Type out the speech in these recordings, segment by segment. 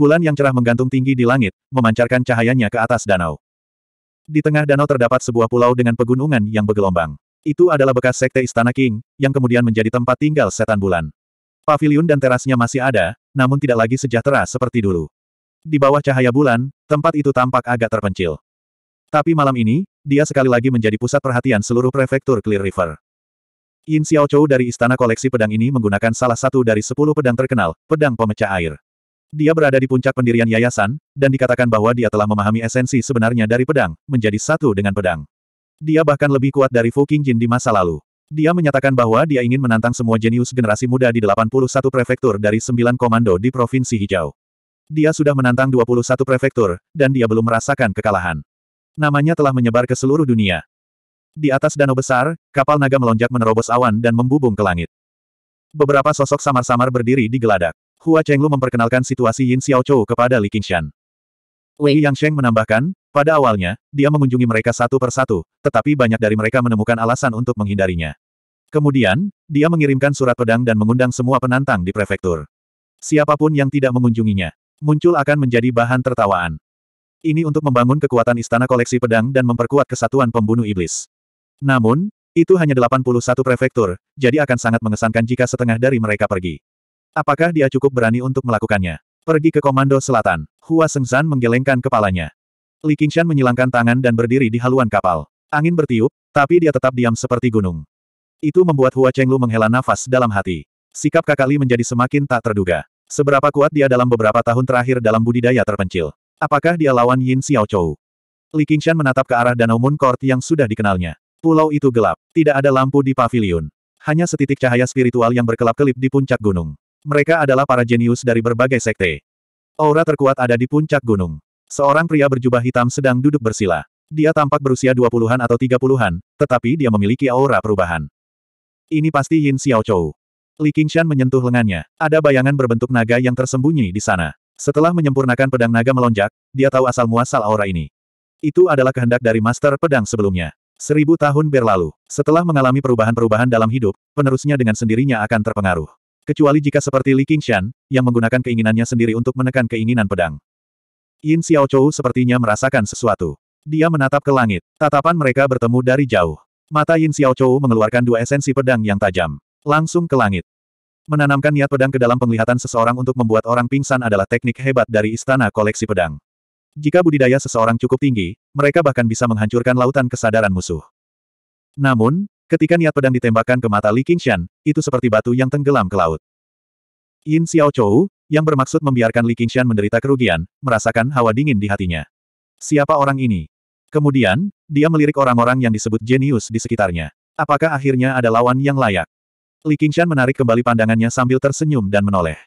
Bulan yang cerah menggantung tinggi di langit, memancarkan cahayanya ke atas danau. Di tengah danau terdapat sebuah pulau dengan pegunungan yang bergelombang. Itu adalah bekas sekte Istana King, yang kemudian menjadi tempat tinggal setan bulan. Pavilion dan terasnya masih ada, namun tidak lagi sejahtera seperti dulu. Di bawah cahaya bulan, tempat itu tampak agak terpencil. Tapi malam ini, dia sekali lagi menjadi pusat perhatian seluruh prefektur Clear River. Yin Xiaochou dari Istana Koleksi Pedang ini menggunakan salah satu dari sepuluh pedang terkenal, pedang pemecah air. Dia berada di puncak pendirian yayasan, dan dikatakan bahwa dia telah memahami esensi sebenarnya dari pedang, menjadi satu dengan pedang. Dia bahkan lebih kuat dari Fu Qingjin di masa lalu. Dia menyatakan bahwa dia ingin menantang semua jenius generasi muda di 81 prefektur dari 9 komando di Provinsi Hijau. Dia sudah menantang 21 prefektur, dan dia belum merasakan kekalahan. Namanya telah menyebar ke seluruh dunia. Di atas danau besar, kapal naga melonjak menerobos awan dan membubung ke langit. Beberapa sosok samar-samar berdiri di geladak. Hua Chenglu memperkenalkan situasi Yin Xiao Xiaochou kepada Li Qingshan. Wei Yang Sheng menambahkan, pada awalnya, dia mengunjungi mereka satu persatu, tetapi banyak dari mereka menemukan alasan untuk menghindarinya. Kemudian, dia mengirimkan surat pedang dan mengundang semua penantang di prefektur. Siapapun yang tidak mengunjunginya, muncul akan menjadi bahan tertawaan. Ini untuk membangun kekuatan istana koleksi pedang dan memperkuat kesatuan pembunuh iblis. Namun, itu hanya 81 prefektur, jadi akan sangat mengesankan jika setengah dari mereka pergi. Apakah dia cukup berani untuk melakukannya? Pergi ke Komando Selatan. Hua Sengzan menggelengkan kepalanya. Li Qingshan menyilangkan tangan dan berdiri di haluan kapal. Angin bertiup, tapi dia tetap diam seperti gunung. Itu membuat Hua Chenglu menghela nafas dalam hati. Sikap kakak Li menjadi semakin tak terduga. Seberapa kuat dia dalam beberapa tahun terakhir dalam budidaya terpencil. Apakah dia lawan Yin Xiaochou? Chou? Li Qingshan menatap ke arah Danau Moon Court yang sudah dikenalnya. Pulau itu gelap. Tidak ada lampu di pavilion. Hanya setitik cahaya spiritual yang berkelap-kelip di puncak gunung. Mereka adalah para jenius dari berbagai sekte. Aura terkuat ada di puncak gunung. Seorang pria berjubah hitam sedang duduk bersila. Dia tampak berusia 20-an atau 30-an, tetapi dia memiliki aura perubahan. Ini pasti Yin Xiao Xiaochou. Li Qingshan menyentuh lengannya. Ada bayangan berbentuk naga yang tersembunyi di sana. Setelah menyempurnakan pedang naga melonjak, dia tahu asal muasal aura ini. Itu adalah kehendak dari master pedang sebelumnya. Seribu tahun berlalu. Setelah mengalami perubahan-perubahan dalam hidup, penerusnya dengan sendirinya akan terpengaruh. Kecuali jika seperti Li Qingshan, yang menggunakan keinginannya sendiri untuk menekan keinginan pedang. Yin Xiaochou sepertinya merasakan sesuatu. Dia menatap ke langit. Tatapan mereka bertemu dari jauh. Mata Yin Xiaochou mengeluarkan dua esensi pedang yang tajam. Langsung ke langit. Menanamkan niat pedang ke dalam penglihatan seseorang untuk membuat orang pingsan adalah teknik hebat dari Istana Koleksi Pedang. Jika budidaya seseorang cukup tinggi, mereka bahkan bisa menghancurkan lautan kesadaran musuh. Namun, ketika niat pedang ditembakkan ke mata Li Qingshan, itu seperti batu yang tenggelam ke laut. Yin Xiao Chou, yang bermaksud membiarkan Li Qingshan menderita kerugian, merasakan hawa dingin di hatinya. Siapa orang ini? Kemudian, dia melirik orang-orang yang disebut jenius di sekitarnya. Apakah akhirnya ada lawan yang layak? Li Qingshan menarik kembali pandangannya sambil tersenyum dan menoleh.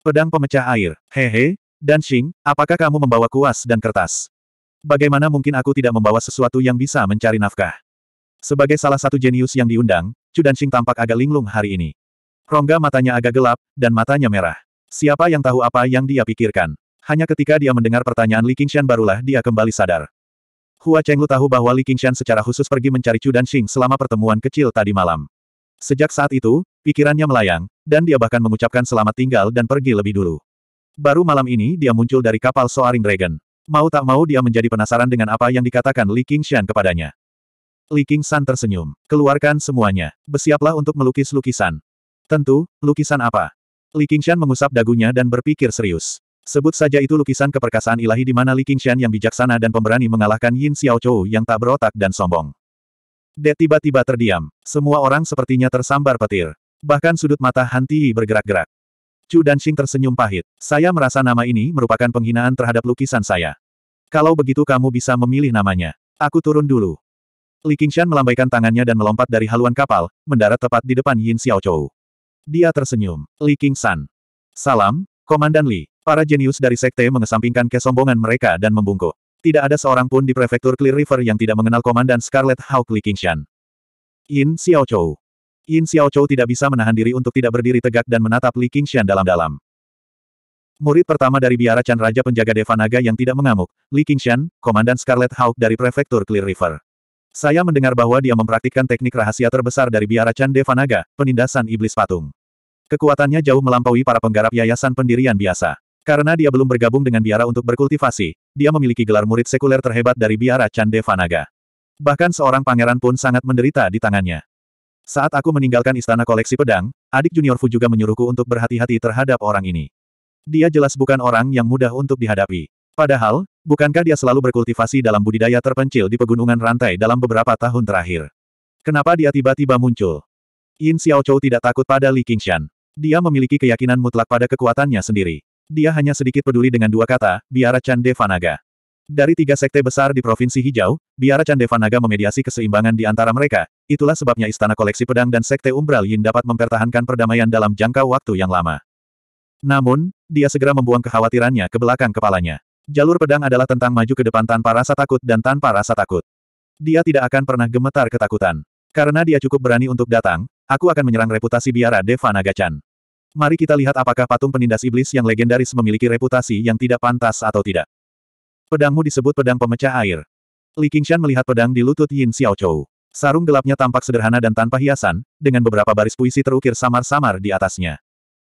Pedang pemecah air, hehe, dan Xing, apakah kamu membawa kuas dan kertas? Bagaimana mungkin aku tidak membawa sesuatu yang bisa mencari nafkah? Sebagai salah satu jenius yang diundang, Chu Xing tampak agak linglung hari ini. Rongga matanya agak gelap, dan matanya merah. Siapa yang tahu apa yang dia pikirkan? Hanya ketika dia mendengar pertanyaan Li Qingshan barulah dia kembali sadar. Hua Chenglu tahu bahwa Li Qingshan secara khusus pergi mencari Chu Xing selama pertemuan kecil tadi malam. Sejak saat itu, pikirannya melayang, dan dia bahkan mengucapkan selamat tinggal dan pergi lebih dulu. Baru malam ini dia muncul dari kapal Soaring Dragon. Mau tak mau dia menjadi penasaran dengan apa yang dikatakan Li Qingshan kepadanya. Li Qingshan tersenyum. Keluarkan semuanya. Bersiaplah untuk melukis lukisan. Tentu, lukisan apa? Li Qingshan mengusap dagunya dan berpikir serius. Sebut saja itu lukisan keperkasaan ilahi di mana Li Qingshan yang bijaksana dan pemberani mengalahkan Yin Xiaochou yang tak berotak dan sombong. Dia tiba-tiba terdiam. Semua orang sepertinya tersambar petir. Bahkan sudut mata Han Tiyi bergerak-gerak. Chu Danxing tersenyum pahit. Saya merasa nama ini merupakan penghinaan terhadap lukisan saya. Kalau begitu kamu bisa memilih namanya. Aku turun dulu. Li Qingshan melambaikan tangannya dan melompat dari haluan kapal, mendarat tepat di depan Yin Xiaochou. Dia tersenyum. Li Qingshan. Salam, Komandan Li. Para jenius dari sekte mengesampingkan kesombongan mereka dan membungkuk. Tidak ada seorang pun di prefektur Clear River yang tidak mengenal Komandan Scarlet Hawk Li Qingshan. Yin Xiaochou. Yin Xiaochou tidak bisa menahan diri untuk tidak berdiri tegak dan menatap Li Qingshan dalam-dalam. Murid pertama dari biara Chan Raja Penjaga Deva Naga yang tidak mengamuk, Li Qingshan, Komandan Scarlet Hawk dari Prefektur Clear River. Saya mendengar bahwa dia mempraktikkan teknik rahasia terbesar dari biara Chan Deva Naga, penindasan iblis patung. Kekuatannya jauh melampaui para penggarap yayasan pendirian biasa. Karena dia belum bergabung dengan biara untuk berkultivasi, dia memiliki gelar murid sekuler terhebat dari biara Chan Deva Bahkan seorang pangeran pun sangat menderita di tangannya. Saat aku meninggalkan istana koleksi pedang, adik junior Fu juga menyuruhku untuk berhati-hati terhadap orang ini. Dia jelas bukan orang yang mudah untuk dihadapi. Padahal, bukankah dia selalu berkultivasi dalam budidaya terpencil di pegunungan rantai dalam beberapa tahun terakhir? Kenapa dia tiba-tiba muncul? Yin Xiaochou tidak takut pada Li Qingshan. Dia memiliki keyakinan mutlak pada kekuatannya sendiri. Dia hanya sedikit peduli dengan dua kata, biara Chan Devanaga. Dari tiga sekte besar di Provinsi Hijau, biara Chan Devanaga memediasi keseimbangan di antara mereka, Itulah sebabnya Istana Koleksi Pedang dan Sekte Umbral Yin dapat mempertahankan perdamaian dalam jangka waktu yang lama. Namun, dia segera membuang kekhawatirannya ke belakang kepalanya. Jalur pedang adalah tentang maju ke depan tanpa rasa takut dan tanpa rasa takut. Dia tidak akan pernah gemetar ketakutan. Karena dia cukup berani untuk datang, aku akan menyerang reputasi biara Deva Nagachan. Mari kita lihat apakah patung penindas iblis yang legendaris memiliki reputasi yang tidak pantas atau tidak. Pedangmu disebut pedang pemecah air. Li Qingshan melihat pedang di lutut Yin Xiaochou. Sarung gelapnya tampak sederhana dan tanpa hiasan, dengan beberapa baris puisi terukir samar-samar di atasnya.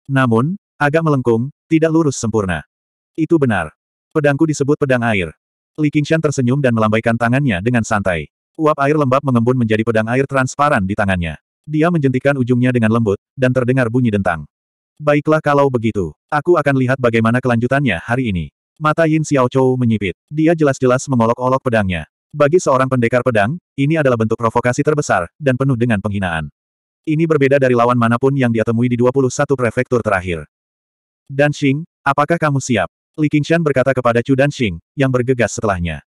Namun, agak melengkung, tidak lurus sempurna. Itu benar. Pedangku disebut pedang air. Li Qingshan tersenyum dan melambaikan tangannya dengan santai. Uap air lembab mengembun menjadi pedang air transparan di tangannya. Dia menjentikan ujungnya dengan lembut, dan terdengar bunyi dentang. Baiklah kalau begitu, aku akan lihat bagaimana kelanjutannya hari ini. Mata Yin Xiaochou menyipit. Dia jelas-jelas mengolok-olok pedangnya. Bagi seorang pendekar pedang, ini adalah bentuk provokasi terbesar, dan penuh dengan penghinaan. Ini berbeda dari lawan manapun yang dia temui di 21 prefektur terakhir. Dan Xing, apakah kamu siap? Li Qingshan berkata kepada Chu Dan yang bergegas setelahnya.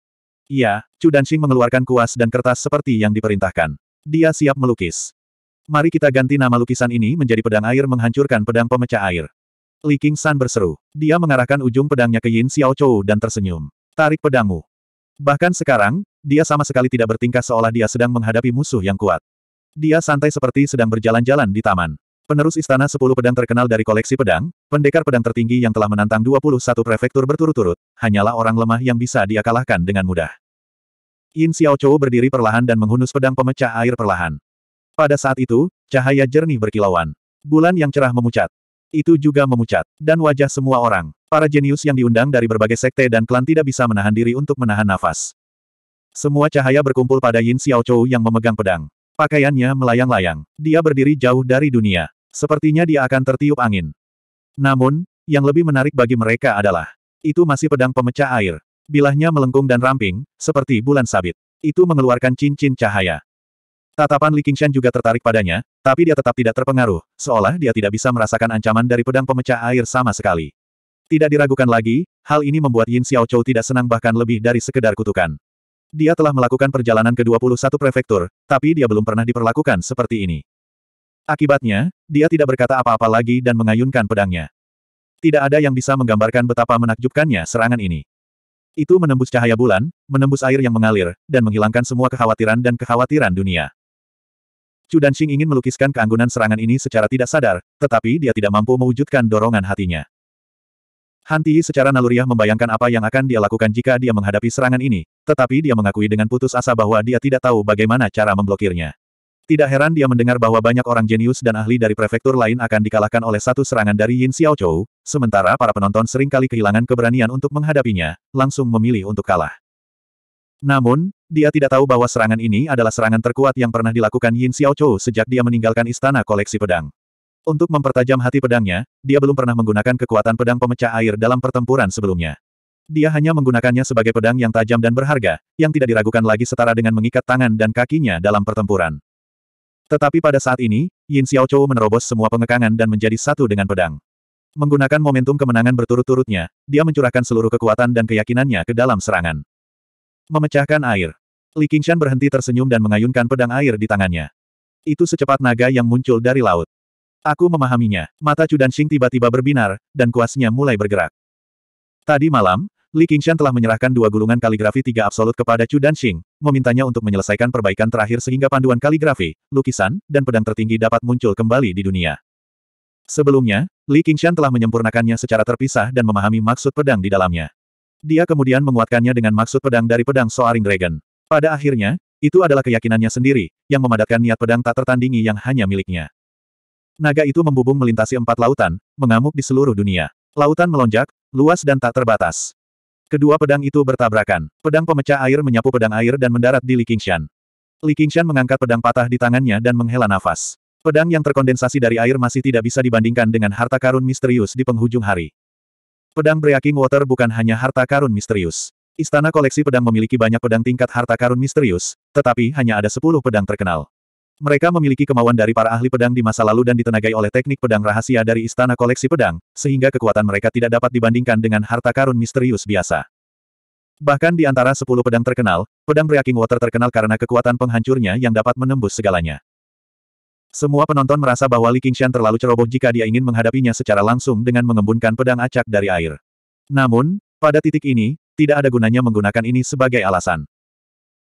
Ya, Chu Dan mengeluarkan kuas dan kertas seperti yang diperintahkan. Dia siap melukis. Mari kita ganti nama lukisan ini menjadi pedang air menghancurkan pedang pemecah air. Li Qingshan berseru. Dia mengarahkan ujung pedangnya ke Yin Xiao Chou dan tersenyum. Tarik pedangmu. Bahkan sekarang, dia sama sekali tidak bertingkah seolah dia sedang menghadapi musuh yang kuat. Dia santai seperti sedang berjalan-jalan di taman. Penerus Istana Sepuluh Pedang terkenal dari koleksi pedang, pendekar pedang tertinggi yang telah menantang 21 prefektur berturut-turut, hanyalah orang lemah yang bisa dia kalahkan dengan mudah. Yin Xiaochou berdiri perlahan dan menghunus pedang pemecah air perlahan. Pada saat itu, cahaya jernih berkilauan. Bulan yang cerah memucat. Itu juga memucat, dan wajah semua orang. Para jenius yang diundang dari berbagai sekte dan klan tidak bisa menahan diri untuk menahan nafas. Semua cahaya berkumpul pada Yin Xiao Chou yang memegang pedang. Pakaiannya melayang-layang. Dia berdiri jauh dari dunia. Sepertinya dia akan tertiup angin. Namun, yang lebih menarik bagi mereka adalah, itu masih pedang pemecah air. Bilahnya melengkung dan ramping, seperti bulan sabit. Itu mengeluarkan cincin cahaya. Tatapan Li Qingshan juga tertarik padanya, tapi dia tetap tidak terpengaruh, seolah dia tidak bisa merasakan ancaman dari pedang pemecah air sama sekali. Tidak diragukan lagi, hal ini membuat Yin Xiao Chou tidak senang bahkan lebih dari sekedar kutukan. Dia telah melakukan perjalanan ke 21 prefektur, tapi dia belum pernah diperlakukan seperti ini. Akibatnya, dia tidak berkata apa-apa lagi dan mengayunkan pedangnya. Tidak ada yang bisa menggambarkan betapa menakjubkannya serangan ini. Itu menembus cahaya bulan, menembus air yang mengalir, dan menghilangkan semua kekhawatiran dan kekhawatiran dunia. Chu Danxing ingin melukiskan keanggunan serangan ini secara tidak sadar, tetapi dia tidak mampu mewujudkan dorongan hatinya. Han secara naluriah membayangkan apa yang akan dia lakukan jika dia menghadapi serangan ini, tetapi dia mengakui dengan putus asa bahwa dia tidak tahu bagaimana cara memblokirnya. Tidak heran dia mendengar bahwa banyak orang jenius dan ahli dari prefektur lain akan dikalahkan oleh satu serangan dari Yin Xiaochou, sementara para penonton seringkali kehilangan keberanian untuk menghadapinya, langsung memilih untuk kalah. Namun, dia tidak tahu bahwa serangan ini adalah serangan terkuat yang pernah dilakukan Yin Xiaochou sejak dia meninggalkan istana koleksi pedang. Untuk mempertajam hati pedangnya, dia belum pernah menggunakan kekuatan pedang pemecah air dalam pertempuran sebelumnya. Dia hanya menggunakannya sebagai pedang yang tajam dan berharga, yang tidak diragukan lagi setara dengan mengikat tangan dan kakinya dalam pertempuran. Tetapi pada saat ini, Yin Xiaochou menerobos semua pengekangan dan menjadi satu dengan pedang. Menggunakan momentum kemenangan berturut-turutnya, dia mencurahkan seluruh kekuatan dan keyakinannya ke dalam serangan. Memecahkan air. Li Qingshan berhenti tersenyum dan mengayunkan pedang air di tangannya. Itu secepat naga yang muncul dari laut. Aku memahaminya. Mata Chu Xing tiba-tiba berbinar, dan kuasnya mulai bergerak. Tadi malam, Li Qingshan telah menyerahkan dua gulungan kaligrafi tiga absolut kepada Chu Danxing, memintanya untuk menyelesaikan perbaikan terakhir sehingga panduan kaligrafi, lukisan, dan pedang tertinggi dapat muncul kembali di dunia. Sebelumnya, Li Qingshan telah menyempurnakannya secara terpisah dan memahami maksud pedang di dalamnya. Dia kemudian menguatkannya dengan maksud pedang dari pedang Soaring Dragon. Pada akhirnya, itu adalah keyakinannya sendiri, yang memadatkan niat pedang tak tertandingi yang hanya miliknya. Naga itu membubung melintasi empat lautan, mengamuk di seluruh dunia. Lautan melonjak, luas dan tak terbatas. Kedua pedang itu bertabrakan. Pedang pemecah air menyapu pedang air dan mendarat di Li Qingshan. Li Qingshan mengangkat pedang patah di tangannya dan menghela nafas. Pedang yang terkondensasi dari air masih tidak bisa dibandingkan dengan harta karun misterius di penghujung hari. Pedang Breaking Water bukan hanya harta karun misterius. Istana koleksi pedang memiliki banyak pedang tingkat harta karun misterius, tetapi hanya ada sepuluh pedang terkenal. Mereka memiliki kemauan dari para ahli pedang di masa lalu dan ditenagai oleh teknik pedang rahasia dari Istana Koleksi Pedang, sehingga kekuatan mereka tidak dapat dibandingkan dengan harta karun misterius biasa. Bahkan di antara sepuluh pedang terkenal, pedang Breaking Water terkenal karena kekuatan penghancurnya yang dapat menembus segalanya. Semua penonton merasa bahwa Li Qingshan terlalu ceroboh jika dia ingin menghadapinya secara langsung dengan mengembunkan pedang acak dari air. Namun, pada titik ini, tidak ada gunanya menggunakan ini sebagai alasan.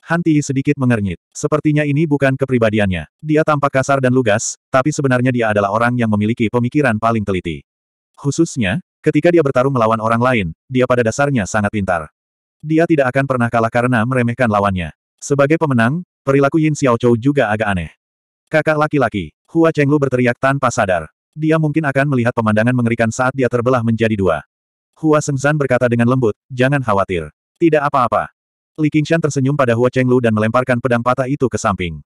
Han sedikit mengernyit. Sepertinya ini bukan kepribadiannya. Dia tampak kasar dan lugas, tapi sebenarnya dia adalah orang yang memiliki pemikiran paling teliti. Khususnya, ketika dia bertarung melawan orang lain, dia pada dasarnya sangat pintar. Dia tidak akan pernah kalah karena meremehkan lawannya. Sebagai pemenang, perilaku Yin Xiaochou juga agak aneh. Kakak laki-laki, Hua Chenglu berteriak tanpa sadar. Dia mungkin akan melihat pemandangan mengerikan saat dia terbelah menjadi dua. Hua Sengzan berkata dengan lembut, jangan khawatir. Tidak apa-apa. Li Qingshan tersenyum pada Hua Chenglu dan melemparkan pedang patah itu ke samping.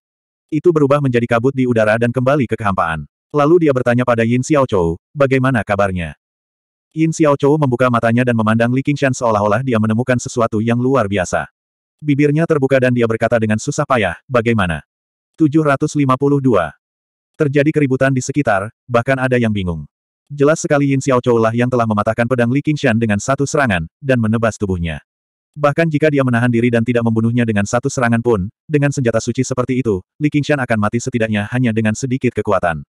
Itu berubah menjadi kabut di udara dan kembali ke kehampaan. Lalu dia bertanya pada Yin Xiaochou, bagaimana kabarnya? Yin Xiaochou membuka matanya dan memandang Li Qingshan seolah-olah dia menemukan sesuatu yang luar biasa. Bibirnya terbuka dan dia berkata dengan susah payah, bagaimana? 752. Terjadi keributan di sekitar, bahkan ada yang bingung. Jelas sekali Yin Xiaochou lah yang telah mematahkan pedang Li Qingshan dengan satu serangan, dan menebas tubuhnya. Bahkan jika dia menahan diri dan tidak membunuhnya dengan satu serangan pun, dengan senjata suci seperti itu, Li Qingshan akan mati setidaknya hanya dengan sedikit kekuatan.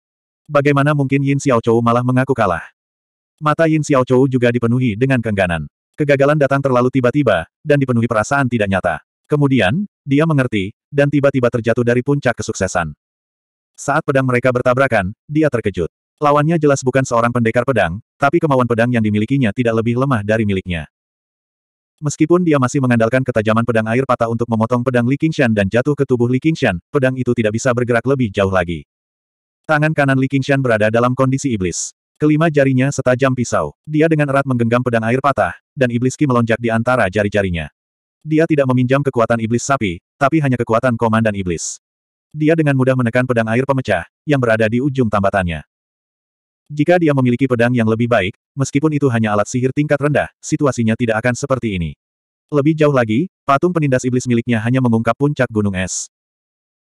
Bagaimana mungkin Yin Xiaochou malah mengaku kalah? Mata Yin Xiaochou juga dipenuhi dengan kengganan. Kegagalan datang terlalu tiba-tiba, dan dipenuhi perasaan tidak nyata. Kemudian, dia mengerti, dan tiba-tiba terjatuh dari puncak kesuksesan. Saat pedang mereka bertabrakan, dia terkejut. Lawannya jelas bukan seorang pendekar pedang, tapi kemauan pedang yang dimilikinya tidak lebih lemah dari miliknya. Meskipun dia masih mengandalkan ketajaman pedang air patah untuk memotong pedang Li Qingshan dan jatuh ke tubuh Li Qingshan, pedang itu tidak bisa bergerak lebih jauh lagi. Tangan kanan Li Qingshan berada dalam kondisi iblis. Kelima jarinya setajam pisau. Dia dengan erat menggenggam pedang air patah, dan iblis ki melonjak di antara jari-jarinya. Dia tidak meminjam kekuatan iblis sapi, tapi hanya kekuatan komandan iblis. Dia dengan mudah menekan pedang air pemecah, yang berada di ujung tambatannya. Jika dia memiliki pedang yang lebih baik, meskipun itu hanya alat sihir tingkat rendah, situasinya tidak akan seperti ini. Lebih jauh lagi, patung penindas iblis miliknya hanya mengungkap puncak gunung es.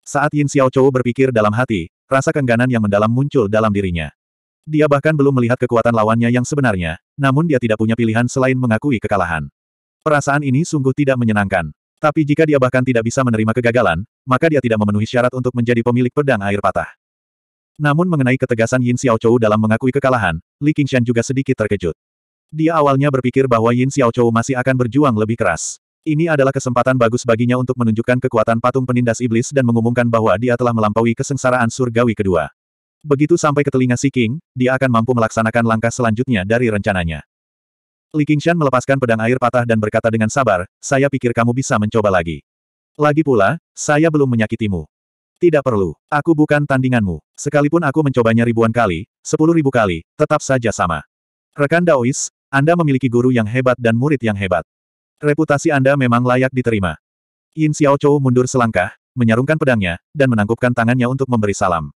Saat Yin Xiaochou berpikir dalam hati, rasa kengganan yang mendalam muncul dalam dirinya. Dia bahkan belum melihat kekuatan lawannya yang sebenarnya, namun dia tidak punya pilihan selain mengakui kekalahan. Perasaan ini sungguh tidak menyenangkan. Tapi jika dia bahkan tidak bisa menerima kegagalan, maka dia tidak memenuhi syarat untuk menjadi pemilik pedang air patah. Namun mengenai ketegasan Yin Xiaochou dalam mengakui kekalahan, Li Qingshan juga sedikit terkejut. Dia awalnya berpikir bahwa Yin Xiaochou masih akan berjuang lebih keras. Ini adalah kesempatan bagus baginya untuk menunjukkan kekuatan patung penindas iblis dan mengumumkan bahwa dia telah melampaui kesengsaraan surgawi kedua. Begitu sampai ke telinga Si King, dia akan mampu melaksanakan langkah selanjutnya dari rencananya. Li Qingshan melepaskan pedang air patah dan berkata dengan sabar, saya pikir kamu bisa mencoba lagi. Lagi pula, saya belum menyakitimu. Tidak perlu. Aku bukan tandinganmu. Sekalipun aku mencobanya ribuan kali, sepuluh ribu kali, tetap saja sama. Rekan Daois, Anda memiliki guru yang hebat dan murid yang hebat. Reputasi Anda memang layak diterima. Yin Xiaochou mundur selangkah, menyarungkan pedangnya, dan menangkupkan tangannya untuk memberi salam.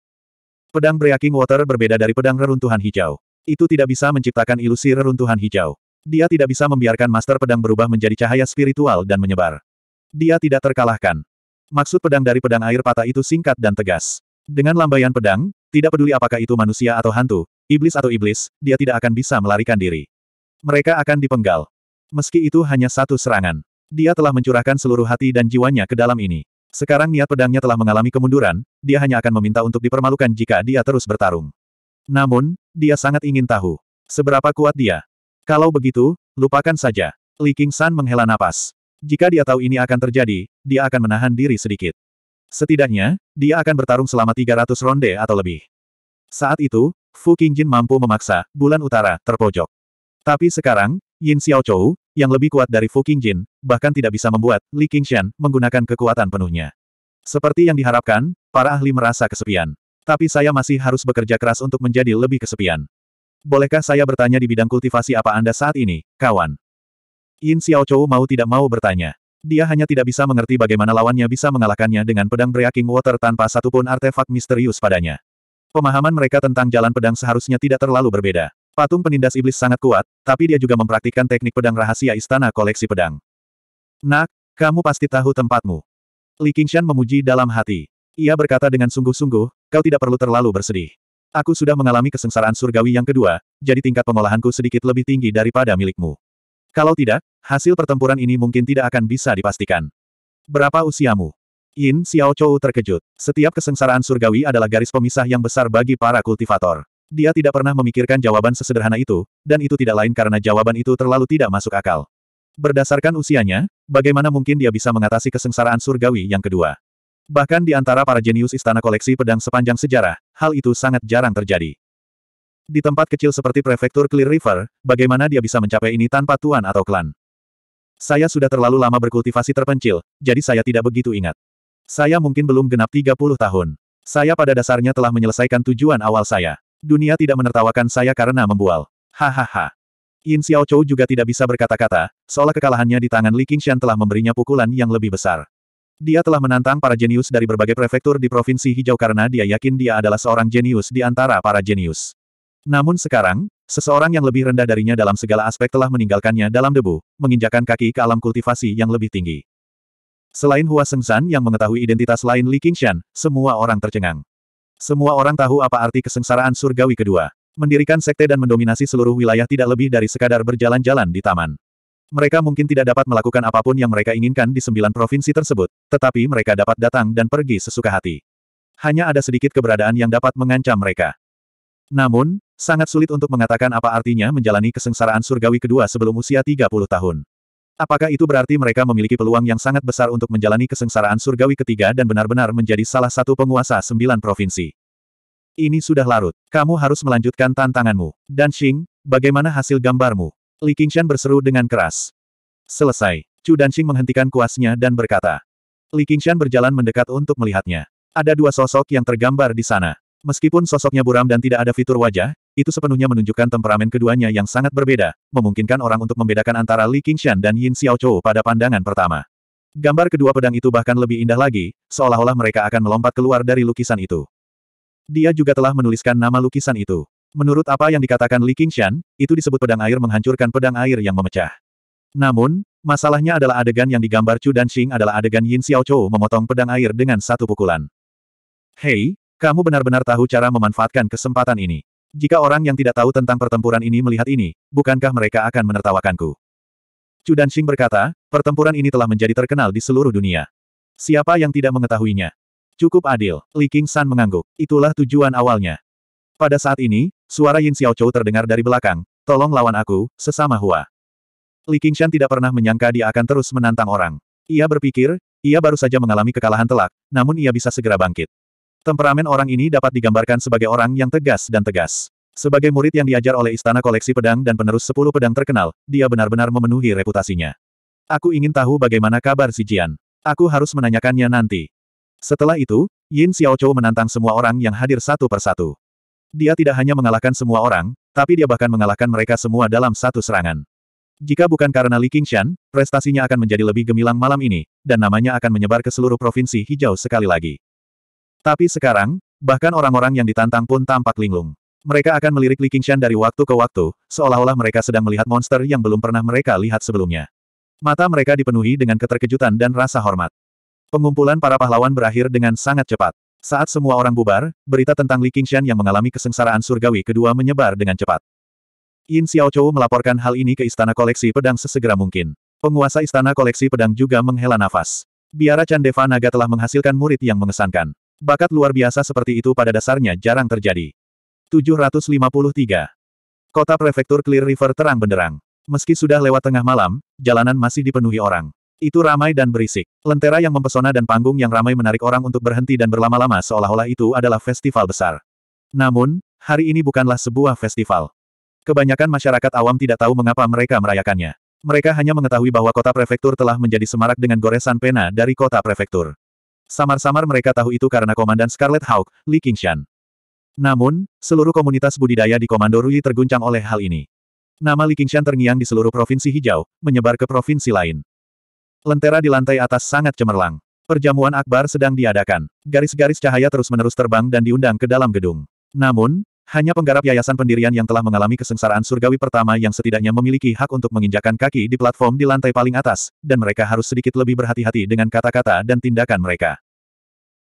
Pedang Breaking Water berbeda dari pedang reruntuhan hijau. Itu tidak bisa menciptakan ilusi reruntuhan hijau. Dia tidak bisa membiarkan master pedang berubah menjadi cahaya spiritual dan menyebar. Dia tidak terkalahkan. Maksud pedang dari pedang air patah itu singkat dan tegas. Dengan lambaian pedang, tidak peduli apakah itu manusia atau hantu, iblis atau iblis, dia tidak akan bisa melarikan diri. Mereka akan dipenggal. Meski itu hanya satu serangan. Dia telah mencurahkan seluruh hati dan jiwanya ke dalam ini. Sekarang niat pedangnya telah mengalami kemunduran, dia hanya akan meminta untuk dipermalukan jika dia terus bertarung. Namun, dia sangat ingin tahu. Seberapa kuat dia? Kalau begitu, lupakan saja. Li King San menghela napas. Jika dia tahu ini akan terjadi, dia akan menahan diri sedikit. Setidaknya, dia akan bertarung selama 300 ronde atau lebih. Saat itu, Fu Qingjin mampu memaksa bulan utara terpojok. Tapi sekarang, Yin Xiaochou, yang lebih kuat dari Fu Qingjin, bahkan tidak bisa membuat Li Qingshan menggunakan kekuatan penuhnya. Seperti yang diharapkan, para ahli merasa kesepian. Tapi saya masih harus bekerja keras untuk menjadi lebih kesepian. Bolehkah saya bertanya di bidang kultivasi apa Anda saat ini, kawan? Yin Xiaochou mau tidak mau bertanya. Dia hanya tidak bisa mengerti bagaimana lawannya bisa mengalahkannya dengan pedang Breaking Water tanpa satupun artefak misterius padanya. Pemahaman mereka tentang jalan pedang seharusnya tidak terlalu berbeda. Patung penindas iblis sangat kuat, tapi dia juga mempraktikkan teknik pedang rahasia istana koleksi pedang. Nak, kamu pasti tahu tempatmu. Li Qingshan memuji dalam hati. Ia berkata dengan sungguh-sungguh, kau tidak perlu terlalu bersedih. Aku sudah mengalami kesengsaraan surgawi yang kedua, jadi tingkat pengolahanku sedikit lebih tinggi daripada milikmu. Kalau tidak, hasil pertempuran ini mungkin tidak akan bisa dipastikan. Berapa usiamu? Yin Xiao Chou terkejut. Setiap kesengsaraan surgawi adalah garis pemisah yang besar bagi para kultivator. Dia tidak pernah memikirkan jawaban sesederhana itu, dan itu tidak lain karena jawaban itu terlalu tidak masuk akal. Berdasarkan usianya, bagaimana mungkin dia bisa mengatasi kesengsaraan surgawi yang kedua? Bahkan di antara para jenius istana koleksi pedang sepanjang sejarah, hal itu sangat jarang terjadi. Di tempat kecil seperti prefektur Clear River, bagaimana dia bisa mencapai ini tanpa tuan atau klan? Saya sudah terlalu lama berkultivasi terpencil, jadi saya tidak begitu ingat. Saya mungkin belum genap 30 tahun. Saya pada dasarnya telah menyelesaikan tujuan awal saya. Dunia tidak menertawakan saya karena membual. Hahaha. Yin Xiao juga tidak bisa berkata-kata, seolah kekalahannya di tangan Li Qingshan telah memberinya pukulan yang lebih besar. Dia telah menantang para jenius dari berbagai prefektur di Provinsi Hijau karena dia yakin dia adalah seorang jenius di antara para jenius. Namun sekarang, seseorang yang lebih rendah darinya dalam segala aspek telah meninggalkannya dalam debu, menginjakan kaki ke alam kultivasi yang lebih tinggi. Selain Hua Sengsan yang mengetahui identitas lain Li Qingshan, semua orang tercengang. Semua orang tahu apa arti kesengsaraan surgawi kedua. Mendirikan sekte dan mendominasi seluruh wilayah tidak lebih dari sekadar berjalan-jalan di taman. Mereka mungkin tidak dapat melakukan apapun yang mereka inginkan di sembilan provinsi tersebut, tetapi mereka dapat datang dan pergi sesuka hati. Hanya ada sedikit keberadaan yang dapat mengancam mereka. Namun, sangat sulit untuk mengatakan apa artinya menjalani kesengsaraan surgawi kedua sebelum usia 30 tahun. Apakah itu berarti mereka memiliki peluang yang sangat besar untuk menjalani kesengsaraan surgawi ketiga dan benar-benar menjadi salah satu penguasa sembilan provinsi? Ini sudah larut. Kamu harus melanjutkan tantanganmu. Dan Xing, bagaimana hasil gambarmu? Li Qingshan berseru dengan keras. Selesai. Chu Danxing menghentikan kuasnya dan berkata. Li Qingshan berjalan mendekat untuk melihatnya. Ada dua sosok yang tergambar di sana. Meskipun sosoknya buram dan tidak ada fitur wajah, itu sepenuhnya menunjukkan temperamen keduanya yang sangat berbeda, memungkinkan orang untuk membedakan antara Li Qingshan dan Yin Xiaochou pada pandangan pertama. Gambar kedua pedang itu bahkan lebih indah lagi, seolah-olah mereka akan melompat keluar dari lukisan itu. Dia juga telah menuliskan nama lukisan itu. Menurut apa yang dikatakan Li Qingshan, itu disebut pedang air menghancurkan pedang air yang memecah. Namun, masalahnya adalah adegan yang digambar Chu Danxing adalah adegan Yin Xiaochou memotong pedang air dengan satu pukulan. Hei, kamu benar-benar tahu cara memanfaatkan kesempatan ini. Jika orang yang tidak tahu tentang pertempuran ini melihat ini, bukankah mereka akan menertawakanku? Chu Danxing berkata, pertempuran ini telah menjadi terkenal di seluruh dunia. Siapa yang tidak mengetahuinya? Cukup adil, Li King San mengangguk. Itulah tujuan awalnya. Pada saat ini, suara Yin Xiaochou terdengar dari belakang, tolong lawan aku, sesama Hua. Li Shan tidak pernah menyangka dia akan terus menantang orang. Ia berpikir, ia baru saja mengalami kekalahan telak, namun ia bisa segera bangkit. Temperamen orang ini dapat digambarkan sebagai orang yang tegas dan tegas. Sebagai murid yang diajar oleh Istana Koleksi Pedang dan penerus sepuluh pedang terkenal, dia benar-benar memenuhi reputasinya. Aku ingin tahu bagaimana kabar si Jian. Aku harus menanyakannya nanti. Setelah itu, Yin Xiaochou menantang semua orang yang hadir satu persatu. Dia tidak hanya mengalahkan semua orang, tapi dia bahkan mengalahkan mereka semua dalam satu serangan. Jika bukan karena Li Qingshan, prestasinya akan menjadi lebih gemilang malam ini, dan namanya akan menyebar ke seluruh provinsi hijau sekali lagi. Tapi sekarang, bahkan orang-orang yang ditantang pun tampak linglung. Mereka akan melirik Li Qingshan dari waktu ke waktu, seolah-olah mereka sedang melihat monster yang belum pernah mereka lihat sebelumnya. Mata mereka dipenuhi dengan keterkejutan dan rasa hormat. Pengumpulan para pahlawan berakhir dengan sangat cepat. Saat semua orang bubar, berita tentang Li Qingshan yang mengalami kesengsaraan surgawi kedua menyebar dengan cepat. Yin Xiaochou melaporkan hal ini ke Istana Koleksi Pedang sesegera mungkin. Penguasa Istana Koleksi Pedang juga menghela nafas. Biara Chandeva Naga telah menghasilkan murid yang mengesankan. Bakat luar biasa seperti itu pada dasarnya jarang terjadi. 753. Kota Prefektur Clear River terang benderang. Meski sudah lewat tengah malam, jalanan masih dipenuhi orang. Itu ramai dan berisik. Lentera yang mempesona dan panggung yang ramai menarik orang untuk berhenti dan berlama-lama seolah-olah itu adalah festival besar. Namun, hari ini bukanlah sebuah festival. Kebanyakan masyarakat awam tidak tahu mengapa mereka merayakannya. Mereka hanya mengetahui bahwa kota prefektur telah menjadi semarak dengan goresan pena dari kota prefektur. Samar-samar mereka tahu itu karena Komandan Scarlet Hawk, Li Qingshan. Namun, seluruh komunitas budidaya di Komando Rui terguncang oleh hal ini. Nama Li Qingshan terngiang di seluruh provinsi hijau, menyebar ke provinsi lain. Lentera di lantai atas sangat cemerlang. Perjamuan akbar sedang diadakan. Garis-garis cahaya terus-menerus terbang dan diundang ke dalam gedung. Namun, hanya penggarap yayasan pendirian yang telah mengalami kesengsaraan surgawi pertama yang setidaknya memiliki hak untuk menginjakan kaki di platform di lantai paling atas, dan mereka harus sedikit lebih berhati-hati dengan kata-kata dan tindakan mereka.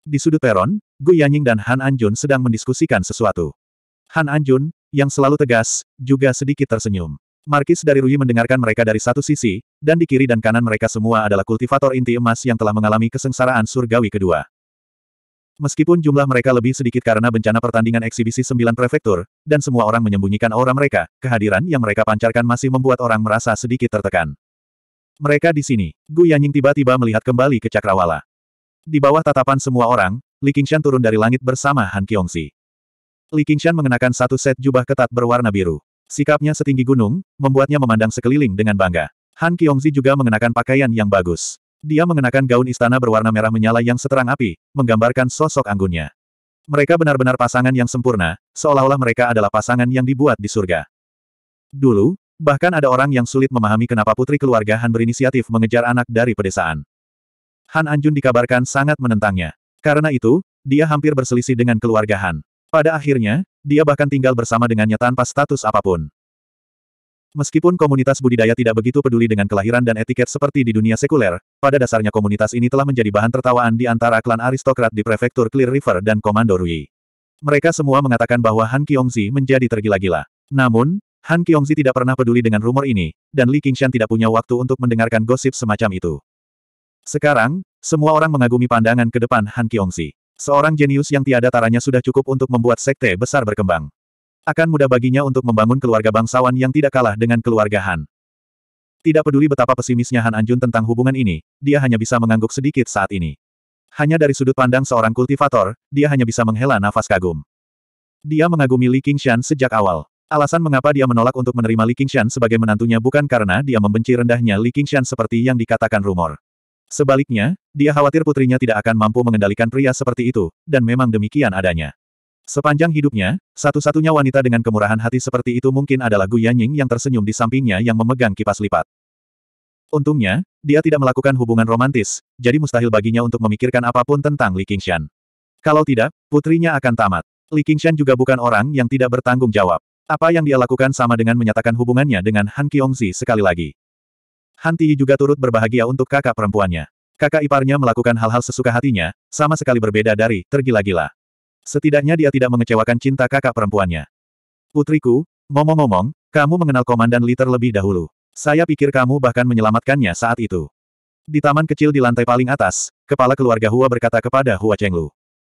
Di sudut peron, Gu Yanying dan Han Anjun sedang mendiskusikan sesuatu. Han Anjun, yang selalu tegas, juga sedikit tersenyum. Markis dari Rui mendengarkan mereka dari satu sisi, dan di kiri dan kanan mereka semua adalah kultivator inti emas yang telah mengalami kesengsaraan surgawi kedua. Meskipun jumlah mereka lebih sedikit karena bencana pertandingan eksibisi sembilan prefektur, dan semua orang menyembunyikan aura mereka, kehadiran yang mereka pancarkan masih membuat orang merasa sedikit tertekan. Mereka di sini. Gu Yanying tiba-tiba melihat kembali ke Cakrawala. Di bawah tatapan semua orang, Li Qingshan turun dari langit bersama Han Kiongsi. Li Qingshan mengenakan satu set jubah ketat berwarna biru. Sikapnya setinggi gunung, membuatnya memandang sekeliling dengan bangga. Han Kiongzi juga mengenakan pakaian yang bagus. Dia mengenakan gaun istana berwarna merah menyala yang seterang api, menggambarkan sosok anggunnya. Mereka benar-benar pasangan yang sempurna, seolah-olah mereka adalah pasangan yang dibuat di surga. Dulu, bahkan ada orang yang sulit memahami kenapa putri keluarga Han berinisiatif mengejar anak dari pedesaan. Han Anjun dikabarkan sangat menentangnya. Karena itu, dia hampir berselisih dengan keluarga Han. Pada akhirnya, dia bahkan tinggal bersama dengannya tanpa status apapun. Meskipun komunitas budidaya tidak begitu peduli dengan kelahiran dan etiket seperti di dunia sekuler, pada dasarnya komunitas ini telah menjadi bahan tertawaan di antara klan aristokrat di prefektur Clear River dan Komando Rui. Mereka semua mengatakan bahwa Han Kiongzi menjadi tergila-gila. Namun, Han Kiongzi tidak pernah peduli dengan rumor ini, dan Li Qingshan tidak punya waktu untuk mendengarkan gosip semacam itu. Sekarang, semua orang mengagumi pandangan ke depan Han Kiongzi. Seorang jenius yang tiada taranya sudah cukup untuk membuat sekte besar berkembang. Akan mudah baginya untuk membangun keluarga bangsawan yang tidak kalah dengan keluarga Han. Tidak peduli betapa pesimisnya Han Anjun tentang hubungan ini, dia hanya bisa mengangguk sedikit saat ini. Hanya dari sudut pandang seorang kultivator, dia hanya bisa menghela nafas kagum. Dia mengagumi Li Qingshan sejak awal. Alasan mengapa dia menolak untuk menerima Li Qingshan sebagai menantunya bukan karena dia membenci rendahnya Li Qingshan seperti yang dikatakan rumor. Sebaliknya, dia khawatir putrinya tidak akan mampu mengendalikan pria seperti itu, dan memang demikian adanya. Sepanjang hidupnya, satu-satunya wanita dengan kemurahan hati seperti itu mungkin adalah Gu Yanying yang tersenyum di sampingnya yang memegang kipas lipat. Untungnya, dia tidak melakukan hubungan romantis, jadi mustahil baginya untuk memikirkan apapun tentang Li Qingshan. Kalau tidak, putrinya akan tamat. Li Qingshan juga bukan orang yang tidak bertanggung jawab. Apa yang dia lakukan sama dengan menyatakan hubungannya dengan Han Qiongzi sekali lagi. Han Tiyi juga turut berbahagia untuk kakak perempuannya. Kakak iparnya melakukan hal-hal sesuka hatinya, sama sekali berbeda dari tergila-gila. Setidaknya dia tidak mengecewakan cinta kakak perempuannya. Putriku, ngomong-ngomong, kamu mengenal Komandan Liter lebih dahulu. Saya pikir kamu bahkan menyelamatkannya saat itu. Di taman kecil di lantai paling atas, kepala keluarga Hua berkata kepada Hua Chenglu.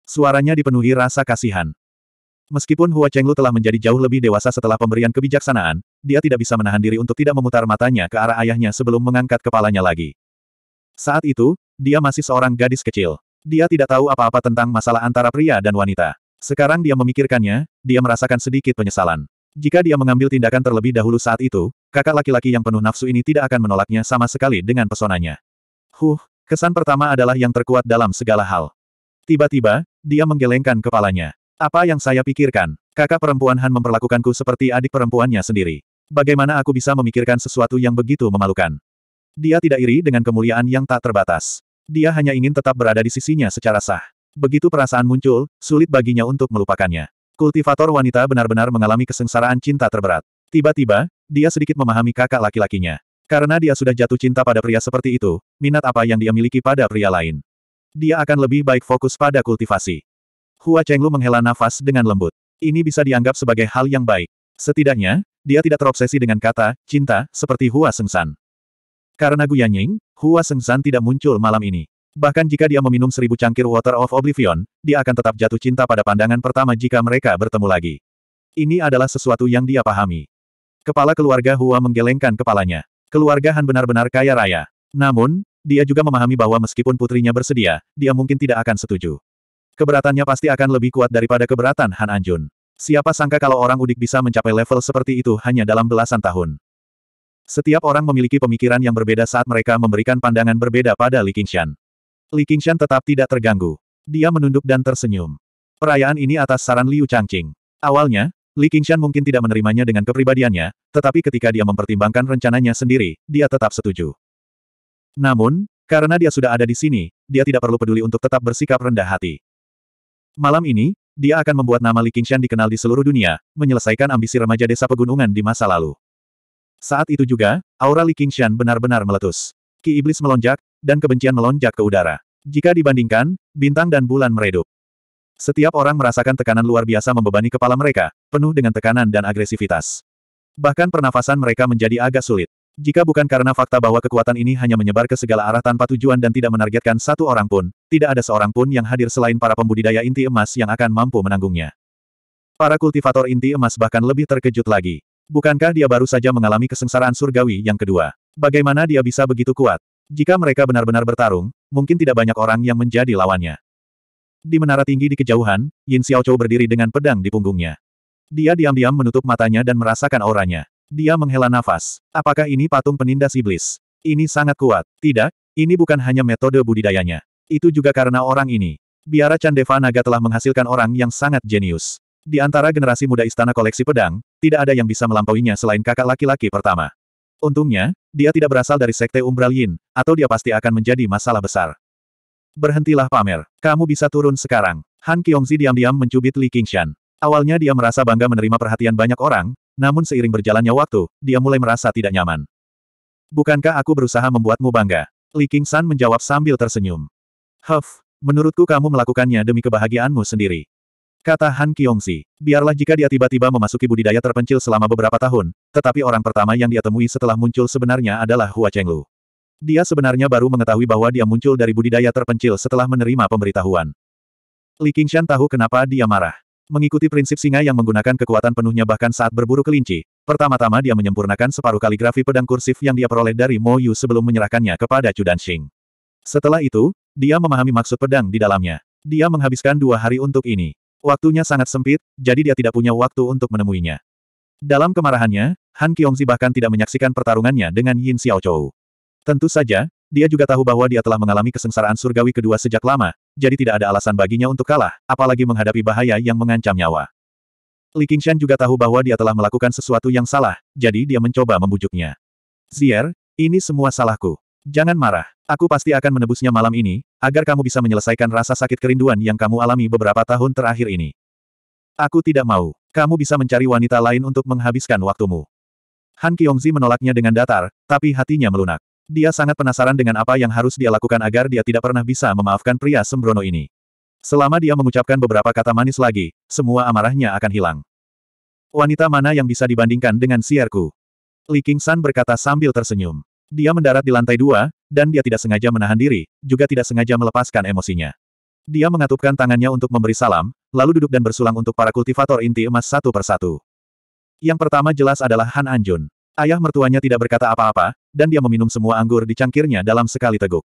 Suaranya dipenuhi rasa kasihan. Meskipun Hua Chenglu telah menjadi jauh lebih dewasa setelah pemberian kebijaksanaan, dia tidak bisa menahan diri untuk tidak memutar matanya ke arah ayahnya sebelum mengangkat kepalanya lagi. Saat itu, dia masih seorang gadis kecil. Dia tidak tahu apa-apa tentang masalah antara pria dan wanita. Sekarang dia memikirkannya, dia merasakan sedikit penyesalan. Jika dia mengambil tindakan terlebih dahulu saat itu, kakak laki-laki yang penuh nafsu ini tidak akan menolaknya sama sekali dengan pesonanya. Huh, kesan pertama adalah yang terkuat dalam segala hal. Tiba-tiba, dia menggelengkan kepalanya. Apa yang saya pikirkan? Kakak perempuan Han memperlakukanku seperti adik perempuannya sendiri. Bagaimana aku bisa memikirkan sesuatu yang begitu memalukan? Dia tidak iri dengan kemuliaan yang tak terbatas. Dia hanya ingin tetap berada di sisinya secara sah. Begitu perasaan muncul, sulit baginya untuk melupakannya. Kultivator wanita benar-benar mengalami kesengsaraan cinta terberat. Tiba-tiba, dia sedikit memahami kakak laki-lakinya. Karena dia sudah jatuh cinta pada pria seperti itu, minat apa yang dia miliki pada pria lain. Dia akan lebih baik fokus pada kultivasi. Hua Chenglu menghela nafas dengan lembut. Ini bisa dianggap sebagai hal yang baik. Setidaknya, dia tidak terobsesi dengan kata, cinta, seperti Hua Sengsan. Karena Gu Yanying. Hua Sengsan tidak muncul malam ini. Bahkan jika dia meminum seribu cangkir Water of Oblivion, dia akan tetap jatuh cinta pada pandangan pertama jika mereka bertemu lagi. Ini adalah sesuatu yang dia pahami. Kepala keluarga Hua menggelengkan kepalanya. Keluarga Han benar-benar kaya raya. Namun, dia juga memahami bahwa meskipun putrinya bersedia, dia mungkin tidak akan setuju. Keberatannya pasti akan lebih kuat daripada keberatan Han Anjun. Siapa sangka kalau orang udik bisa mencapai level seperti itu hanya dalam belasan tahun. Setiap orang memiliki pemikiran yang berbeda saat mereka memberikan pandangan berbeda pada Li Qingshan. Li Qingshan tetap tidak terganggu. Dia menunduk dan tersenyum. Perayaan ini atas saran Liu Changqing. Awalnya, Li Qingshan mungkin tidak menerimanya dengan kepribadiannya, tetapi ketika dia mempertimbangkan rencananya sendiri, dia tetap setuju. Namun, karena dia sudah ada di sini, dia tidak perlu peduli untuk tetap bersikap rendah hati. Malam ini, dia akan membuat nama Li Qingshan dikenal di seluruh dunia, menyelesaikan ambisi remaja desa pegunungan di masa lalu. Saat itu juga, aura Li Qingshan benar-benar meletus. Ki Iblis melonjak, dan kebencian melonjak ke udara. Jika dibandingkan, bintang dan bulan meredup. Setiap orang merasakan tekanan luar biasa membebani kepala mereka, penuh dengan tekanan dan agresivitas. Bahkan pernafasan mereka menjadi agak sulit. Jika bukan karena fakta bahwa kekuatan ini hanya menyebar ke segala arah tanpa tujuan dan tidak menargetkan satu orang pun, tidak ada seorang pun yang hadir selain para pembudidaya inti emas yang akan mampu menanggungnya. Para kultivator inti emas bahkan lebih terkejut lagi. Bukankah dia baru saja mengalami kesengsaraan surgawi yang kedua? Bagaimana dia bisa begitu kuat? Jika mereka benar-benar bertarung, mungkin tidak banyak orang yang menjadi lawannya. Di menara tinggi di kejauhan, Yin Xiaochou berdiri dengan pedang di punggungnya. Dia diam-diam menutup matanya dan merasakan auranya. Dia menghela nafas. Apakah ini patung penindas iblis? Ini sangat kuat. Tidak, ini bukan hanya metode budidayanya. Itu juga karena orang ini. Biara Chandeva Naga telah menghasilkan orang yang sangat jenius. Di antara generasi muda istana koleksi pedang, tidak ada yang bisa melampauinya selain kakak laki-laki pertama. Untungnya, dia tidak berasal dari sekte Umbral Yin, atau dia pasti akan menjadi masalah besar. Berhentilah pamer. Kamu bisa turun sekarang. Han Kiongzi diam-diam mencubit Li Qingshan. Awalnya dia merasa bangga menerima perhatian banyak orang, namun seiring berjalannya waktu, dia mulai merasa tidak nyaman. Bukankah aku berusaha membuatmu bangga? Li Qingshan menjawab sambil tersenyum. Huff, menurutku kamu melakukannya demi kebahagiaanmu sendiri. Kata Han Si, biarlah jika dia tiba-tiba memasuki budidaya terpencil selama beberapa tahun, tetapi orang pertama yang dia temui setelah muncul sebenarnya adalah Hua Chenglu. Dia sebenarnya baru mengetahui bahwa dia muncul dari budidaya terpencil setelah menerima pemberitahuan. Li Qingshan tahu kenapa dia marah. Mengikuti prinsip singa yang menggunakan kekuatan penuhnya bahkan saat berburu kelinci, pertama-tama dia menyempurnakan separuh kaligrafi pedang kursif yang dia peroleh dari Mo Yu sebelum menyerahkannya kepada Dan Xing. Setelah itu, dia memahami maksud pedang di dalamnya. Dia menghabiskan dua hari untuk ini. Waktunya sangat sempit, jadi dia tidak punya waktu untuk menemuinya. Dalam kemarahannya, Han Kiongzi bahkan tidak menyaksikan pertarungannya dengan Yin Xiao Xiaochou. Tentu saja, dia juga tahu bahwa dia telah mengalami kesengsaraan surgawi kedua sejak lama, jadi tidak ada alasan baginya untuk kalah, apalagi menghadapi bahaya yang mengancam nyawa. Li Qingshan juga tahu bahwa dia telah melakukan sesuatu yang salah, jadi dia mencoba membujuknya. Zier, ini semua salahku. Jangan marah. Aku pasti akan menebusnya malam ini, agar kamu bisa menyelesaikan rasa sakit kerinduan yang kamu alami beberapa tahun terakhir ini. Aku tidak mau. Kamu bisa mencari wanita lain untuk menghabiskan waktumu. Han Kyongzi menolaknya dengan datar, tapi hatinya melunak. Dia sangat penasaran dengan apa yang harus dia lakukan agar dia tidak pernah bisa memaafkan pria sembrono ini. Selama dia mengucapkan beberapa kata manis lagi, semua amarahnya akan hilang. Wanita mana yang bisa dibandingkan dengan siarku? Li King San berkata sambil tersenyum. Dia mendarat di lantai dua, dan dia tidak sengaja menahan diri, juga tidak sengaja melepaskan emosinya. Dia mengatupkan tangannya untuk memberi salam, lalu duduk dan bersulang untuk para kultivator inti emas satu persatu. Yang pertama jelas adalah Han Anjun. Ayah mertuanya tidak berkata apa-apa, dan dia meminum semua anggur di cangkirnya dalam sekali teguk.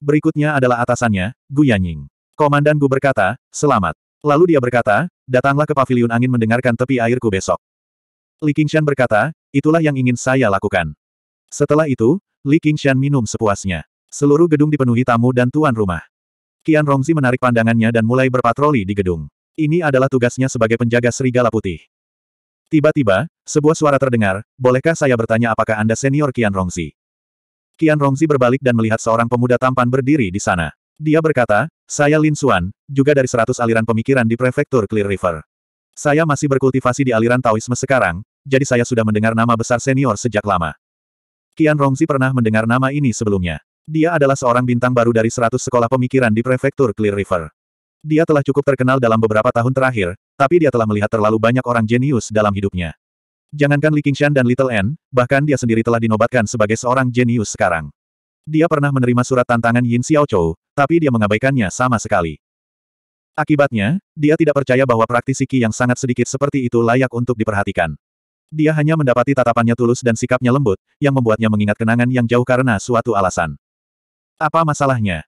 Berikutnya adalah atasannya, Gu Yanying. Komandan Gu berkata, selamat. Lalu dia berkata, datanglah ke paviliun angin mendengarkan tepi airku besok. Li Qingshan berkata, itulah yang ingin saya lakukan. Setelah itu, Li Qingshan minum sepuasnya. Seluruh gedung dipenuhi tamu dan tuan rumah. Qian Rongzi menarik pandangannya dan mulai berpatroli di gedung. Ini adalah tugasnya sebagai penjaga serigala putih. Tiba-tiba, sebuah suara terdengar, bolehkah saya bertanya apakah Anda senior Qian Rongzi? Qian Rongzi berbalik dan melihat seorang pemuda tampan berdiri di sana. Dia berkata, saya Lin Xuan, juga dari seratus aliran pemikiran di prefektur Clear River. Saya masih berkultivasi di aliran Taoisme sekarang, jadi saya sudah mendengar nama besar senior sejak lama. Qian Rongzi pernah mendengar nama ini sebelumnya. Dia adalah seorang bintang baru dari 100 sekolah pemikiran di prefektur Clear River. Dia telah cukup terkenal dalam beberapa tahun terakhir, tapi dia telah melihat terlalu banyak orang jenius dalam hidupnya. Jangankan Li Qingshan dan Little N, bahkan dia sendiri telah dinobatkan sebagai seorang jenius sekarang. Dia pernah menerima surat tantangan Yin Xiaochou, tapi dia mengabaikannya sama sekali. Akibatnya, dia tidak percaya bahwa praktisi Qi yang sangat sedikit seperti itu layak untuk diperhatikan. Dia hanya mendapati tatapannya tulus dan sikapnya lembut, yang membuatnya mengingat kenangan yang jauh karena suatu alasan. Apa masalahnya?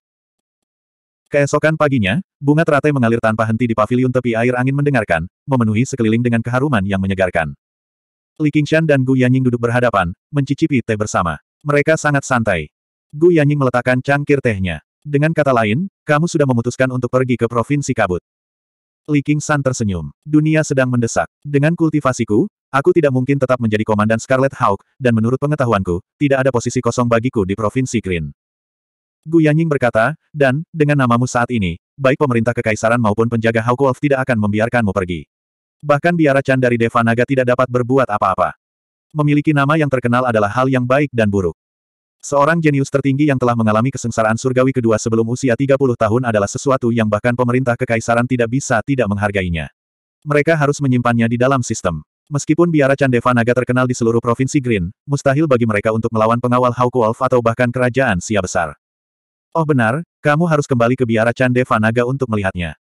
Keesokan paginya, bunga teratai mengalir tanpa henti di pavilion tepi air angin mendengarkan, memenuhi sekeliling dengan keharuman yang menyegarkan. Li Qingshan dan Gu Yanying duduk berhadapan, mencicipi teh bersama. Mereka sangat santai. Gu Yanying meletakkan cangkir tehnya. Dengan kata lain, kamu sudah memutuskan untuk pergi ke Provinsi Kabut. Li King San tersenyum. Dunia sedang mendesak. Dengan kultivasiku, aku tidak mungkin tetap menjadi komandan Scarlet Hawk, dan menurut pengetahuanku, tidak ada posisi kosong bagiku di Provinsi Green. Gu Yanying berkata, dan, dengan namamu saat ini, baik pemerintah kekaisaran maupun penjaga Hawk Wolf tidak akan membiarkanmu pergi. Bahkan biara Chan dari Devanaga tidak dapat berbuat apa-apa. Memiliki nama yang terkenal adalah hal yang baik dan buruk. Seorang jenius tertinggi yang telah mengalami kesengsaraan surgawi kedua sebelum usia 30 tahun adalah sesuatu yang bahkan pemerintah kekaisaran tidak bisa tidak menghargainya. Mereka harus menyimpannya di dalam sistem. Meskipun biara Candeva Naga terkenal di seluruh provinsi Green, mustahil bagi mereka untuk melawan pengawal Hawkwolf atau bahkan kerajaan Sia Besar. Oh benar, kamu harus kembali ke biara Candeva Naga untuk melihatnya.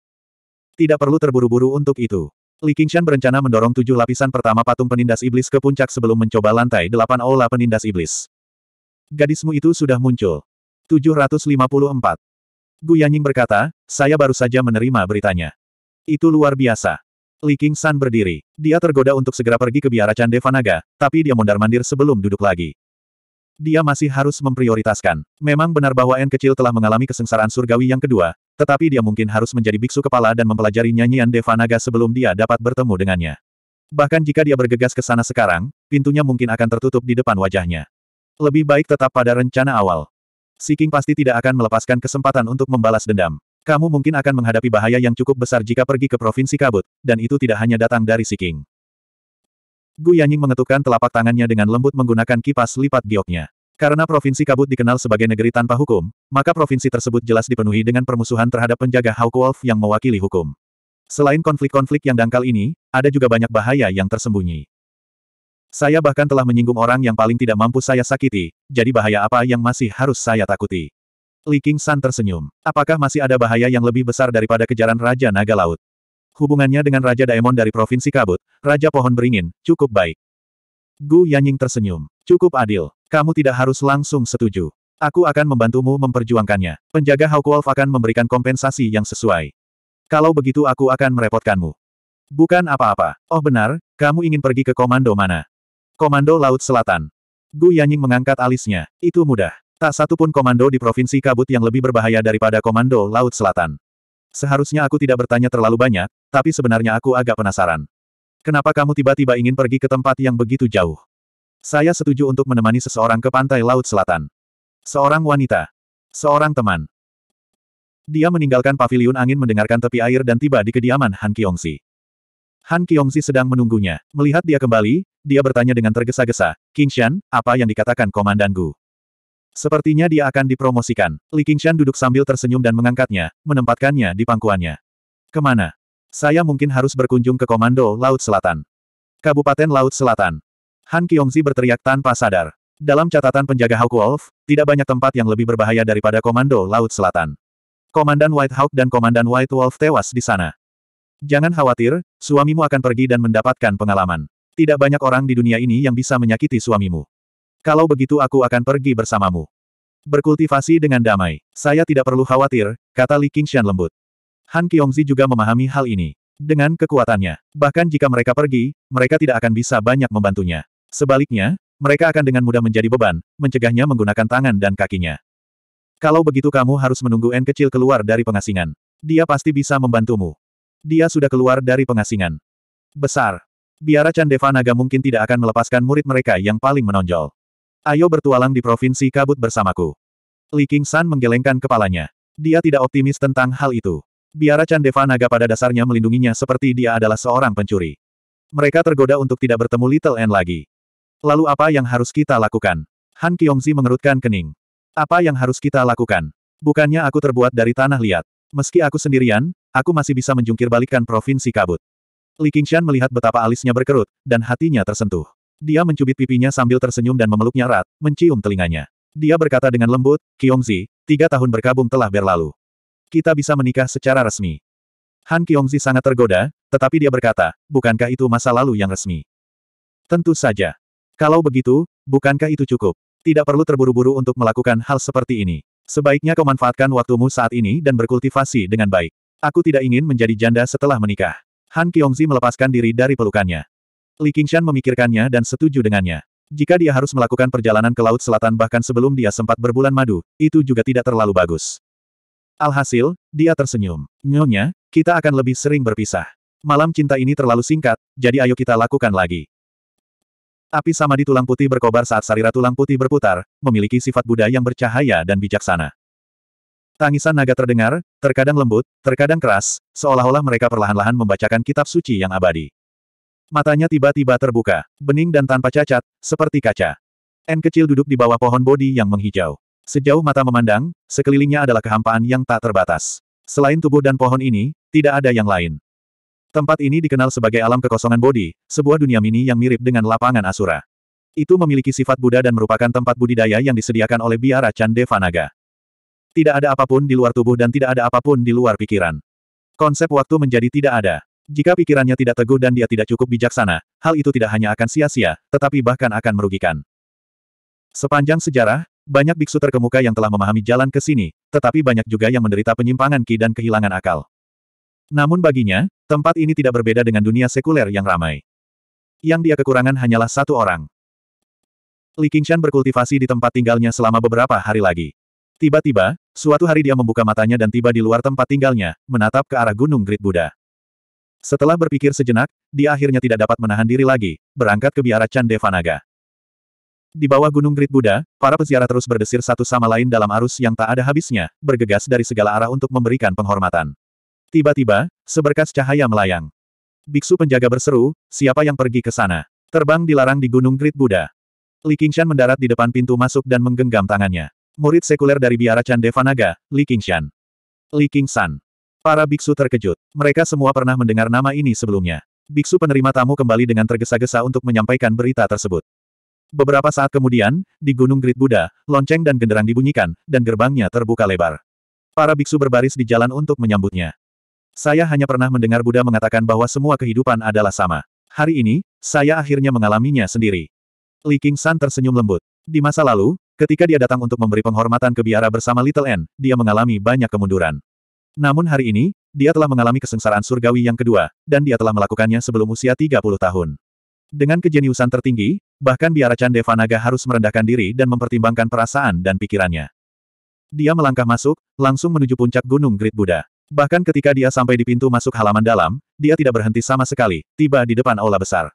Tidak perlu terburu-buru untuk itu. Li Qingshan berencana mendorong tujuh lapisan pertama patung penindas iblis ke puncak sebelum mencoba lantai delapan aula penindas iblis. Gadismu itu sudah muncul. 754. Gu Yanying berkata, saya baru saja menerima beritanya. Itu luar biasa. Li King San berdiri. Dia tergoda untuk segera pergi ke biara candevanaga, tapi dia mondar-mandir sebelum duduk lagi. Dia masih harus memprioritaskan. Memang benar bahwa N kecil telah mengalami kesengsaraan surgawi yang kedua, tetapi dia mungkin harus menjadi biksu kepala dan mempelajari nyanyian Devanaga sebelum dia dapat bertemu dengannya. Bahkan jika dia bergegas ke sana sekarang, pintunya mungkin akan tertutup di depan wajahnya. Lebih baik tetap pada rencana awal. Siking pasti tidak akan melepaskan kesempatan untuk membalas dendam. Kamu mungkin akan menghadapi bahaya yang cukup besar jika pergi ke Provinsi Kabut, dan itu tidak hanya datang dari Siking. Gu Yanying mengetukkan telapak tangannya dengan lembut menggunakan kipas lipat gioknya. Karena Provinsi Kabut dikenal sebagai negeri tanpa hukum, maka provinsi tersebut jelas dipenuhi dengan permusuhan terhadap penjaga Hawk Wolf yang mewakili hukum. Selain konflik-konflik yang dangkal ini, ada juga banyak bahaya yang tersembunyi. Saya bahkan telah menyinggung orang yang paling tidak mampu saya sakiti, jadi bahaya apa yang masih harus saya takuti? Li King San tersenyum. Apakah masih ada bahaya yang lebih besar daripada kejaran Raja Naga Laut? Hubungannya dengan Raja Daemon dari Provinsi Kabut, Raja Pohon Beringin, cukup baik. Gu Yanying tersenyum. Cukup adil. Kamu tidak harus langsung setuju. Aku akan membantumu memperjuangkannya. Penjaga Hawkwolf akan memberikan kompensasi yang sesuai. Kalau begitu aku akan merepotkanmu. Bukan apa-apa. Oh benar, kamu ingin pergi ke komando mana? Komando Laut Selatan. Gu Yanying mengangkat alisnya. Itu mudah. Tak satu pun komando di Provinsi Kabut yang lebih berbahaya daripada Komando Laut Selatan. Seharusnya aku tidak bertanya terlalu banyak, tapi sebenarnya aku agak penasaran. Kenapa kamu tiba-tiba ingin pergi ke tempat yang begitu jauh? Saya setuju untuk menemani seseorang ke pantai Laut Selatan. Seorang wanita. Seorang teman. Dia meninggalkan paviliun angin mendengarkan tepi air dan tiba di kediaman Han Kiongsi. Han Kiongsi sedang menunggunya. Melihat dia kembali, dia bertanya dengan tergesa-gesa, Kingshan, apa yang dikatakan Komandan Gu? Sepertinya dia akan dipromosikan. Li Kingshan duduk sambil tersenyum dan mengangkatnya, menempatkannya di pangkuannya. Kemana? Saya mungkin harus berkunjung ke Komando Laut Selatan. Kabupaten Laut Selatan. Han Kiongzi berteriak tanpa sadar. Dalam catatan penjaga Hawk Wolf, tidak banyak tempat yang lebih berbahaya daripada Komando Laut Selatan. Komandan White Hawk dan Komandan White Wolf tewas di sana. Jangan khawatir, suamimu akan pergi dan mendapatkan pengalaman. Tidak banyak orang di dunia ini yang bisa menyakiti suamimu. Kalau begitu aku akan pergi bersamamu. Berkultivasi dengan damai. Saya tidak perlu khawatir, kata Li Qingshan lembut. Han Kiongzi juga memahami hal ini. Dengan kekuatannya, bahkan jika mereka pergi, mereka tidak akan bisa banyak membantunya. Sebaliknya, mereka akan dengan mudah menjadi beban, mencegahnya menggunakan tangan dan kakinya. Kalau begitu kamu harus menunggu N kecil keluar dari pengasingan. Dia pasti bisa membantumu. Dia sudah keluar dari pengasingan. Besar. Biara Candeva Naga mungkin tidak akan melepaskan murid mereka yang paling menonjol. Ayo bertualang di provinsi kabut bersamaku. Li King San menggelengkan kepalanya. Dia tidak optimis tentang hal itu. Biara Candeva Naga pada dasarnya melindunginya seperti dia adalah seorang pencuri. Mereka tergoda untuk tidak bertemu Little N lagi. Lalu apa yang harus kita lakukan? Han Kyongzi mengerutkan kening. Apa yang harus kita lakukan? Bukannya aku terbuat dari tanah liat. Meski aku sendirian, aku masih bisa menjungkir balikan provinsi kabut. Li Qingshan melihat betapa alisnya berkerut, dan hatinya tersentuh. Dia mencubit pipinya sambil tersenyum dan memeluknya erat, mencium telinganya. Dia berkata dengan lembut, Kiongzi, tiga tahun berkabung telah berlalu. Kita bisa menikah secara resmi. Han Kiongzi sangat tergoda, tetapi dia berkata, bukankah itu masa lalu yang resmi? Tentu saja. Kalau begitu, bukankah itu cukup? Tidak perlu terburu-buru untuk melakukan hal seperti ini. Sebaiknya kau manfaatkan waktumu saat ini dan berkultivasi dengan baik. Aku tidak ingin menjadi janda setelah menikah. Han Kyongzi melepaskan diri dari pelukannya. Li Qingshan memikirkannya dan setuju dengannya. Jika dia harus melakukan perjalanan ke Laut Selatan bahkan sebelum dia sempat berbulan madu, itu juga tidak terlalu bagus. Alhasil, dia tersenyum. Nyonya, kita akan lebih sering berpisah. Malam cinta ini terlalu singkat, jadi ayo kita lakukan lagi. Api sama di tulang putih berkobar saat sarira tulang putih berputar, memiliki sifat Buddha yang bercahaya dan bijaksana. Tangisan naga terdengar, terkadang lembut, terkadang keras, seolah-olah mereka perlahan-lahan membacakan kitab suci yang abadi. Matanya tiba-tiba terbuka, bening dan tanpa cacat, seperti kaca. N kecil duduk di bawah pohon bodi yang menghijau. Sejauh mata memandang, sekelilingnya adalah kehampaan yang tak terbatas. Selain tubuh dan pohon ini, tidak ada yang lain. Tempat ini dikenal sebagai alam kekosongan bodi, sebuah dunia mini yang mirip dengan lapangan Asura. Itu memiliki sifat Buddha dan merupakan tempat budidaya yang disediakan oleh biara Chan Devanaga. Tidak ada apapun di luar tubuh dan tidak ada apapun di luar pikiran. Konsep waktu menjadi tidak ada. Jika pikirannya tidak teguh dan dia tidak cukup bijaksana, hal itu tidak hanya akan sia-sia, tetapi bahkan akan merugikan. Sepanjang sejarah, banyak biksu terkemuka yang telah memahami jalan ke sini, tetapi banyak juga yang menderita penyimpangan ki dan kehilangan akal. Namun baginya, tempat ini tidak berbeda dengan dunia sekuler yang ramai. Yang dia kekurangan hanyalah satu orang. Li Qingshan berkultivasi di tempat tinggalnya selama beberapa hari lagi. Tiba-tiba, suatu hari dia membuka matanya dan tiba di luar tempat tinggalnya, menatap ke arah Gunung Grit Buddha. Setelah berpikir sejenak, dia akhirnya tidak dapat menahan diri lagi, berangkat ke biara Chandevanaga. Di bawah Gunung Grit Buddha, para peziarah terus berdesir satu sama lain dalam arus yang tak ada habisnya, bergegas dari segala arah untuk memberikan penghormatan. Tiba-tiba, seberkas cahaya melayang. Biksu penjaga berseru, siapa yang pergi ke sana? Terbang dilarang di Gunung Grit Buddha. Li Qingshan mendarat di depan pintu masuk dan menggenggam tangannya. Murid sekuler dari biara Chandevanaga, Li Qingshan. Li Qingshan. Para biksu terkejut. Mereka semua pernah mendengar nama ini sebelumnya. Biksu penerima tamu kembali dengan tergesa-gesa untuk menyampaikan berita tersebut. Beberapa saat kemudian, di Gunung Grit Buddha, lonceng dan genderang dibunyikan, dan gerbangnya terbuka lebar. Para biksu berbaris di jalan untuk menyambutnya. Saya hanya pernah mendengar Buddha mengatakan bahwa semua kehidupan adalah sama. Hari ini, saya akhirnya mengalaminya sendiri. Li Qingshan tersenyum lembut. Di masa lalu, Ketika dia datang untuk memberi penghormatan ke biara bersama Little N, dia mengalami banyak kemunduran. Namun hari ini, dia telah mengalami kesengsaraan surgawi yang kedua, dan dia telah melakukannya sebelum usia 30 tahun. Dengan kejeniusan tertinggi, bahkan biara Chan Devanaga harus merendahkan diri dan mempertimbangkan perasaan dan pikirannya. Dia melangkah masuk, langsung menuju puncak gunung Grid Buddha. Bahkan ketika dia sampai di pintu masuk halaman dalam, dia tidak berhenti sama sekali, tiba di depan aula besar.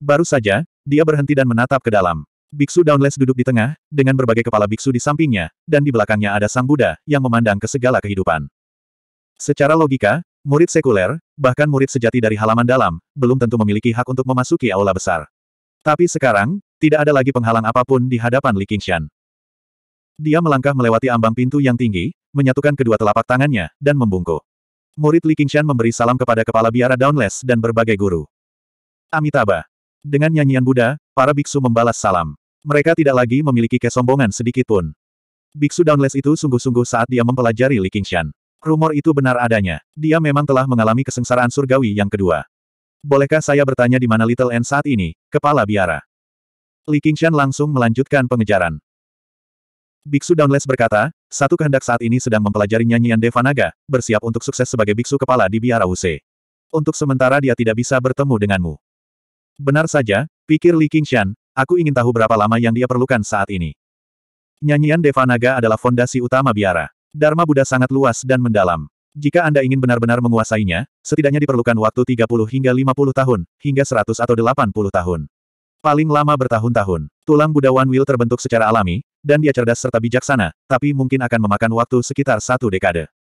Baru saja, dia berhenti dan menatap ke dalam. Biksu Downless duduk di tengah, dengan berbagai kepala biksu di sampingnya, dan di belakangnya ada Sang Buddha, yang memandang ke segala kehidupan. Secara logika, murid sekuler, bahkan murid sejati dari halaman dalam, belum tentu memiliki hak untuk memasuki aula besar. Tapi sekarang, tidak ada lagi penghalang apapun di hadapan Li Qingshan. Dia melangkah melewati ambang pintu yang tinggi, menyatukan kedua telapak tangannya, dan membungkuk. Murid Li Qingshan memberi salam kepada kepala biara Downless dan berbagai guru. Amitabha. Dengan nyanyian Buddha, para biksu membalas salam. Mereka tidak lagi memiliki kesombongan sedikitpun. Biksu Downless itu sungguh-sungguh saat dia mempelajari Li Qingshan. Rumor itu benar adanya. Dia memang telah mengalami kesengsaraan surgawi yang kedua. Bolehkah saya bertanya di mana Little N saat ini, kepala biara? Li Qingshan langsung melanjutkan pengejaran. Biksu Downless berkata, satu kehendak saat ini sedang mempelajari nyanyian Devanaga, bersiap untuk sukses sebagai biksu kepala di biara Wuse. Untuk sementara dia tidak bisa bertemu denganmu. Benar saja, pikir Li Qingshan, Aku ingin tahu berapa lama yang dia perlukan saat ini. Nyanyian Devanaga adalah fondasi utama biara. Dharma Buddha sangat luas dan mendalam. Jika Anda ingin benar-benar menguasainya, setidaknya diperlukan waktu 30 hingga 50 tahun, hingga 100 atau 80 tahun. Paling lama bertahun-tahun, tulang Buddha One Wheel terbentuk secara alami, dan dia cerdas serta bijaksana, tapi mungkin akan memakan waktu sekitar satu dekade.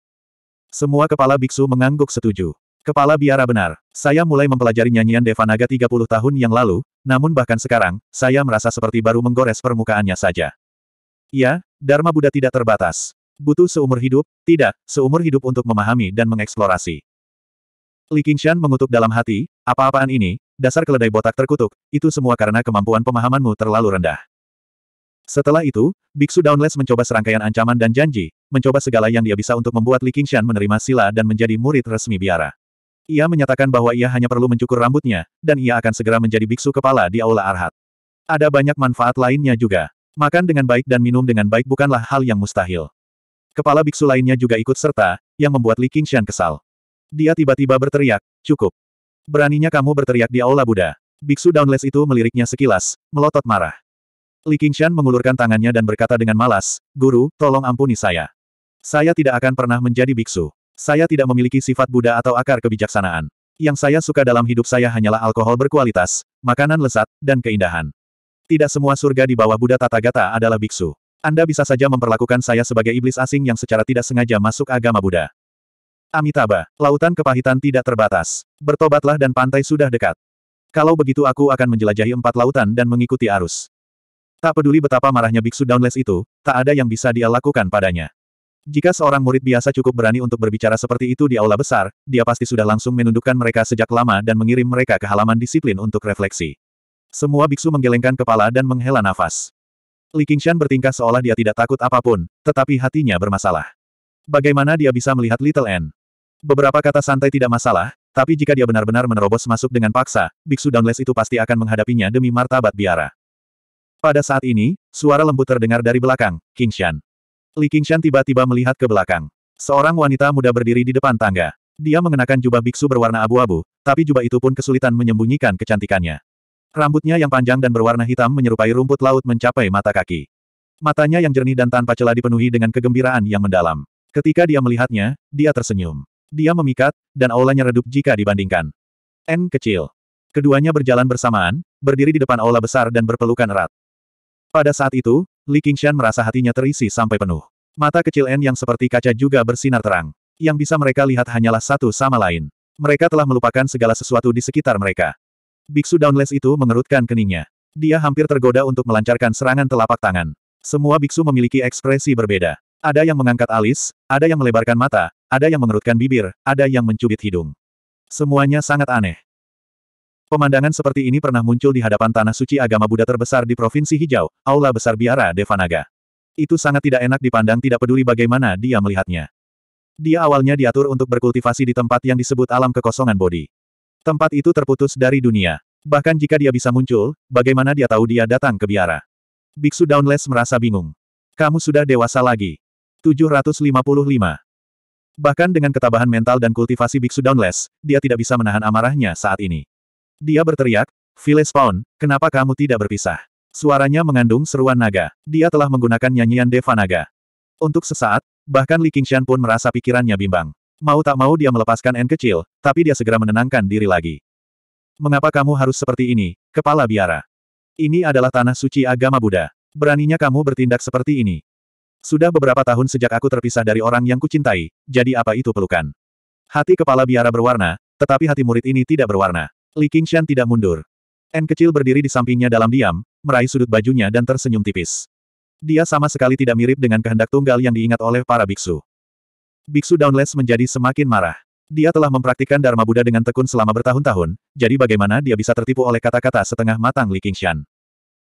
Semua kepala biksu mengangguk setuju. Kepala biara benar. Saya mulai mempelajari nyanyian Devanaga 30 tahun yang lalu, namun bahkan sekarang, saya merasa seperti baru menggores permukaannya saja. Ya, Dharma Buddha tidak terbatas. Butuh seumur hidup, tidak, seumur hidup untuk memahami dan mengeksplorasi. Li Qingshan mengutuk dalam hati, apa-apaan ini, dasar keledai botak terkutuk, itu semua karena kemampuan pemahamanmu terlalu rendah. Setelah itu, Biksu Downless mencoba serangkaian ancaman dan janji, mencoba segala yang dia bisa untuk membuat Li Qingshan menerima sila dan menjadi murid resmi biara. Ia menyatakan bahwa ia hanya perlu mencukur rambutnya, dan ia akan segera menjadi biksu kepala di Aula Arhat. Ada banyak manfaat lainnya juga. Makan dengan baik dan minum dengan baik bukanlah hal yang mustahil. Kepala biksu lainnya juga ikut serta, yang membuat Li Qingshan kesal. Dia tiba-tiba berteriak, cukup. Beraninya kamu berteriak di Aula Buddha. Biksu Downless itu meliriknya sekilas, melotot marah. Li Qingshan mengulurkan tangannya dan berkata dengan malas, Guru, tolong ampuni saya. Saya tidak akan pernah menjadi biksu. Saya tidak memiliki sifat Buddha atau akar kebijaksanaan. Yang saya suka dalam hidup saya hanyalah alkohol berkualitas, makanan lezat, dan keindahan. Tidak semua surga di bawah Buddha Tathagata adalah biksu. Anda bisa saja memperlakukan saya sebagai iblis asing yang secara tidak sengaja masuk agama Buddha. Amitabha, lautan kepahitan tidak terbatas. Bertobatlah dan pantai sudah dekat. Kalau begitu aku akan menjelajahi empat lautan dan mengikuti arus. Tak peduli betapa marahnya biksu downless itu, tak ada yang bisa dia lakukan padanya. Jika seorang murid biasa cukup berani untuk berbicara seperti itu di aula besar, dia pasti sudah langsung menundukkan mereka sejak lama dan mengirim mereka ke halaman disiplin untuk refleksi. Semua biksu menggelengkan kepala dan menghela nafas. Li Qingshan bertingkah seolah dia tidak takut apapun, tetapi hatinya bermasalah. Bagaimana dia bisa melihat Little N? Beberapa kata santai tidak masalah, tapi jika dia benar-benar menerobos masuk dengan paksa, biksu downless itu pasti akan menghadapinya demi martabat biara. Pada saat ini, suara lembut terdengar dari belakang, Qingshan. Li Qingshan tiba-tiba melihat ke belakang. Seorang wanita muda berdiri di depan tangga. Dia mengenakan jubah biksu berwarna abu-abu, tapi jubah itu pun kesulitan menyembunyikan kecantikannya. Rambutnya yang panjang dan berwarna hitam menyerupai rumput laut mencapai mata kaki. Matanya yang jernih dan tanpa celah dipenuhi dengan kegembiraan yang mendalam. Ketika dia melihatnya, dia tersenyum. Dia memikat, dan aulanya redup jika dibandingkan. N kecil. Keduanya berjalan bersamaan, berdiri di depan aula besar dan berpelukan erat. Pada saat itu, Li Qingshan merasa hatinya terisi sampai penuh. Mata kecil N yang seperti kaca juga bersinar terang. Yang bisa mereka lihat hanyalah satu sama lain. Mereka telah melupakan segala sesuatu di sekitar mereka. Biksu Downless itu mengerutkan keningnya. Dia hampir tergoda untuk melancarkan serangan telapak tangan. Semua biksu memiliki ekspresi berbeda. Ada yang mengangkat alis, ada yang melebarkan mata, ada yang mengerutkan bibir, ada yang mencubit hidung. Semuanya sangat aneh. Pemandangan seperti ini pernah muncul di hadapan tanah suci agama Buddha terbesar di Provinsi Hijau, Aula Besar Biara Devanaga. Itu sangat tidak enak dipandang tidak peduli bagaimana dia melihatnya. Dia awalnya diatur untuk berkultivasi di tempat yang disebut alam kekosongan bodi. Tempat itu terputus dari dunia. Bahkan jika dia bisa muncul, bagaimana dia tahu dia datang ke biara? Biksu Downless merasa bingung. Kamu sudah dewasa lagi. 755. Bahkan dengan ketabahan mental dan kultivasi Biksu Downless, dia tidak bisa menahan amarahnya saat ini. Dia berteriak, Village Spawn, kenapa kamu tidak berpisah? Suaranya mengandung seruan naga. Dia telah menggunakan nyanyian Deva Naga. Untuk sesaat, bahkan Li Qingshan pun merasa pikirannya bimbang. Mau tak mau dia melepaskan N kecil, tapi dia segera menenangkan diri lagi. Mengapa kamu harus seperti ini, kepala biara? Ini adalah tanah suci agama Buddha. Beraninya kamu bertindak seperti ini. Sudah beberapa tahun sejak aku terpisah dari orang yang kucintai, jadi apa itu pelukan? Hati kepala biara berwarna, tetapi hati murid ini tidak berwarna. Li Qingshan tidak mundur. N kecil berdiri di sampingnya dalam diam, meraih sudut bajunya dan tersenyum tipis. Dia sama sekali tidak mirip dengan kehendak tunggal yang diingat oleh para biksu. Biksu Downless menjadi semakin marah. Dia telah mempraktikkan Dharma Buddha dengan tekun selama bertahun-tahun, jadi bagaimana dia bisa tertipu oleh kata-kata setengah matang Li Qingshan.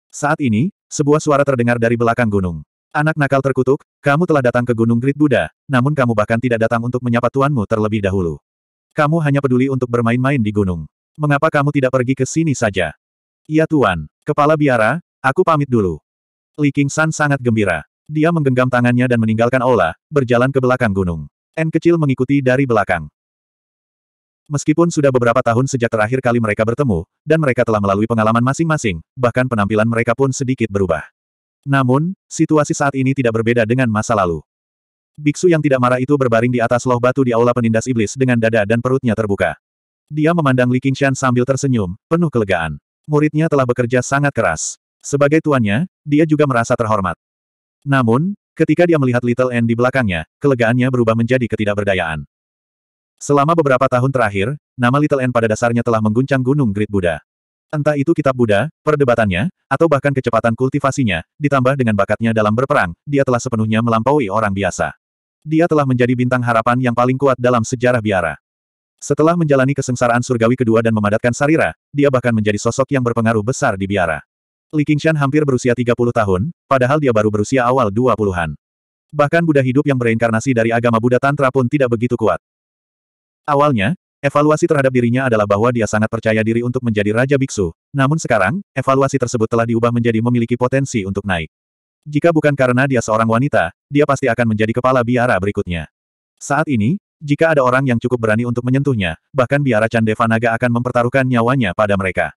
Saat ini, sebuah suara terdengar dari belakang gunung. Anak nakal terkutuk, kamu telah datang ke Gunung Great Buddha, namun kamu bahkan tidak datang untuk menyapa tuanmu terlebih dahulu. Kamu hanya peduli untuk bermain-main di gunung. Mengapa kamu tidak pergi ke sini saja? Iya Tuan, Kepala Biara, aku pamit dulu. Li San sangat gembira. Dia menggenggam tangannya dan meninggalkan aula, berjalan ke belakang gunung. N kecil mengikuti dari belakang. Meskipun sudah beberapa tahun sejak terakhir kali mereka bertemu, dan mereka telah melalui pengalaman masing-masing, bahkan penampilan mereka pun sedikit berubah. Namun, situasi saat ini tidak berbeda dengan masa lalu. Biksu yang tidak marah itu berbaring di atas loh batu di aula penindas iblis dengan dada dan perutnya terbuka. Dia memandang Li Qingshan sambil tersenyum, penuh kelegaan. Muridnya telah bekerja sangat keras. Sebagai tuannya, dia juga merasa terhormat. Namun, ketika dia melihat Little N di belakangnya, kelegaannya berubah menjadi ketidakberdayaan. Selama beberapa tahun terakhir, nama Little N pada dasarnya telah mengguncang gunung Great Buddha. Entah itu kitab Buddha, perdebatannya, atau bahkan kecepatan kultivasinya, ditambah dengan bakatnya dalam berperang, dia telah sepenuhnya melampaui orang biasa. Dia telah menjadi bintang harapan yang paling kuat dalam sejarah biara. Setelah menjalani kesengsaraan surgawi kedua dan memadatkan sarira, dia bahkan menjadi sosok yang berpengaruh besar di biara. Li Qingshan hampir berusia 30 tahun, padahal dia baru berusia awal 20-an. Bahkan Buddha hidup yang bereinkarnasi dari agama Buddha Tantra pun tidak begitu kuat. Awalnya, Evaluasi terhadap dirinya adalah bahwa dia sangat percaya diri untuk menjadi Raja Biksu, namun sekarang, evaluasi tersebut telah diubah menjadi memiliki potensi untuk naik. Jika bukan karena dia seorang wanita, dia pasti akan menjadi kepala biara berikutnya. Saat ini, jika ada orang yang cukup berani untuk menyentuhnya, bahkan biara Chan Devanaga akan mempertaruhkan nyawanya pada mereka.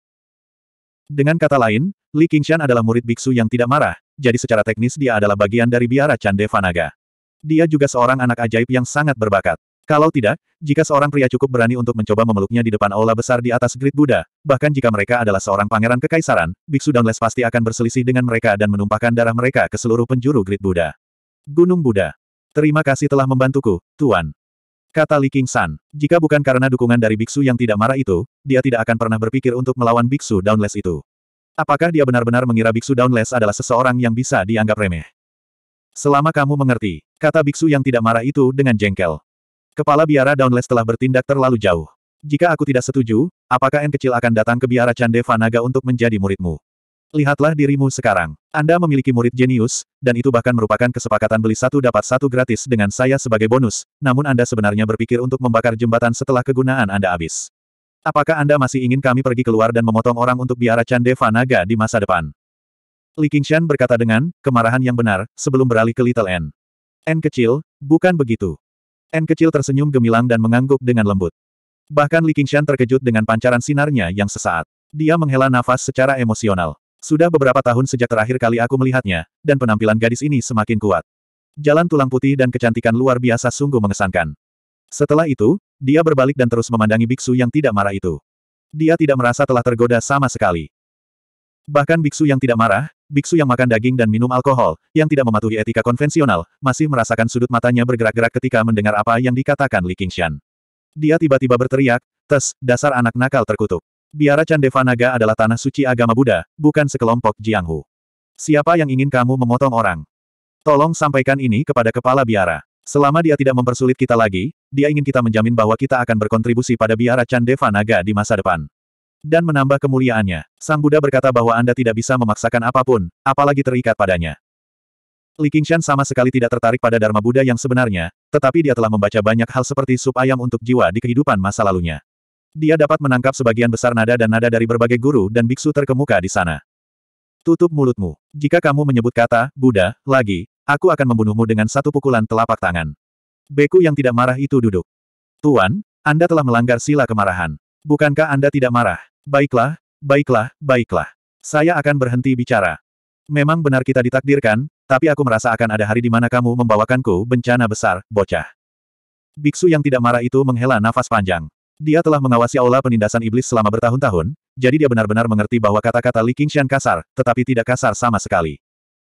Dengan kata lain, Li Qingshan adalah murid biksu yang tidak marah, jadi secara teknis dia adalah bagian dari biara Chan Devanaga. Dia juga seorang anak ajaib yang sangat berbakat. Kalau tidak, jika seorang pria cukup berani untuk mencoba memeluknya di depan aula besar di atas grid Buddha, bahkan jika mereka adalah seorang pangeran kekaisaran, biksu Downless pasti akan berselisih dengan mereka dan menumpahkan darah mereka ke seluruh penjuru grid Buddha. Gunung Buddha. Terima kasih telah membantuku, Tuan. Kata Li King San, jika bukan karena dukungan dari biksu yang tidak marah itu, dia tidak akan pernah berpikir untuk melawan biksu downless itu. Apakah dia benar-benar mengira biksu downless adalah seseorang yang bisa dianggap remeh? Selama kamu mengerti, kata biksu yang tidak marah itu dengan jengkel. Kepala biara downless telah bertindak terlalu jauh. Jika aku tidak setuju, apakah N kecil akan datang ke biara Candeva Naga untuk menjadi muridmu? Lihatlah dirimu sekarang. Anda memiliki murid jenius, dan itu bahkan merupakan kesepakatan beli satu dapat satu gratis dengan saya sebagai bonus, namun Anda sebenarnya berpikir untuk membakar jembatan setelah kegunaan Anda habis. Apakah Anda masih ingin kami pergi keluar dan memotong orang untuk biara Candeva Naga di masa depan? Li Qingshan berkata dengan, kemarahan yang benar, sebelum beralih ke Little N. N kecil, bukan begitu. N kecil tersenyum gemilang dan mengangguk dengan lembut. Bahkan Li Qingshan terkejut dengan pancaran sinarnya yang sesaat. Dia menghela nafas secara emosional. Sudah beberapa tahun sejak terakhir kali aku melihatnya, dan penampilan gadis ini semakin kuat. Jalan tulang putih dan kecantikan luar biasa sungguh mengesankan. Setelah itu, dia berbalik dan terus memandangi biksu yang tidak marah itu. Dia tidak merasa telah tergoda sama sekali. Bahkan biksu yang tidak marah, biksu yang makan daging dan minum alkohol, yang tidak mematuhi etika konvensional, masih merasakan sudut matanya bergerak-gerak ketika mendengar apa yang dikatakan Li Qingshan. Dia tiba-tiba berteriak, Tes, dasar anak nakal terkutuk. Biara Candevanaga adalah tanah suci agama Buddha, bukan sekelompok Jianghu. Siapa yang ingin kamu memotong orang? Tolong sampaikan ini kepada kepala biara. Selama dia tidak mempersulit kita lagi, dia ingin kita menjamin bahwa kita akan berkontribusi pada biara Chandevanaga di masa depan. Dan menambah kemuliaannya, Sang Buddha berkata bahwa Anda tidak bisa memaksakan apapun, apalagi terikat padanya. Li Qingshan sama sekali tidak tertarik pada Dharma Buddha yang sebenarnya, tetapi dia telah membaca banyak hal seperti sup ayam untuk jiwa di kehidupan masa lalunya. Dia dapat menangkap sebagian besar nada dan nada dari berbagai guru dan biksu terkemuka di sana. Tutup mulutmu. Jika kamu menyebut kata, Buddha, lagi, aku akan membunuhmu dengan satu pukulan telapak tangan. Beku yang tidak marah itu duduk. Tuan, Anda telah melanggar sila kemarahan. Bukankah Anda tidak marah? Baiklah, baiklah, baiklah. Saya akan berhenti bicara. Memang benar kita ditakdirkan, tapi aku merasa akan ada hari di mana kamu membawakanku bencana besar, bocah. Biksu yang tidak marah itu menghela nafas panjang. Dia telah mengawasi aula penindasan iblis selama bertahun-tahun, jadi dia benar-benar mengerti bahwa kata-kata Li Qingshan kasar, tetapi tidak kasar sama sekali.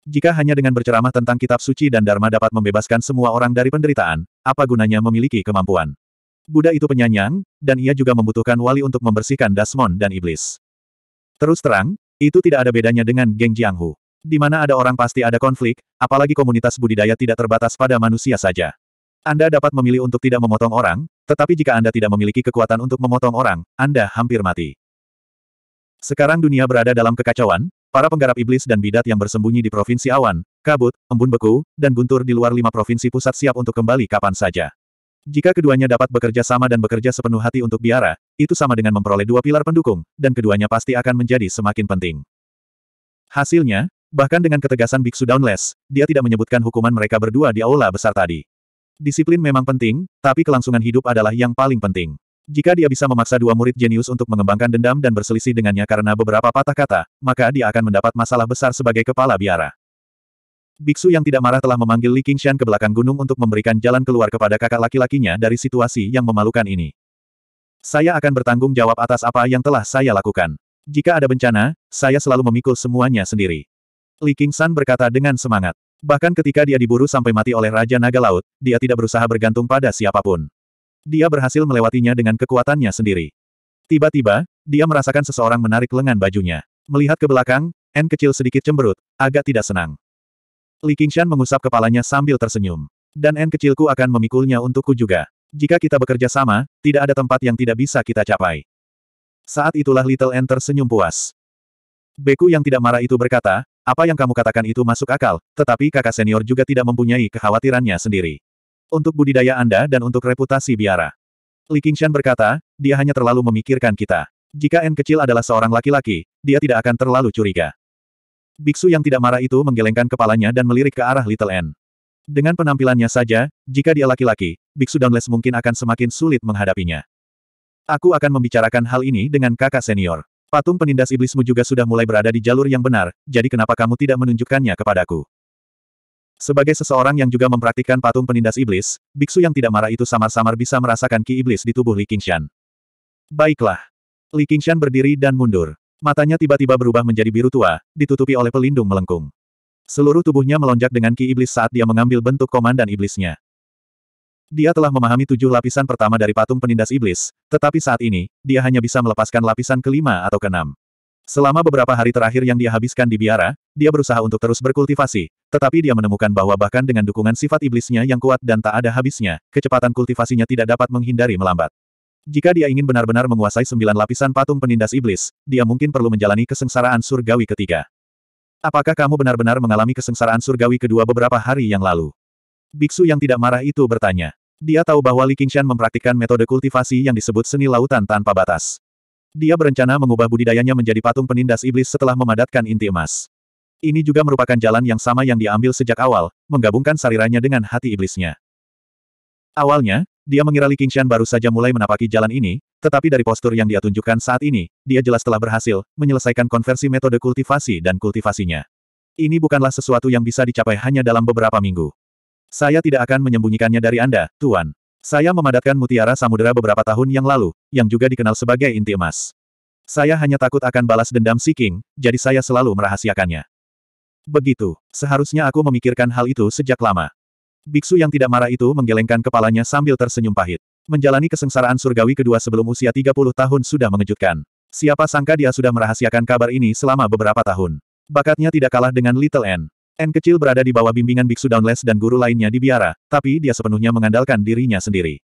Jika hanya dengan berceramah tentang kitab suci dan dharma dapat membebaskan semua orang dari penderitaan, apa gunanya memiliki kemampuan? Buddha itu penyanyang, dan ia juga membutuhkan wali untuk membersihkan Dasmon dan iblis. Terus terang, itu tidak ada bedanya dengan geng Jianghu. Di mana ada orang pasti ada konflik, apalagi komunitas budidaya tidak terbatas pada manusia saja. Anda dapat memilih untuk tidak memotong orang, tetapi jika Anda tidak memiliki kekuatan untuk memotong orang, Anda hampir mati. Sekarang dunia berada dalam kekacauan, para penggarap iblis dan bidat yang bersembunyi di provinsi awan, kabut, embun beku, dan guntur di luar lima provinsi pusat siap untuk kembali kapan saja. Jika keduanya dapat bekerja sama dan bekerja sepenuh hati untuk biara, itu sama dengan memperoleh dua pilar pendukung, dan keduanya pasti akan menjadi semakin penting. Hasilnya, bahkan dengan ketegasan Biksu Downless, dia tidak menyebutkan hukuman mereka berdua di aula besar tadi. Disiplin memang penting, tapi kelangsungan hidup adalah yang paling penting. Jika dia bisa memaksa dua murid jenius untuk mengembangkan dendam dan berselisih dengannya karena beberapa patah kata, maka dia akan mendapat masalah besar sebagai kepala biara. Biksu yang tidak marah telah memanggil Li Qingshan ke belakang gunung untuk memberikan jalan keluar kepada kakak laki-lakinya dari situasi yang memalukan ini. Saya akan bertanggung jawab atas apa yang telah saya lakukan. Jika ada bencana, saya selalu memikul semuanya sendiri. Li Qingshan berkata dengan semangat. Bahkan ketika dia diburu sampai mati oleh Raja Naga Laut, dia tidak berusaha bergantung pada siapapun. Dia berhasil melewatinya dengan kekuatannya sendiri. Tiba-tiba, dia merasakan seseorang menarik lengan bajunya. Melihat ke belakang, N kecil sedikit cemberut, agak tidak senang. Li Qingshan mengusap kepalanya sambil tersenyum. Dan N kecilku akan memikulnya untukku juga. Jika kita bekerja sama, tidak ada tempat yang tidak bisa kita capai. Saat itulah Little N tersenyum puas. Beku yang tidak marah itu berkata, apa yang kamu katakan itu masuk akal, tetapi kakak senior juga tidak mempunyai kekhawatirannya sendiri. Untuk budidaya Anda dan untuk reputasi biara. Li Qingshan berkata, dia hanya terlalu memikirkan kita. Jika N kecil adalah seorang laki-laki, dia tidak akan terlalu curiga. Biksu yang tidak marah itu menggelengkan kepalanya dan melirik ke arah Little N. Dengan penampilannya saja, jika dia laki-laki, Biksu Downless mungkin akan semakin sulit menghadapinya. Aku akan membicarakan hal ini dengan kakak senior. Patung penindas iblismu juga sudah mulai berada di jalur yang benar, jadi kenapa kamu tidak menunjukkannya kepadaku? Sebagai seseorang yang juga mempraktikkan patung penindas iblis, biksu yang tidak marah itu samar-samar bisa merasakan ki iblis di tubuh Li Qingshan. Baiklah. Li Qingshan berdiri dan mundur. Matanya tiba-tiba berubah menjadi biru tua, ditutupi oleh pelindung melengkung. Seluruh tubuhnya melonjak dengan ki iblis saat dia mengambil bentuk komandan iblisnya. Dia telah memahami tujuh lapisan pertama dari patung penindas iblis, tetapi saat ini, dia hanya bisa melepaskan lapisan kelima atau keenam. Selama beberapa hari terakhir yang dia habiskan di biara, dia berusaha untuk terus berkultivasi, tetapi dia menemukan bahwa bahkan dengan dukungan sifat iblisnya yang kuat dan tak ada habisnya, kecepatan kultivasinya tidak dapat menghindari melambat. Jika dia ingin benar-benar menguasai sembilan lapisan patung penindas iblis, dia mungkin perlu menjalani kesengsaraan surgawi ketiga. Apakah kamu benar-benar mengalami kesengsaraan surgawi kedua beberapa hari yang lalu? Biksu yang tidak marah itu bertanya. Dia tahu bahwa Li Qingshan mempraktikkan metode kultivasi yang disebut seni lautan tanpa batas. Dia berencana mengubah budidayanya menjadi patung penindas iblis setelah memadatkan inti emas. Ini juga merupakan jalan yang sama yang diambil sejak awal, menggabungkan sariranya dengan hati iblisnya. Awalnya, dia mengira Li Qingshan baru saja mulai menapaki jalan ini, tetapi dari postur yang dia tunjukkan saat ini, dia jelas telah berhasil menyelesaikan konversi metode kultivasi dan kultivasinya. Ini bukanlah sesuatu yang bisa dicapai hanya dalam beberapa minggu. Saya tidak akan menyembunyikannya dari Anda, Tuan. Saya memadatkan mutiara samudera beberapa tahun yang lalu, yang juga dikenal sebagai inti emas. Saya hanya takut akan balas dendam si King, jadi saya selalu merahasiakannya. Begitu, seharusnya aku memikirkan hal itu sejak lama. Biksu yang tidak marah itu menggelengkan kepalanya sambil tersenyum pahit. Menjalani kesengsaraan surgawi kedua sebelum usia 30 tahun sudah mengejutkan. Siapa sangka dia sudah merahasiakan kabar ini selama beberapa tahun. Bakatnya tidak kalah dengan Little N. N kecil berada di bawah bimbingan biksu downless dan guru lainnya di biara, tapi dia sepenuhnya mengandalkan dirinya sendiri.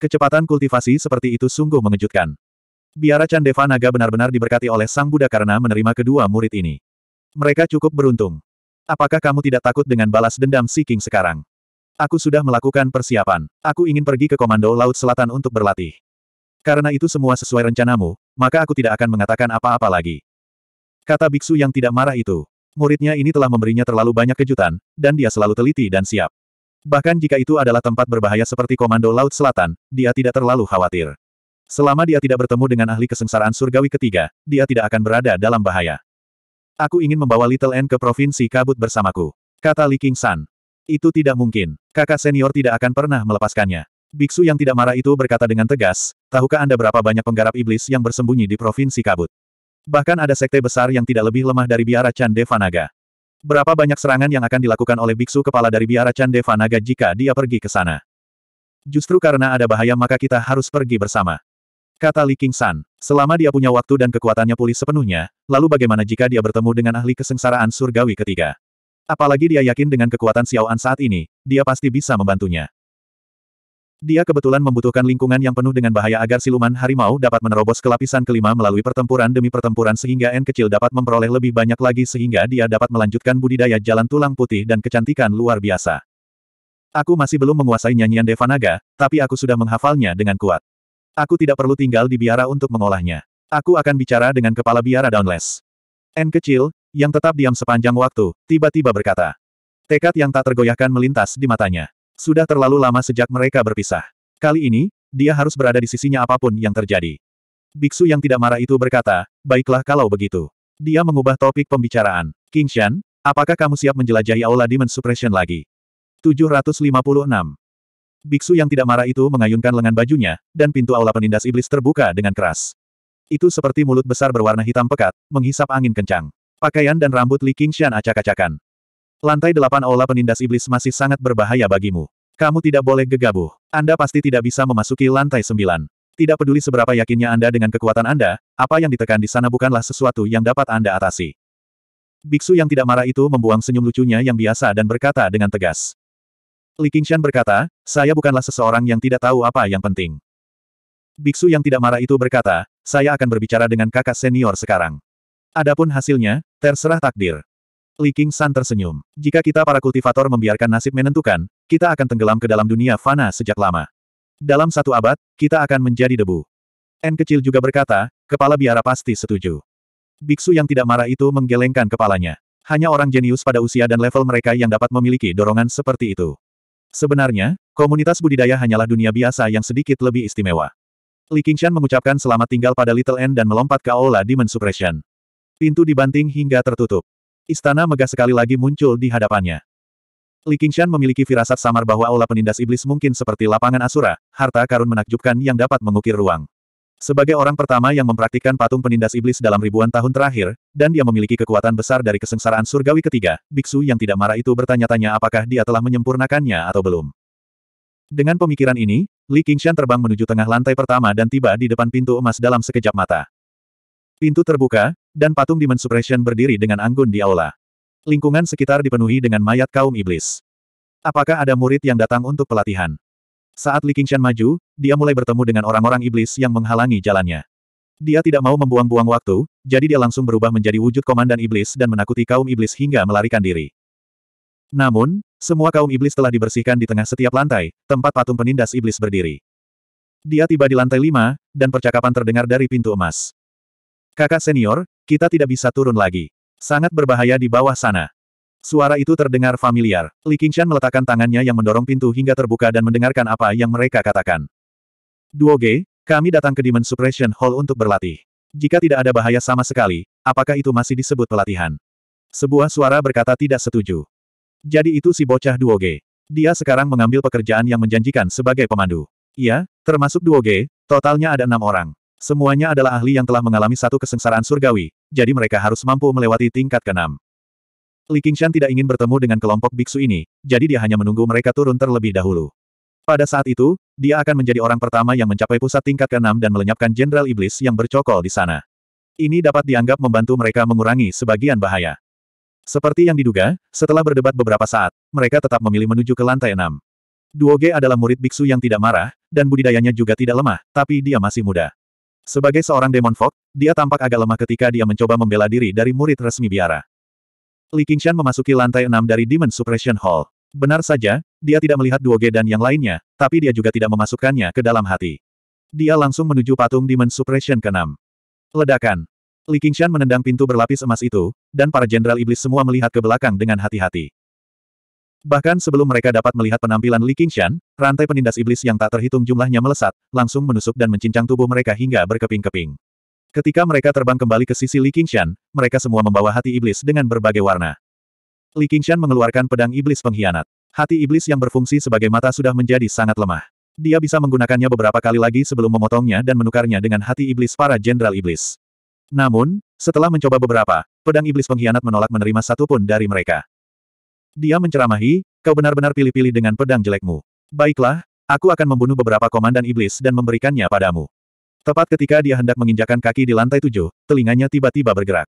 Kecepatan kultivasi seperti itu sungguh mengejutkan. Biara Chandeva Naga benar-benar diberkati oleh Sang Buddha karena menerima kedua murid ini. Mereka cukup beruntung. Apakah kamu tidak takut dengan balas dendam Si King sekarang? Aku sudah melakukan persiapan. Aku ingin pergi ke Komando Laut Selatan untuk berlatih. Karena itu semua sesuai rencanamu, maka aku tidak akan mengatakan apa-apa lagi. Kata biksu yang tidak marah itu. Muridnya ini telah memberinya terlalu banyak kejutan, dan dia selalu teliti dan siap. Bahkan jika itu adalah tempat berbahaya seperti Komando Laut Selatan, dia tidak terlalu khawatir. Selama dia tidak bertemu dengan ahli kesengsaraan surgawi ketiga, dia tidak akan berada dalam bahaya. Aku ingin membawa Little N ke provinsi kabut bersamaku. Kata Li King San. Itu tidak mungkin. Kakak senior tidak akan pernah melepaskannya. Biksu yang tidak marah itu berkata dengan tegas, tahukah Anda berapa banyak penggarap iblis yang bersembunyi di provinsi kabut? Bahkan ada sekte besar yang tidak lebih lemah dari biara Chan Devanaga. Berapa banyak serangan yang akan dilakukan oleh biksu kepala dari biara Chan Devanaga jika dia pergi ke sana? Justru karena ada bahaya maka kita harus pergi bersama. Kata Li King San, selama dia punya waktu dan kekuatannya pulih sepenuhnya, lalu bagaimana jika dia bertemu dengan ahli kesengsaraan surgawi ketiga? Apalagi dia yakin dengan kekuatan Xiao An saat ini, dia pasti bisa membantunya. Dia kebetulan membutuhkan lingkungan yang penuh dengan bahaya agar siluman harimau dapat menerobos ke lapisan kelima melalui pertempuran demi pertempuran sehingga N kecil dapat memperoleh lebih banyak lagi sehingga dia dapat melanjutkan budidaya jalan tulang putih dan kecantikan luar biasa. Aku masih belum menguasai nyanyian Devanaga, tapi aku sudah menghafalnya dengan kuat. Aku tidak perlu tinggal di biara untuk mengolahnya. Aku akan bicara dengan kepala biara Downless. N kecil, yang tetap diam sepanjang waktu, tiba-tiba berkata. Tekad yang tak tergoyahkan melintas di matanya. Sudah terlalu lama sejak mereka berpisah. Kali ini, dia harus berada di sisinya apapun yang terjadi. Biksu yang tidak marah itu berkata, baiklah kalau begitu. Dia mengubah topik pembicaraan. King Shan, apakah kamu siap menjelajahi Aula Demon Suppression lagi? 756. Biksu yang tidak marah itu mengayunkan lengan bajunya, dan pintu aula penindas iblis terbuka dengan keras. Itu seperti mulut besar berwarna hitam pekat, menghisap angin kencang. Pakaian dan rambut Li Qingshan acak-acakan. Lantai delapan aula penindas iblis masih sangat berbahaya bagimu. Kamu tidak boleh gegabah. Anda pasti tidak bisa memasuki lantai sembilan. Tidak peduli seberapa yakinnya Anda dengan kekuatan Anda, apa yang ditekan di sana bukanlah sesuatu yang dapat Anda atasi. Biksu yang tidak marah itu membuang senyum lucunya yang biasa dan berkata dengan tegas. Li Qingshan berkata, saya bukanlah seseorang yang tidak tahu apa yang penting. Biksu yang tidak marah itu berkata, saya akan berbicara dengan kakak senior sekarang. Adapun hasilnya, terserah takdir. Li King San tersenyum. Jika kita para kultivator membiarkan nasib menentukan, kita akan tenggelam ke dalam dunia fana sejak lama. Dalam satu abad, kita akan menjadi debu. N kecil juga berkata, kepala biara pasti setuju. Biksu yang tidak marah itu menggelengkan kepalanya. Hanya orang jenius pada usia dan level mereka yang dapat memiliki dorongan seperti itu. Sebenarnya, komunitas budidaya hanyalah dunia biasa yang sedikit lebih istimewa. Li Qingshan mengucapkan selamat tinggal pada Little N dan melompat ke aula Demon Suppression. Pintu dibanting hingga tertutup. Istana megah sekali lagi muncul di hadapannya. Li Qingshan memiliki firasat samar bahwa aula penindas iblis mungkin seperti lapangan Asura, harta karun menakjubkan yang dapat mengukir ruang. Sebagai orang pertama yang mempraktikkan patung penindas iblis dalam ribuan tahun terakhir, dan dia memiliki kekuatan besar dari kesengsaraan surgawi ketiga, biksu yang tidak marah itu bertanya-tanya apakah dia telah menyempurnakannya atau belum. Dengan pemikiran ini, Li Qingshan terbang menuju tengah lantai pertama dan tiba di depan pintu emas dalam sekejap mata. Pintu terbuka, dan patung Demon Suppression berdiri dengan anggun di aula. Lingkungan sekitar dipenuhi dengan mayat kaum iblis. Apakah ada murid yang datang untuk pelatihan? Saat Li Qingshan maju, dia mulai bertemu dengan orang-orang iblis yang menghalangi jalannya. Dia tidak mau membuang-buang waktu, jadi dia langsung berubah menjadi wujud komandan iblis dan menakuti kaum iblis hingga melarikan diri. Namun, semua kaum iblis telah dibersihkan di tengah setiap lantai, tempat patung penindas iblis berdiri. Dia tiba di lantai lima, dan percakapan terdengar dari pintu emas. Kakak senior, kita tidak bisa turun lagi. Sangat berbahaya di bawah sana. Suara itu terdengar familiar. Li Qingshan meletakkan tangannya yang mendorong pintu hingga terbuka dan mendengarkan apa yang mereka katakan. Duo G, kami datang ke Demon Suppression Hall untuk berlatih. Jika tidak ada bahaya sama sekali, apakah itu masih disebut pelatihan? Sebuah suara berkata tidak setuju. Jadi itu si bocah Duo G. Dia sekarang mengambil pekerjaan yang menjanjikan sebagai pemandu. Iya, termasuk Duo G, totalnya ada enam orang. Semuanya adalah ahli yang telah mengalami satu kesengsaraan surgawi, jadi mereka harus mampu melewati tingkat keenam. Li Qingshan tidak ingin bertemu dengan kelompok biksu ini, jadi dia hanya menunggu mereka turun terlebih dahulu. Pada saat itu, dia akan menjadi orang pertama yang mencapai pusat tingkat keenam dan melenyapkan Jenderal Iblis yang bercokol di sana. Ini dapat dianggap membantu mereka mengurangi sebagian bahaya. Seperti yang diduga, setelah berdebat beberapa saat, mereka tetap memilih menuju ke lantai enam. Duoge adalah murid biksu yang tidak marah, dan budidayanya juga tidak lemah, tapi dia masih muda. Sebagai seorang demon fog, dia tampak agak lemah ketika dia mencoba membela diri dari murid resmi biara. Li Qingshan memasuki lantai enam dari Demon Suppression Hall. Benar saja, dia tidak melihat Duo dan yang lainnya, tapi dia juga tidak memasukkannya ke dalam hati. Dia langsung menuju patung Demon Suppression ke-6. Ledakan. Li Qingshan menendang pintu berlapis emas itu, dan para jenderal iblis semua melihat ke belakang dengan hati-hati. Bahkan sebelum mereka dapat melihat penampilan Li Qingshan, rantai penindas iblis yang tak terhitung jumlahnya melesat, langsung menusuk dan mencincang tubuh mereka hingga berkeping-keping. Ketika mereka terbang kembali ke sisi Li Qingshan, mereka semua membawa hati iblis dengan berbagai warna. Li Qingshan mengeluarkan pedang iblis pengkhianat. Hati iblis yang berfungsi sebagai mata sudah menjadi sangat lemah. Dia bisa menggunakannya beberapa kali lagi sebelum memotongnya dan menukarnya dengan hati iblis para jenderal iblis. Namun, setelah mencoba beberapa, pedang iblis pengkhianat menolak menerima satu pun dari mereka. Dia menceramahi, kau benar-benar pilih-pilih dengan pedang jelekmu. Baiklah, aku akan membunuh beberapa komandan iblis dan memberikannya padamu. Tepat ketika dia hendak menginjakan kaki di lantai tujuh, telinganya tiba-tiba bergerak.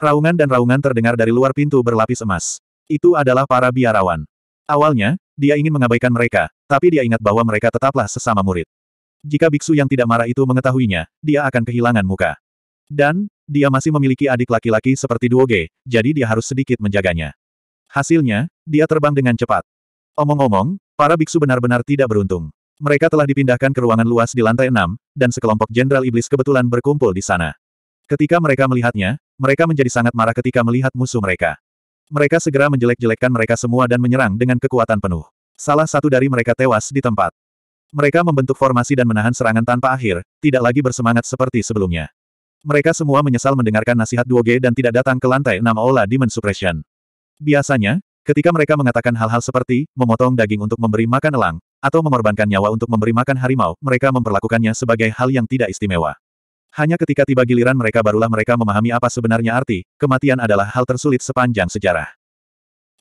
Raungan dan raungan terdengar dari luar pintu berlapis emas. Itu adalah para biarawan. Awalnya, dia ingin mengabaikan mereka, tapi dia ingat bahwa mereka tetaplah sesama murid. Jika biksu yang tidak marah itu mengetahuinya, dia akan kehilangan muka. Dan, dia masih memiliki adik laki-laki seperti Duoge, jadi dia harus sedikit menjaganya. Hasilnya, dia terbang dengan cepat. Omong-omong, para biksu benar-benar tidak beruntung. Mereka telah dipindahkan ke ruangan luas di lantai enam, dan sekelompok jenderal iblis kebetulan berkumpul di sana. Ketika mereka melihatnya, mereka menjadi sangat marah ketika melihat musuh mereka. Mereka segera menjelek-jelekkan mereka semua dan menyerang dengan kekuatan penuh. Salah satu dari mereka tewas di tempat. Mereka membentuk formasi dan menahan serangan tanpa akhir, tidak lagi bersemangat seperti sebelumnya. Mereka semua menyesal mendengarkan nasihat Duoge dan tidak datang ke lantai enam Ola Demon Suppression. Biasanya, ketika mereka mengatakan hal-hal seperti memotong daging untuk memberi makan elang, atau mengorbankan nyawa untuk memberi makan harimau, mereka memperlakukannya sebagai hal yang tidak istimewa. Hanya ketika tiba giliran mereka barulah mereka memahami apa sebenarnya arti, kematian adalah hal tersulit sepanjang sejarah.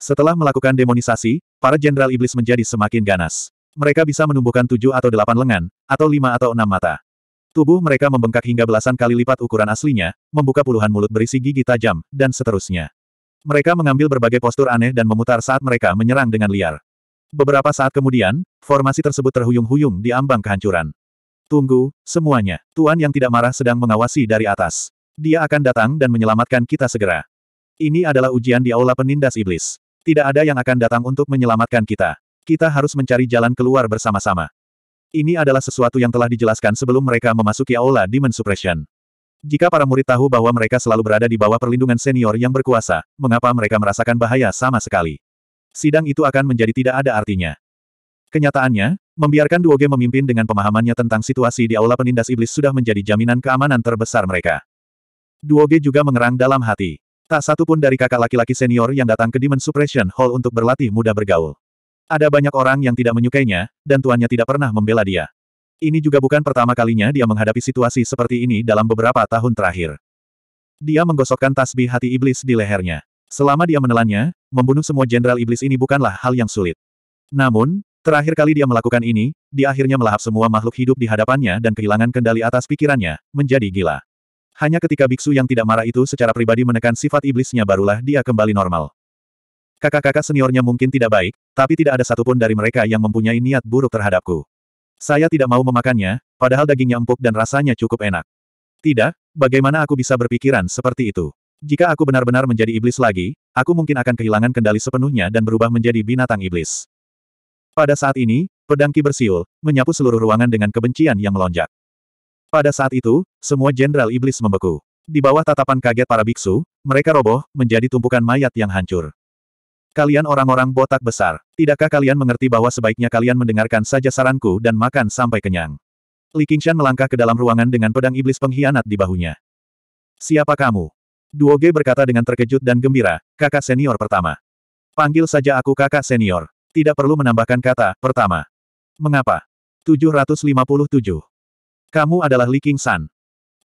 Setelah melakukan demonisasi, para jenderal iblis menjadi semakin ganas. Mereka bisa menumbuhkan tujuh atau delapan lengan, atau lima atau enam mata. Tubuh mereka membengkak hingga belasan kali lipat ukuran aslinya, membuka puluhan mulut berisi gigi tajam, dan seterusnya. Mereka mengambil berbagai postur aneh dan memutar saat mereka menyerang dengan liar. Beberapa saat kemudian, formasi tersebut terhuyung-huyung di ambang kehancuran. Tunggu, semuanya. Tuan yang tidak marah sedang mengawasi dari atas. Dia akan datang dan menyelamatkan kita segera. Ini adalah ujian di aula penindas iblis. Tidak ada yang akan datang untuk menyelamatkan kita. Kita harus mencari jalan keluar bersama-sama. Ini adalah sesuatu yang telah dijelaskan sebelum mereka memasuki aula Demon Suppression. Jika para murid tahu bahwa mereka selalu berada di bawah perlindungan senior yang berkuasa, mengapa mereka merasakan bahaya sama sekali? Sidang itu akan menjadi tidak ada artinya. Kenyataannya, membiarkan Duo Duoge memimpin dengan pemahamannya tentang situasi di Aula Penindas Iblis sudah menjadi jaminan keamanan terbesar mereka. Duo Duoge juga mengerang dalam hati. Tak satu pun dari kakak laki-laki senior yang datang ke Demon Suppression Hall untuk berlatih mudah bergaul. Ada banyak orang yang tidak menyukainya, dan tuannya tidak pernah membela dia. Ini juga bukan pertama kalinya dia menghadapi situasi seperti ini dalam beberapa tahun terakhir. Dia menggosokkan tasbih hati iblis di lehernya. Selama dia menelannya, membunuh semua jenderal iblis ini bukanlah hal yang sulit. Namun, terakhir kali dia melakukan ini, dia akhirnya melahap semua makhluk hidup di hadapannya dan kehilangan kendali atas pikirannya, menjadi gila. Hanya ketika biksu yang tidak marah itu secara pribadi menekan sifat iblisnya barulah dia kembali normal. Kakak-kakak seniornya mungkin tidak baik, tapi tidak ada satupun dari mereka yang mempunyai niat buruk terhadapku. Saya tidak mau memakannya, padahal dagingnya empuk dan rasanya cukup enak. Tidak, bagaimana aku bisa berpikiran seperti itu? Jika aku benar-benar menjadi iblis lagi, aku mungkin akan kehilangan kendali sepenuhnya dan berubah menjadi binatang iblis. Pada saat ini, pedang Ki bersiul, menyapu seluruh ruangan dengan kebencian yang melonjak. Pada saat itu, semua jenderal iblis membeku. Di bawah tatapan kaget para biksu, mereka roboh, menjadi tumpukan mayat yang hancur. Kalian orang-orang botak besar, tidakkah kalian mengerti bahwa sebaiknya kalian mendengarkan saja saranku dan makan sampai kenyang? Li Qingshan melangkah ke dalam ruangan dengan pedang iblis pengkhianat di bahunya. Siapa kamu? Duo Ge berkata dengan terkejut dan gembira, kakak senior pertama. Panggil saja aku kakak senior. Tidak perlu menambahkan kata, pertama. Mengapa? 757. Kamu adalah Li Qingshan.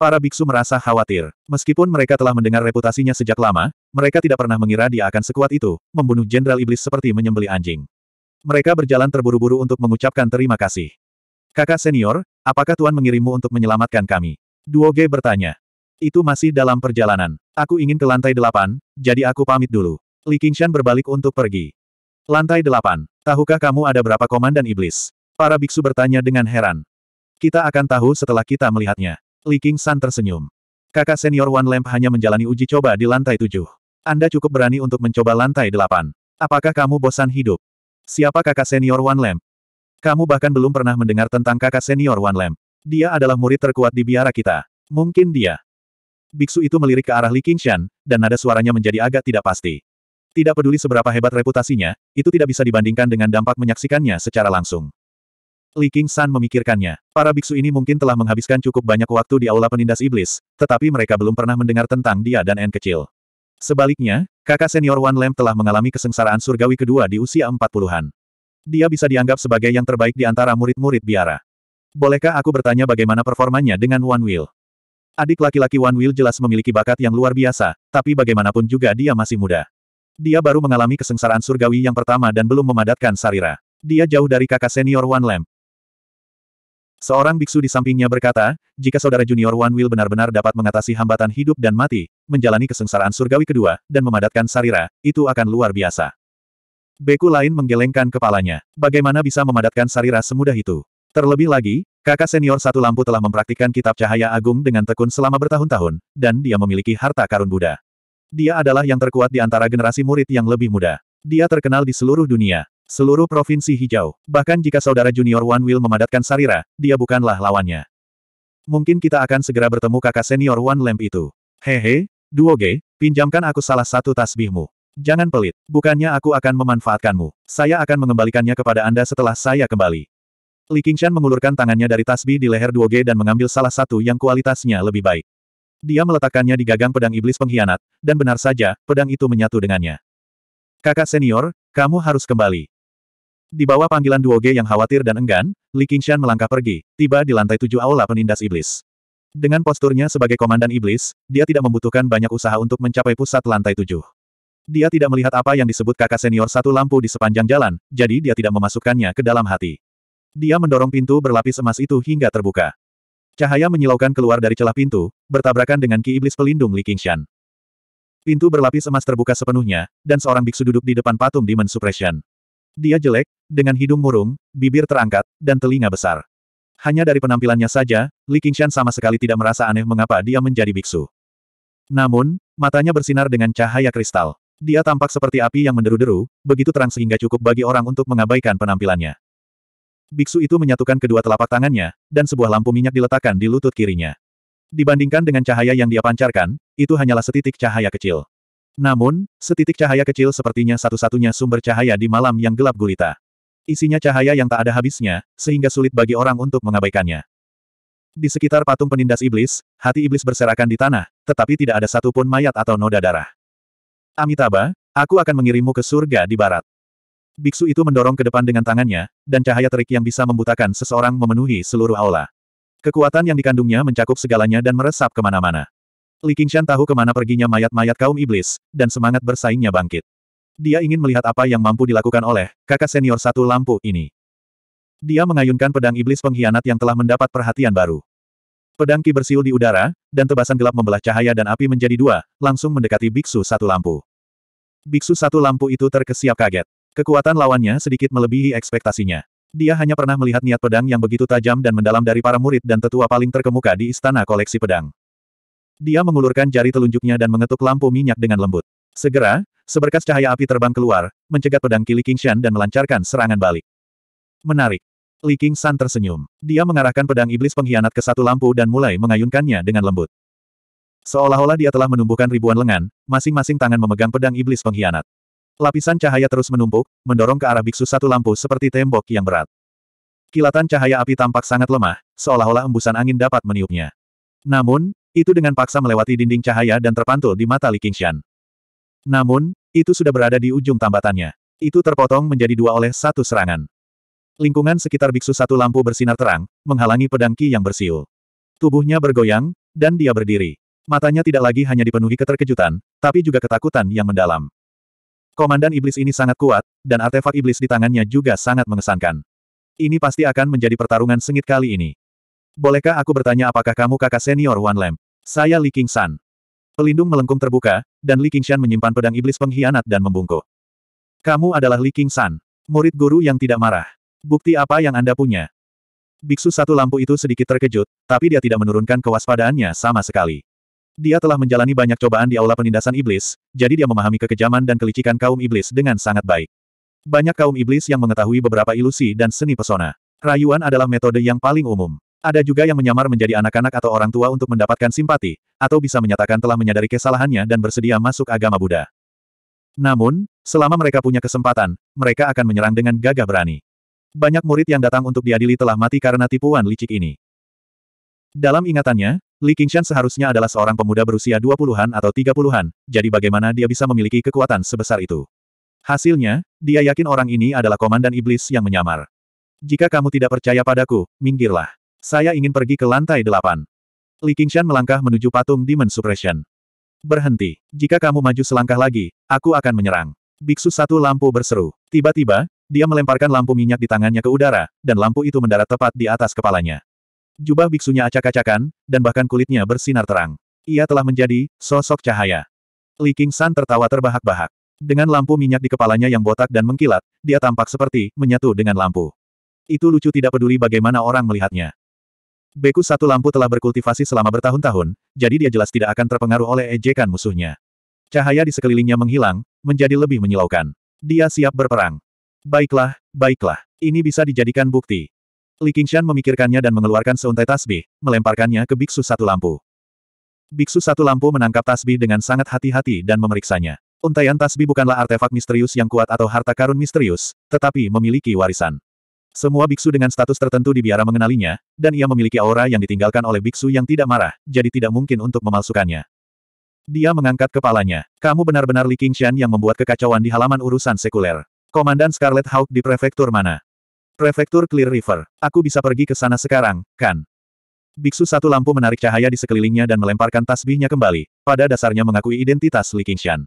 Para biksu merasa khawatir. Meskipun mereka telah mendengar reputasinya sejak lama, mereka tidak pernah mengira dia akan sekuat itu, membunuh Jenderal Iblis seperti menyembeli anjing. Mereka berjalan terburu-buru untuk mengucapkan terima kasih. Kakak senior, apakah tuan mengirimmu untuk menyelamatkan kami? Duo G bertanya. Itu masih dalam perjalanan. Aku ingin ke lantai delapan, jadi aku pamit dulu. Li Qingshan berbalik untuk pergi. Lantai delapan. Tahukah kamu ada berapa komandan iblis? Para biksu bertanya dengan heran. Kita akan tahu setelah kita melihatnya. Li King San tersenyum. Kakak senior Wan Lamp hanya menjalani uji coba di lantai tujuh. Anda cukup berani untuk mencoba lantai delapan. Apakah kamu bosan hidup? Siapa kakak senior Wan Lamp? Kamu bahkan belum pernah mendengar tentang kakak senior Wan Lamp. Dia adalah murid terkuat di biara kita. Mungkin dia. Biksu itu melirik ke arah Li Qingshan, dan nada suaranya menjadi agak tidak pasti. Tidak peduli seberapa hebat reputasinya, itu tidak bisa dibandingkan dengan dampak menyaksikannya secara langsung. Li King memikirkannya. Para biksu ini mungkin telah menghabiskan cukup banyak waktu di aula penindas iblis, tetapi mereka belum pernah mendengar tentang dia dan N kecil. Sebaliknya, kakak senior Wan Lem telah mengalami kesengsaraan surgawi kedua di usia 40-an. Dia bisa dianggap sebagai yang terbaik di antara murid-murid biara. Bolehkah aku bertanya bagaimana performanya dengan Wan Will? Adik laki-laki Wan Will jelas memiliki bakat yang luar biasa, tapi bagaimanapun juga dia masih muda. Dia baru mengalami kesengsaraan surgawi yang pertama dan belum memadatkan sarira. Dia jauh dari kakak senior Wan Lem, Seorang biksu di sampingnya berkata, jika saudara junior Wan Will benar-benar dapat mengatasi hambatan hidup dan mati, menjalani kesengsaraan surgawi kedua, dan memadatkan sarira, itu akan luar biasa. Beku lain menggelengkan kepalanya. Bagaimana bisa memadatkan sarira semudah itu? Terlebih lagi, kakak senior satu lampu telah mempraktikkan kitab cahaya agung dengan tekun selama bertahun-tahun, dan dia memiliki harta karun Buddha. Dia adalah yang terkuat di antara generasi murid yang lebih muda. Dia terkenal di seluruh dunia. Seluruh provinsi hijau. Bahkan jika saudara junior Wan Will memadatkan Sarira, dia bukanlah lawannya. Mungkin kita akan segera bertemu kakak senior Wan Lamp itu. Hehe, Duo G, pinjamkan aku salah satu tasbihmu. Jangan pelit, bukannya aku akan memanfaatkanmu. Saya akan mengembalikannya kepada Anda setelah saya kembali. Li Qingshan mengulurkan tangannya dari tasbih di leher Duo G dan mengambil salah satu yang kualitasnya lebih baik. Dia meletakkannya di gagang pedang iblis pengkhianat, dan benar saja, pedang itu menyatu dengannya. Kakak senior, kamu harus kembali. Di bawah panggilan Duo Duoge yang khawatir dan enggan, Li Qingshan melangkah pergi, tiba di lantai tujuh aula penindas iblis. Dengan posturnya sebagai komandan iblis, dia tidak membutuhkan banyak usaha untuk mencapai pusat lantai tujuh. Dia tidak melihat apa yang disebut kakak senior satu lampu di sepanjang jalan, jadi dia tidak memasukkannya ke dalam hati. Dia mendorong pintu berlapis emas itu hingga terbuka. Cahaya menyilaukan keluar dari celah pintu, bertabrakan dengan ki iblis pelindung Li Qingshan. Pintu berlapis emas terbuka sepenuhnya, dan seorang biksu duduk di depan patung Demon Suppression. Dia jelek, dengan hidung murung, bibir terangkat, dan telinga besar. Hanya dari penampilannya saja, Li Qingshan sama sekali tidak merasa aneh mengapa dia menjadi biksu. Namun, matanya bersinar dengan cahaya kristal. Dia tampak seperti api yang menderu-deru, begitu terang sehingga cukup bagi orang untuk mengabaikan penampilannya. Biksu itu menyatukan kedua telapak tangannya, dan sebuah lampu minyak diletakkan di lutut kirinya. Dibandingkan dengan cahaya yang dia pancarkan, itu hanyalah setitik cahaya kecil. Namun, setitik cahaya kecil sepertinya satu-satunya sumber cahaya di malam yang gelap gulita. Isinya cahaya yang tak ada habisnya, sehingga sulit bagi orang untuk mengabaikannya. Di sekitar patung penindas iblis, hati iblis berserakan di tanah, tetapi tidak ada satupun mayat atau noda darah. Amitabha, aku akan mengirimmu ke surga di barat. Biksu itu mendorong ke depan dengan tangannya, dan cahaya terik yang bisa membutakan seseorang memenuhi seluruh aula. Kekuatan yang dikandungnya mencakup segalanya dan meresap kemana-mana. Li Qingshan tahu kemana perginya mayat-mayat kaum iblis, dan semangat bersaingnya bangkit. Dia ingin melihat apa yang mampu dilakukan oleh kakak senior satu lampu ini. Dia mengayunkan pedang iblis pengkhianat yang telah mendapat perhatian baru. Pedang Ki bersiul di udara, dan tebasan gelap membelah cahaya dan api menjadi dua, langsung mendekati biksu satu lampu. Biksu satu lampu itu terkesiap kaget. Kekuatan lawannya sedikit melebihi ekspektasinya. Dia hanya pernah melihat niat pedang yang begitu tajam dan mendalam dari para murid dan tetua paling terkemuka di istana koleksi pedang. Dia mengulurkan jari telunjuknya dan mengetuk lampu minyak dengan lembut. Segera, seberkas cahaya api terbang keluar, mencegat pedang Li Qingshan dan melancarkan serangan balik. Menarik. Li Qingshan tersenyum. Dia mengarahkan pedang iblis pengkhianat ke satu lampu dan mulai mengayunkannya dengan lembut. Seolah-olah dia telah menumbuhkan ribuan lengan, masing-masing tangan memegang pedang iblis pengkhianat. Lapisan cahaya terus menumpuk, mendorong ke arah biksu satu lampu seperti tembok yang berat. Kilatan cahaya api tampak sangat lemah, seolah-olah embusan angin dapat meniupnya. Namun, itu dengan paksa melewati dinding cahaya dan terpantul di mata Li Qingshan. Namun, itu sudah berada di ujung tambatannya. Itu terpotong menjadi dua oleh satu serangan. Lingkungan sekitar biksu satu lampu bersinar terang, menghalangi pedang Ki yang bersiul. Tubuhnya bergoyang, dan dia berdiri. Matanya tidak lagi hanya dipenuhi keterkejutan, tapi juga ketakutan yang mendalam. Komandan iblis ini sangat kuat, dan artefak iblis di tangannya juga sangat mengesankan. Ini pasti akan menjadi pertarungan sengit kali ini. Bolehkah aku bertanya apakah kamu kakak senior One Lamp? Saya Li King San. Pelindung melengkung terbuka, dan Li Qingshan menyimpan pedang iblis pengkhianat dan membungkuk. Kamu adalah Li Qingshan, murid guru yang tidak marah. Bukti apa yang Anda punya? Biksu satu lampu itu sedikit terkejut, tapi dia tidak menurunkan kewaspadaannya sama sekali. Dia telah menjalani banyak cobaan di aula penindasan iblis, jadi dia memahami kekejaman dan kelicikan kaum iblis dengan sangat baik. Banyak kaum iblis yang mengetahui beberapa ilusi dan seni pesona. Rayuan adalah metode yang paling umum. Ada juga yang menyamar menjadi anak-anak atau orang tua untuk mendapatkan simpati, atau bisa menyatakan telah menyadari kesalahannya dan bersedia masuk agama Buddha. Namun, selama mereka punya kesempatan, mereka akan menyerang dengan gagah berani. Banyak murid yang datang untuk diadili telah mati karena tipuan licik ini. Dalam ingatannya, Li Qingshan seharusnya adalah seorang pemuda berusia 20-an atau 30-an, jadi bagaimana dia bisa memiliki kekuatan sebesar itu? Hasilnya, dia yakin orang ini adalah komandan iblis yang menyamar. Jika kamu tidak percaya padaku, minggirlah. Saya ingin pergi ke lantai delapan. Li Qingshan melangkah menuju patung Demon Suppression. Berhenti. Jika kamu maju selangkah lagi, aku akan menyerang. Biksu satu lampu berseru. Tiba-tiba, dia melemparkan lampu minyak di tangannya ke udara, dan lampu itu mendarat tepat di atas kepalanya. Jubah biksunya acak-acakan, dan bahkan kulitnya bersinar terang. Ia telah menjadi sosok cahaya. Li Qingshan tertawa terbahak-bahak. Dengan lampu minyak di kepalanya yang botak dan mengkilat, dia tampak seperti menyatu dengan lampu. Itu lucu tidak peduli bagaimana orang melihatnya. Beku satu lampu telah berkultivasi selama bertahun-tahun, jadi dia jelas tidak akan terpengaruh oleh ejekan musuhnya. Cahaya di sekelilingnya menghilang, menjadi lebih menyilaukan. Dia siap berperang. Baiklah, baiklah. Ini bisa dijadikan bukti. Li Qingshan memikirkannya dan mengeluarkan seuntai tasbih, melemparkannya ke biksu satu lampu. Biksu satu lampu menangkap tasbih dengan sangat hati-hati dan memeriksanya. Untaian tasbih bukanlah artefak misterius yang kuat atau harta karun misterius, tetapi memiliki warisan. Semua biksu dengan status tertentu di biara mengenalinya, dan ia memiliki aura yang ditinggalkan oleh biksu yang tidak marah, jadi tidak mungkin untuk memalsukannya. Dia mengangkat kepalanya. Kamu benar-benar Li Qingshan yang membuat kekacauan di halaman urusan sekuler. Komandan Scarlet Hawk di prefektur mana? Prefektur Clear River. Aku bisa pergi ke sana sekarang, kan? Biksu satu lampu menarik cahaya di sekelilingnya dan melemparkan tasbihnya kembali, pada dasarnya mengakui identitas Li Qingshan.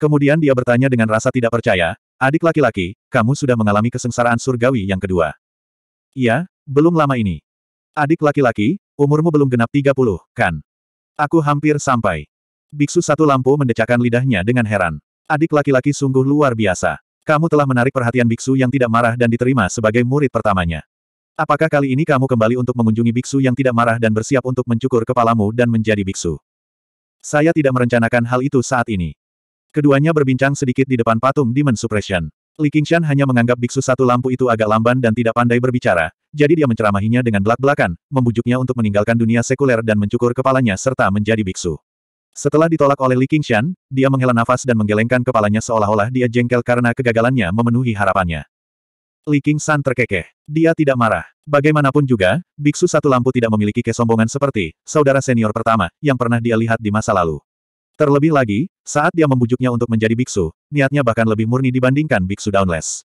Kemudian dia bertanya dengan rasa tidak percaya, Adik laki-laki, kamu sudah mengalami kesengsaraan surgawi yang kedua. Iya, belum lama ini. Adik laki-laki, umurmu belum genap 30, kan? Aku hampir sampai. Biksu satu lampu mendecakkan lidahnya dengan heran. Adik laki-laki sungguh luar biasa. Kamu telah menarik perhatian biksu yang tidak marah dan diterima sebagai murid pertamanya. Apakah kali ini kamu kembali untuk mengunjungi biksu yang tidak marah dan bersiap untuk mencukur kepalamu dan menjadi biksu? Saya tidak merencanakan hal itu saat ini. Keduanya berbincang sedikit di depan patung Demon Suppression. Li Qingshan hanya menganggap biksu satu lampu itu agak lamban dan tidak pandai berbicara, jadi dia menceramahinya dengan belak-belakan, membujuknya untuk meninggalkan dunia sekuler dan mencukur kepalanya serta menjadi biksu. Setelah ditolak oleh Li Qingshan, dia menghela nafas dan menggelengkan kepalanya seolah-olah dia jengkel karena kegagalannya memenuhi harapannya. Li Qingshan terkekeh. Dia tidak marah. Bagaimanapun juga, biksu satu lampu tidak memiliki kesombongan seperti saudara senior pertama yang pernah dia lihat di masa lalu. Terlebih lagi, saat dia membujuknya untuk menjadi biksu, niatnya bahkan lebih murni dibandingkan biksu downless.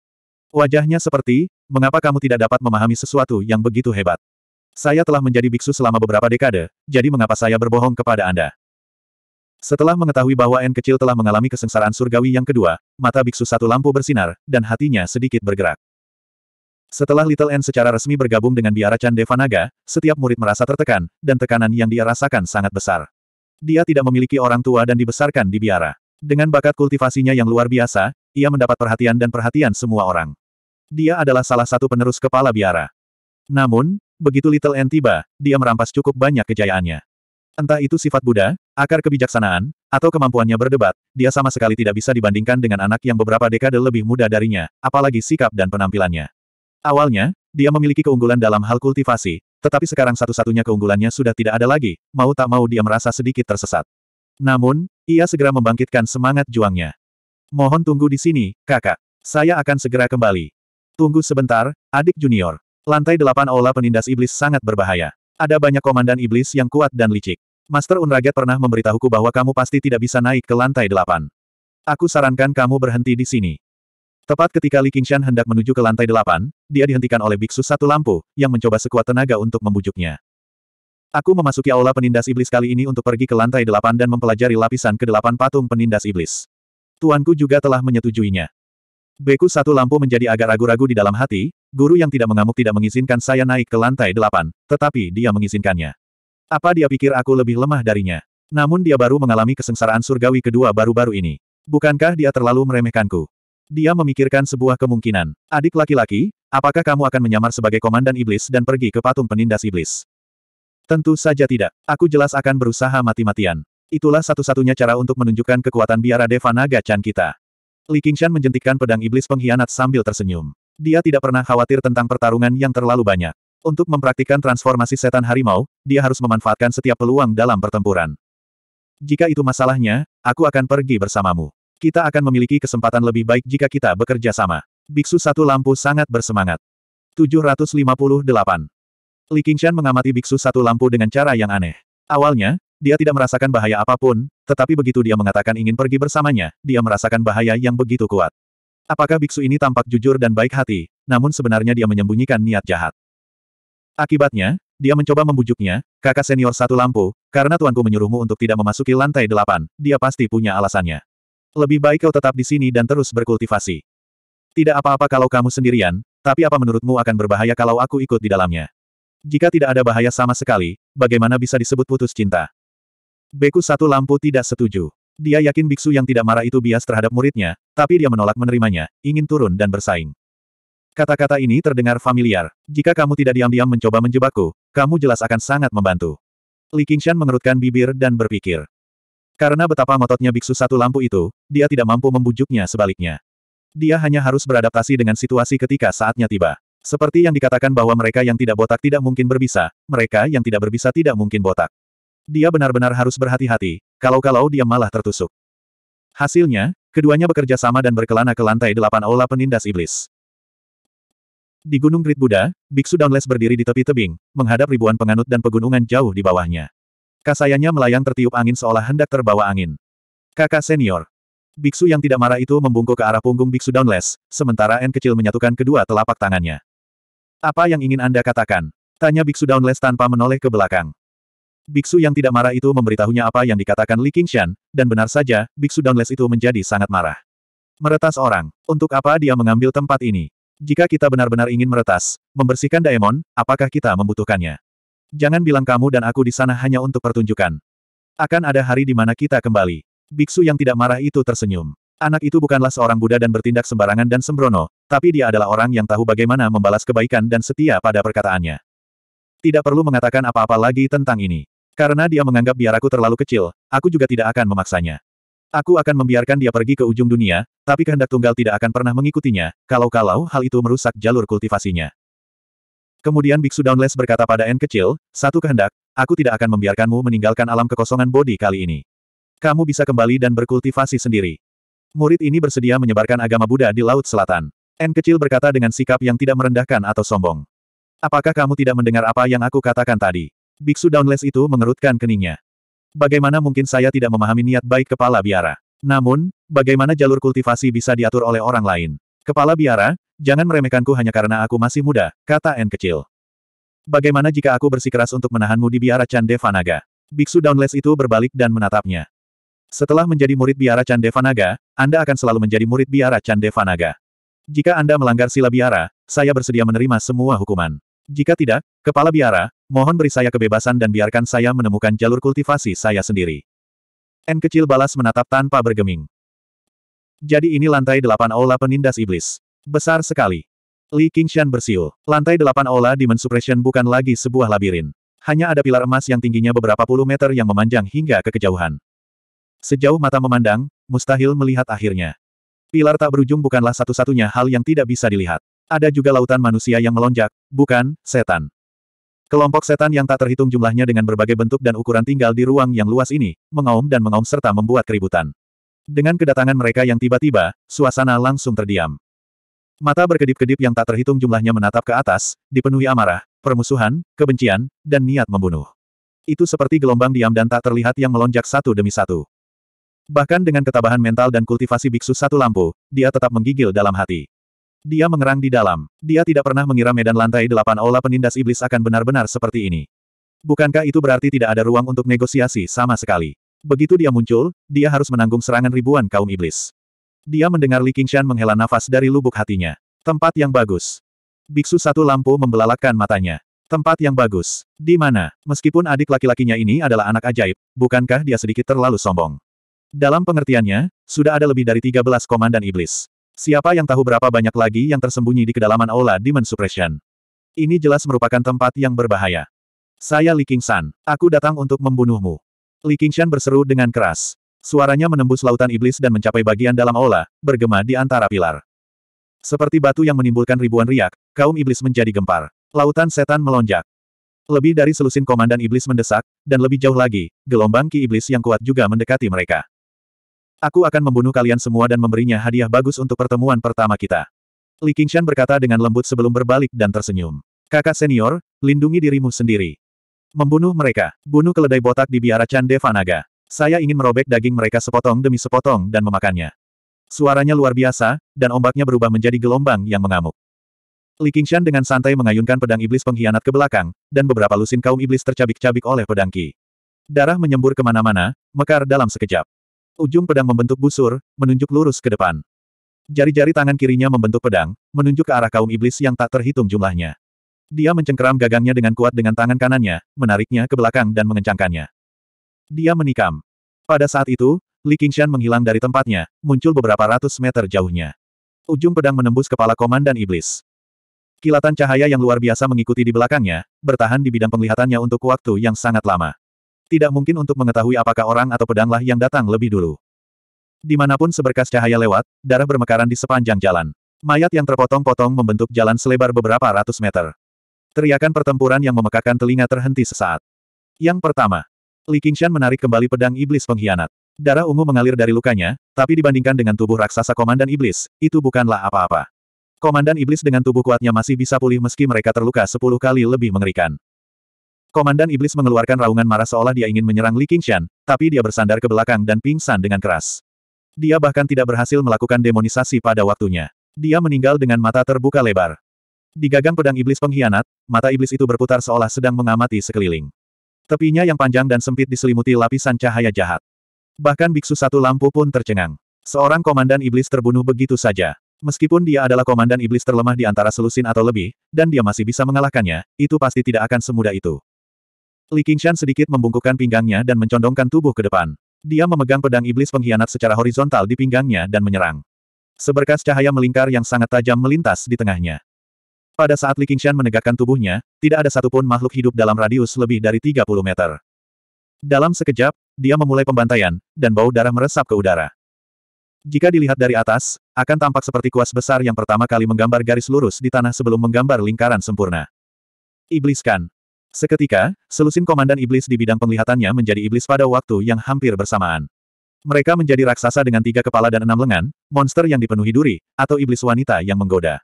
Wajahnya seperti, mengapa kamu tidak dapat memahami sesuatu yang begitu hebat? Saya telah menjadi biksu selama beberapa dekade, jadi mengapa saya berbohong kepada Anda? Setelah mengetahui bahwa N kecil telah mengalami kesengsaraan surgawi yang kedua, mata biksu satu lampu bersinar, dan hatinya sedikit bergerak. Setelah Little N secara resmi bergabung dengan biara Chan Devanaga, setiap murid merasa tertekan, dan tekanan yang dia rasakan sangat besar. Dia tidak memiliki orang tua dan dibesarkan di biara. Dengan bakat kultivasinya yang luar biasa, ia mendapat perhatian dan perhatian semua orang. Dia adalah salah satu penerus kepala biara. Namun, begitu Little N tiba, dia merampas cukup banyak kejayaannya. Entah itu sifat Buddha, akar kebijaksanaan, atau kemampuannya berdebat, dia sama sekali tidak bisa dibandingkan dengan anak yang beberapa dekade lebih muda darinya, apalagi sikap dan penampilannya. Awalnya, dia memiliki keunggulan dalam hal kultivasi, tetapi sekarang satu-satunya keunggulannya sudah tidak ada lagi, mau tak mau dia merasa sedikit tersesat. Namun, ia segera membangkitkan semangat juangnya. Mohon tunggu di sini, kakak. Saya akan segera kembali. Tunggu sebentar, adik junior. Lantai delapan aula penindas iblis sangat berbahaya. Ada banyak komandan iblis yang kuat dan licik. Master Unraget pernah memberitahuku bahwa kamu pasti tidak bisa naik ke lantai delapan. Aku sarankan kamu berhenti di sini. Tepat ketika Li Qingshan hendak menuju ke lantai delapan, dia dihentikan oleh biksu satu lampu, yang mencoba sekuat tenaga untuk membujuknya. Aku memasuki aula penindas iblis kali ini untuk pergi ke lantai delapan dan mempelajari lapisan ke delapan patung penindas iblis. Tuanku juga telah menyetujuinya. Beku satu lampu menjadi agak ragu-ragu di dalam hati, guru yang tidak mengamuk tidak mengizinkan saya naik ke lantai delapan, tetapi dia mengizinkannya. Apa dia pikir aku lebih lemah darinya? Namun dia baru mengalami kesengsaraan surgawi kedua baru-baru ini. Bukankah dia terlalu meremehkanku? Dia memikirkan sebuah kemungkinan. Adik laki-laki, apakah kamu akan menyamar sebagai komandan iblis dan pergi ke patung penindas iblis? Tentu saja tidak. Aku jelas akan berusaha mati-matian. Itulah satu-satunya cara untuk menunjukkan kekuatan biara Deva Naga Chan kita. Li Qingshan menjentikkan pedang iblis pengkhianat sambil tersenyum. Dia tidak pernah khawatir tentang pertarungan yang terlalu banyak. Untuk mempraktikkan transformasi setan harimau, dia harus memanfaatkan setiap peluang dalam pertempuran. Jika itu masalahnya, aku akan pergi bersamamu. Kita akan memiliki kesempatan lebih baik jika kita bekerja sama. Biksu Satu Lampu sangat bersemangat. 758. Li Qingshan mengamati Biksu Satu Lampu dengan cara yang aneh. Awalnya, dia tidak merasakan bahaya apapun, tetapi begitu dia mengatakan ingin pergi bersamanya, dia merasakan bahaya yang begitu kuat. Apakah biksu ini tampak jujur dan baik hati, namun sebenarnya dia menyembunyikan niat jahat. Akibatnya, dia mencoba membujuknya, kakak senior satu lampu, karena tuanku menyuruhmu untuk tidak memasuki lantai delapan, dia pasti punya alasannya. Lebih baik kau tetap di sini dan terus berkultivasi. Tidak apa-apa kalau kamu sendirian, tapi apa menurutmu akan berbahaya kalau aku ikut di dalamnya? Jika tidak ada bahaya sama sekali, bagaimana bisa disebut putus cinta? Beku satu lampu tidak setuju. Dia yakin biksu yang tidak marah itu bias terhadap muridnya, tapi dia menolak menerimanya, ingin turun dan bersaing. Kata-kata ini terdengar familiar. Jika kamu tidak diam-diam mencoba menjebakku, kamu jelas akan sangat membantu. Li Qingshan mengerutkan bibir dan berpikir. Karena betapa ngototnya biksu satu lampu itu, dia tidak mampu membujuknya sebaliknya. Dia hanya harus beradaptasi dengan situasi ketika saatnya tiba. Seperti yang dikatakan bahwa mereka yang tidak botak tidak mungkin berbisa, mereka yang tidak berbisa tidak mungkin botak. Dia benar-benar harus berhati-hati, kalau-kalau dia malah tertusuk. Hasilnya, keduanya bekerja sama dan berkelana ke lantai delapan aula penindas iblis. Di Gunung Great Buddha, Biksu Downless berdiri di tepi tebing, menghadap ribuan penganut dan pegunungan jauh di bawahnya. Kasayanya melayang tertiup angin seolah hendak terbawa angin. Kakak senior. Biksu yang tidak marah itu membungkuk ke arah punggung biksu downless, sementara N kecil menyatukan kedua telapak tangannya. Apa yang ingin Anda katakan? Tanya biksu downless tanpa menoleh ke belakang. Biksu yang tidak marah itu memberitahunya apa yang dikatakan Li Qingshan, dan benar saja, biksu downless itu menjadi sangat marah. Meretas orang. Untuk apa dia mengambil tempat ini? Jika kita benar-benar ingin meretas, membersihkan daemon, apakah kita membutuhkannya? Jangan bilang kamu dan aku di sana hanya untuk pertunjukan. Akan ada hari di mana kita kembali. Biksu yang tidak marah itu tersenyum. Anak itu bukanlah seorang Buddha dan bertindak sembarangan dan sembrono, tapi dia adalah orang yang tahu bagaimana membalas kebaikan dan setia pada perkataannya. Tidak perlu mengatakan apa-apa lagi tentang ini. Karena dia menganggap biaraku terlalu kecil, aku juga tidak akan memaksanya. Aku akan membiarkan dia pergi ke ujung dunia, tapi kehendak tunggal tidak akan pernah mengikutinya, kalau-kalau hal itu merusak jalur kultivasinya. Kemudian Biksu Downless berkata pada N kecil, satu kehendak, aku tidak akan membiarkanmu meninggalkan alam kekosongan bodi kali ini. Kamu bisa kembali dan berkultivasi sendiri. Murid ini bersedia menyebarkan agama Buddha di Laut Selatan. N kecil berkata dengan sikap yang tidak merendahkan atau sombong. Apakah kamu tidak mendengar apa yang aku katakan tadi? Biksu Downless itu mengerutkan keningnya. Bagaimana mungkin saya tidak memahami niat baik kepala biara? Namun, bagaimana jalur kultivasi bisa diatur oleh orang lain? Kepala biara, jangan meremehkanku hanya karena aku masih muda, kata N kecil. Bagaimana jika aku bersikeras untuk menahanmu di biara Chandevanaga? Biksu Downless itu berbalik dan menatapnya. Setelah menjadi murid biara Chandevanaga, Anda akan selalu menjadi murid biara Chandevanaga. Jika Anda melanggar sila biara, saya bersedia menerima semua hukuman. Jika tidak, kepala biara, mohon beri saya kebebasan dan biarkan saya menemukan jalur kultivasi saya sendiri. N kecil balas menatap tanpa bergeming. Jadi ini lantai delapan aula penindas iblis. Besar sekali. Li Qingshan bersiul. Lantai delapan aula Demon Suppression bukan lagi sebuah labirin. Hanya ada pilar emas yang tingginya beberapa puluh meter yang memanjang hingga ke kejauhan. Sejauh mata memandang, mustahil melihat akhirnya. Pilar tak berujung bukanlah satu-satunya hal yang tidak bisa dilihat. Ada juga lautan manusia yang melonjak, bukan, setan. Kelompok setan yang tak terhitung jumlahnya dengan berbagai bentuk dan ukuran tinggal di ruang yang luas ini, mengaum dan mengaum serta membuat keributan. Dengan kedatangan mereka yang tiba-tiba, suasana langsung terdiam. Mata berkedip-kedip yang tak terhitung jumlahnya menatap ke atas, dipenuhi amarah, permusuhan, kebencian, dan niat membunuh. Itu seperti gelombang diam dan tak terlihat yang melonjak satu demi satu. Bahkan dengan ketabahan mental dan kultivasi biksu satu lampu, dia tetap menggigil dalam hati. Dia mengerang di dalam. Dia tidak pernah mengira medan lantai delapan aula penindas iblis akan benar-benar seperti ini. Bukankah itu berarti tidak ada ruang untuk negosiasi sama sekali? Begitu dia muncul, dia harus menanggung serangan ribuan kaum iblis. Dia mendengar Li Qingshan menghela nafas dari lubuk hatinya. Tempat yang bagus. Biksu satu lampu membelalakan matanya. Tempat yang bagus. Di mana? Meskipun adik laki-lakinya ini adalah anak ajaib, bukankah dia sedikit terlalu sombong? Dalam pengertiannya, sudah ada lebih dari 13 komandan iblis. Siapa yang tahu berapa banyak lagi yang tersembunyi di kedalaman aula Demon Suppression? Ini jelas merupakan tempat yang berbahaya. Saya Li Qingshan. Aku datang untuk membunuhmu. Li Qingshan berseru dengan keras. Suaranya menembus lautan iblis dan mencapai bagian dalam aula, bergema di antara pilar. Seperti batu yang menimbulkan ribuan riak, kaum iblis menjadi gempar. Lautan setan melonjak. Lebih dari selusin komandan iblis mendesak, dan lebih jauh lagi, gelombang ki iblis yang kuat juga mendekati mereka. Aku akan membunuh kalian semua dan memberinya hadiah bagus untuk pertemuan pertama kita. Li Qingshan berkata dengan lembut sebelum berbalik dan tersenyum. Kakak senior, lindungi dirimu sendiri. Membunuh mereka. Bunuh keledai botak di biara Chan Devanaga. Saya ingin merobek daging mereka sepotong demi sepotong dan memakannya. Suaranya luar biasa, dan ombaknya berubah menjadi gelombang yang mengamuk. Li Qingshan dengan santai mengayunkan pedang iblis pengkhianat ke belakang, dan beberapa lusin kaum iblis tercabik-cabik oleh pedang Qi. Darah menyembur kemana-mana, mekar dalam sekejap. Ujung pedang membentuk busur, menunjuk lurus ke depan. Jari-jari tangan kirinya membentuk pedang, menunjuk ke arah kaum iblis yang tak terhitung jumlahnya. Dia mencengkeram gagangnya dengan kuat dengan tangan kanannya, menariknya ke belakang dan mengencangkannya. Dia menikam. Pada saat itu, Li Qingshan menghilang dari tempatnya, muncul beberapa ratus meter jauhnya. Ujung pedang menembus kepala komandan iblis. Kilatan cahaya yang luar biasa mengikuti di belakangnya, bertahan di bidang penglihatannya untuk waktu yang sangat lama. Tidak mungkin untuk mengetahui apakah orang atau pedanglah yang datang lebih dulu. Dimanapun seberkas cahaya lewat, darah bermekaran di sepanjang jalan. Mayat yang terpotong-potong membentuk jalan selebar beberapa ratus meter. Teriakan pertempuran yang memekakan telinga terhenti sesaat. Yang pertama, Li Qingshan menarik kembali pedang iblis pengkhianat. Darah ungu mengalir dari lukanya, tapi dibandingkan dengan tubuh raksasa komandan iblis, itu bukanlah apa-apa. Komandan iblis dengan tubuh kuatnya masih bisa pulih meski mereka terluka sepuluh kali lebih mengerikan. Komandan iblis mengeluarkan raungan marah seolah dia ingin menyerang Li Qingshan, tapi dia bersandar ke belakang dan pingsan dengan keras. Dia bahkan tidak berhasil melakukan demonisasi pada waktunya. Dia meninggal dengan mata terbuka lebar. Di gagang pedang iblis pengkhianat, mata iblis itu berputar seolah sedang mengamati sekeliling. Tepinya yang panjang dan sempit diselimuti lapisan cahaya jahat. Bahkan biksu satu lampu pun tercengang. Seorang komandan iblis terbunuh begitu saja. Meskipun dia adalah komandan iblis terlemah di antara selusin atau lebih, dan dia masih bisa mengalahkannya, itu pasti tidak akan semudah itu. Li Qingshan sedikit membungkukkan pinggangnya dan mencondongkan tubuh ke depan. Dia memegang pedang iblis pengkhianat secara horizontal di pinggangnya dan menyerang. Seberkas cahaya melingkar yang sangat tajam melintas di tengahnya. Pada saat Li Qingshan menegakkan tubuhnya, tidak ada satupun makhluk hidup dalam radius lebih dari 30 meter. Dalam sekejap, dia memulai pembantaian, dan bau darah meresap ke udara. Jika dilihat dari atas, akan tampak seperti kuas besar yang pertama kali menggambar garis lurus di tanah sebelum menggambar lingkaran sempurna. Iblis kan. Seketika, selusin komandan iblis di bidang penglihatannya menjadi iblis pada waktu yang hampir bersamaan. Mereka menjadi raksasa dengan tiga kepala dan enam lengan, monster yang dipenuhi duri, atau iblis wanita yang menggoda.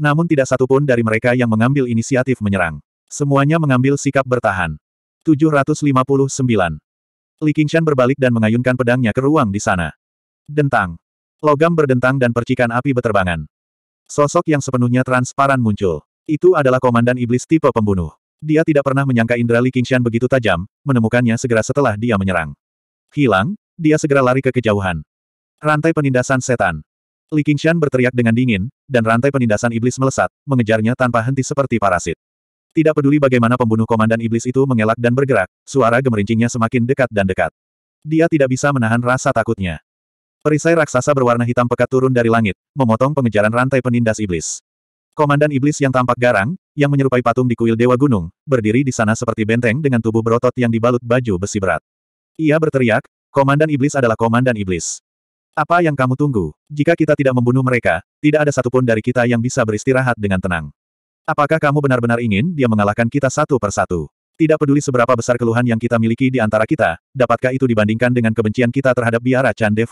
Namun tidak satupun dari mereka yang mengambil inisiatif menyerang. Semuanya mengambil sikap bertahan. 759. Li Qingshan berbalik dan mengayunkan pedangnya ke ruang di sana. Dentang. Logam berdentang dan percikan api beterbangan. Sosok yang sepenuhnya transparan muncul. Itu adalah komandan iblis tipe pembunuh. Dia tidak pernah menyangka indera Li Qingshan begitu tajam, menemukannya segera setelah dia menyerang. Hilang, dia segera lari ke kejauhan. Rantai penindasan setan. Li Qingshan berteriak dengan dingin, dan rantai penindasan iblis melesat, mengejarnya tanpa henti seperti parasit. Tidak peduli bagaimana pembunuh komandan iblis itu mengelak dan bergerak, suara gemerincingnya semakin dekat dan dekat. Dia tidak bisa menahan rasa takutnya. Perisai raksasa berwarna hitam pekat turun dari langit, memotong pengejaran rantai penindas iblis. Komandan iblis yang tampak garang, yang menyerupai patung di kuil Dewa Gunung, berdiri di sana seperti benteng dengan tubuh berotot yang dibalut baju besi berat. Ia berteriak, Komandan Iblis adalah Komandan Iblis. Apa yang kamu tunggu? Jika kita tidak membunuh mereka, tidak ada satupun dari kita yang bisa beristirahat dengan tenang. Apakah kamu benar-benar ingin dia mengalahkan kita satu per satu? Tidak peduli seberapa besar keluhan yang kita miliki di antara kita, dapatkah itu dibandingkan dengan kebencian kita terhadap biara Cande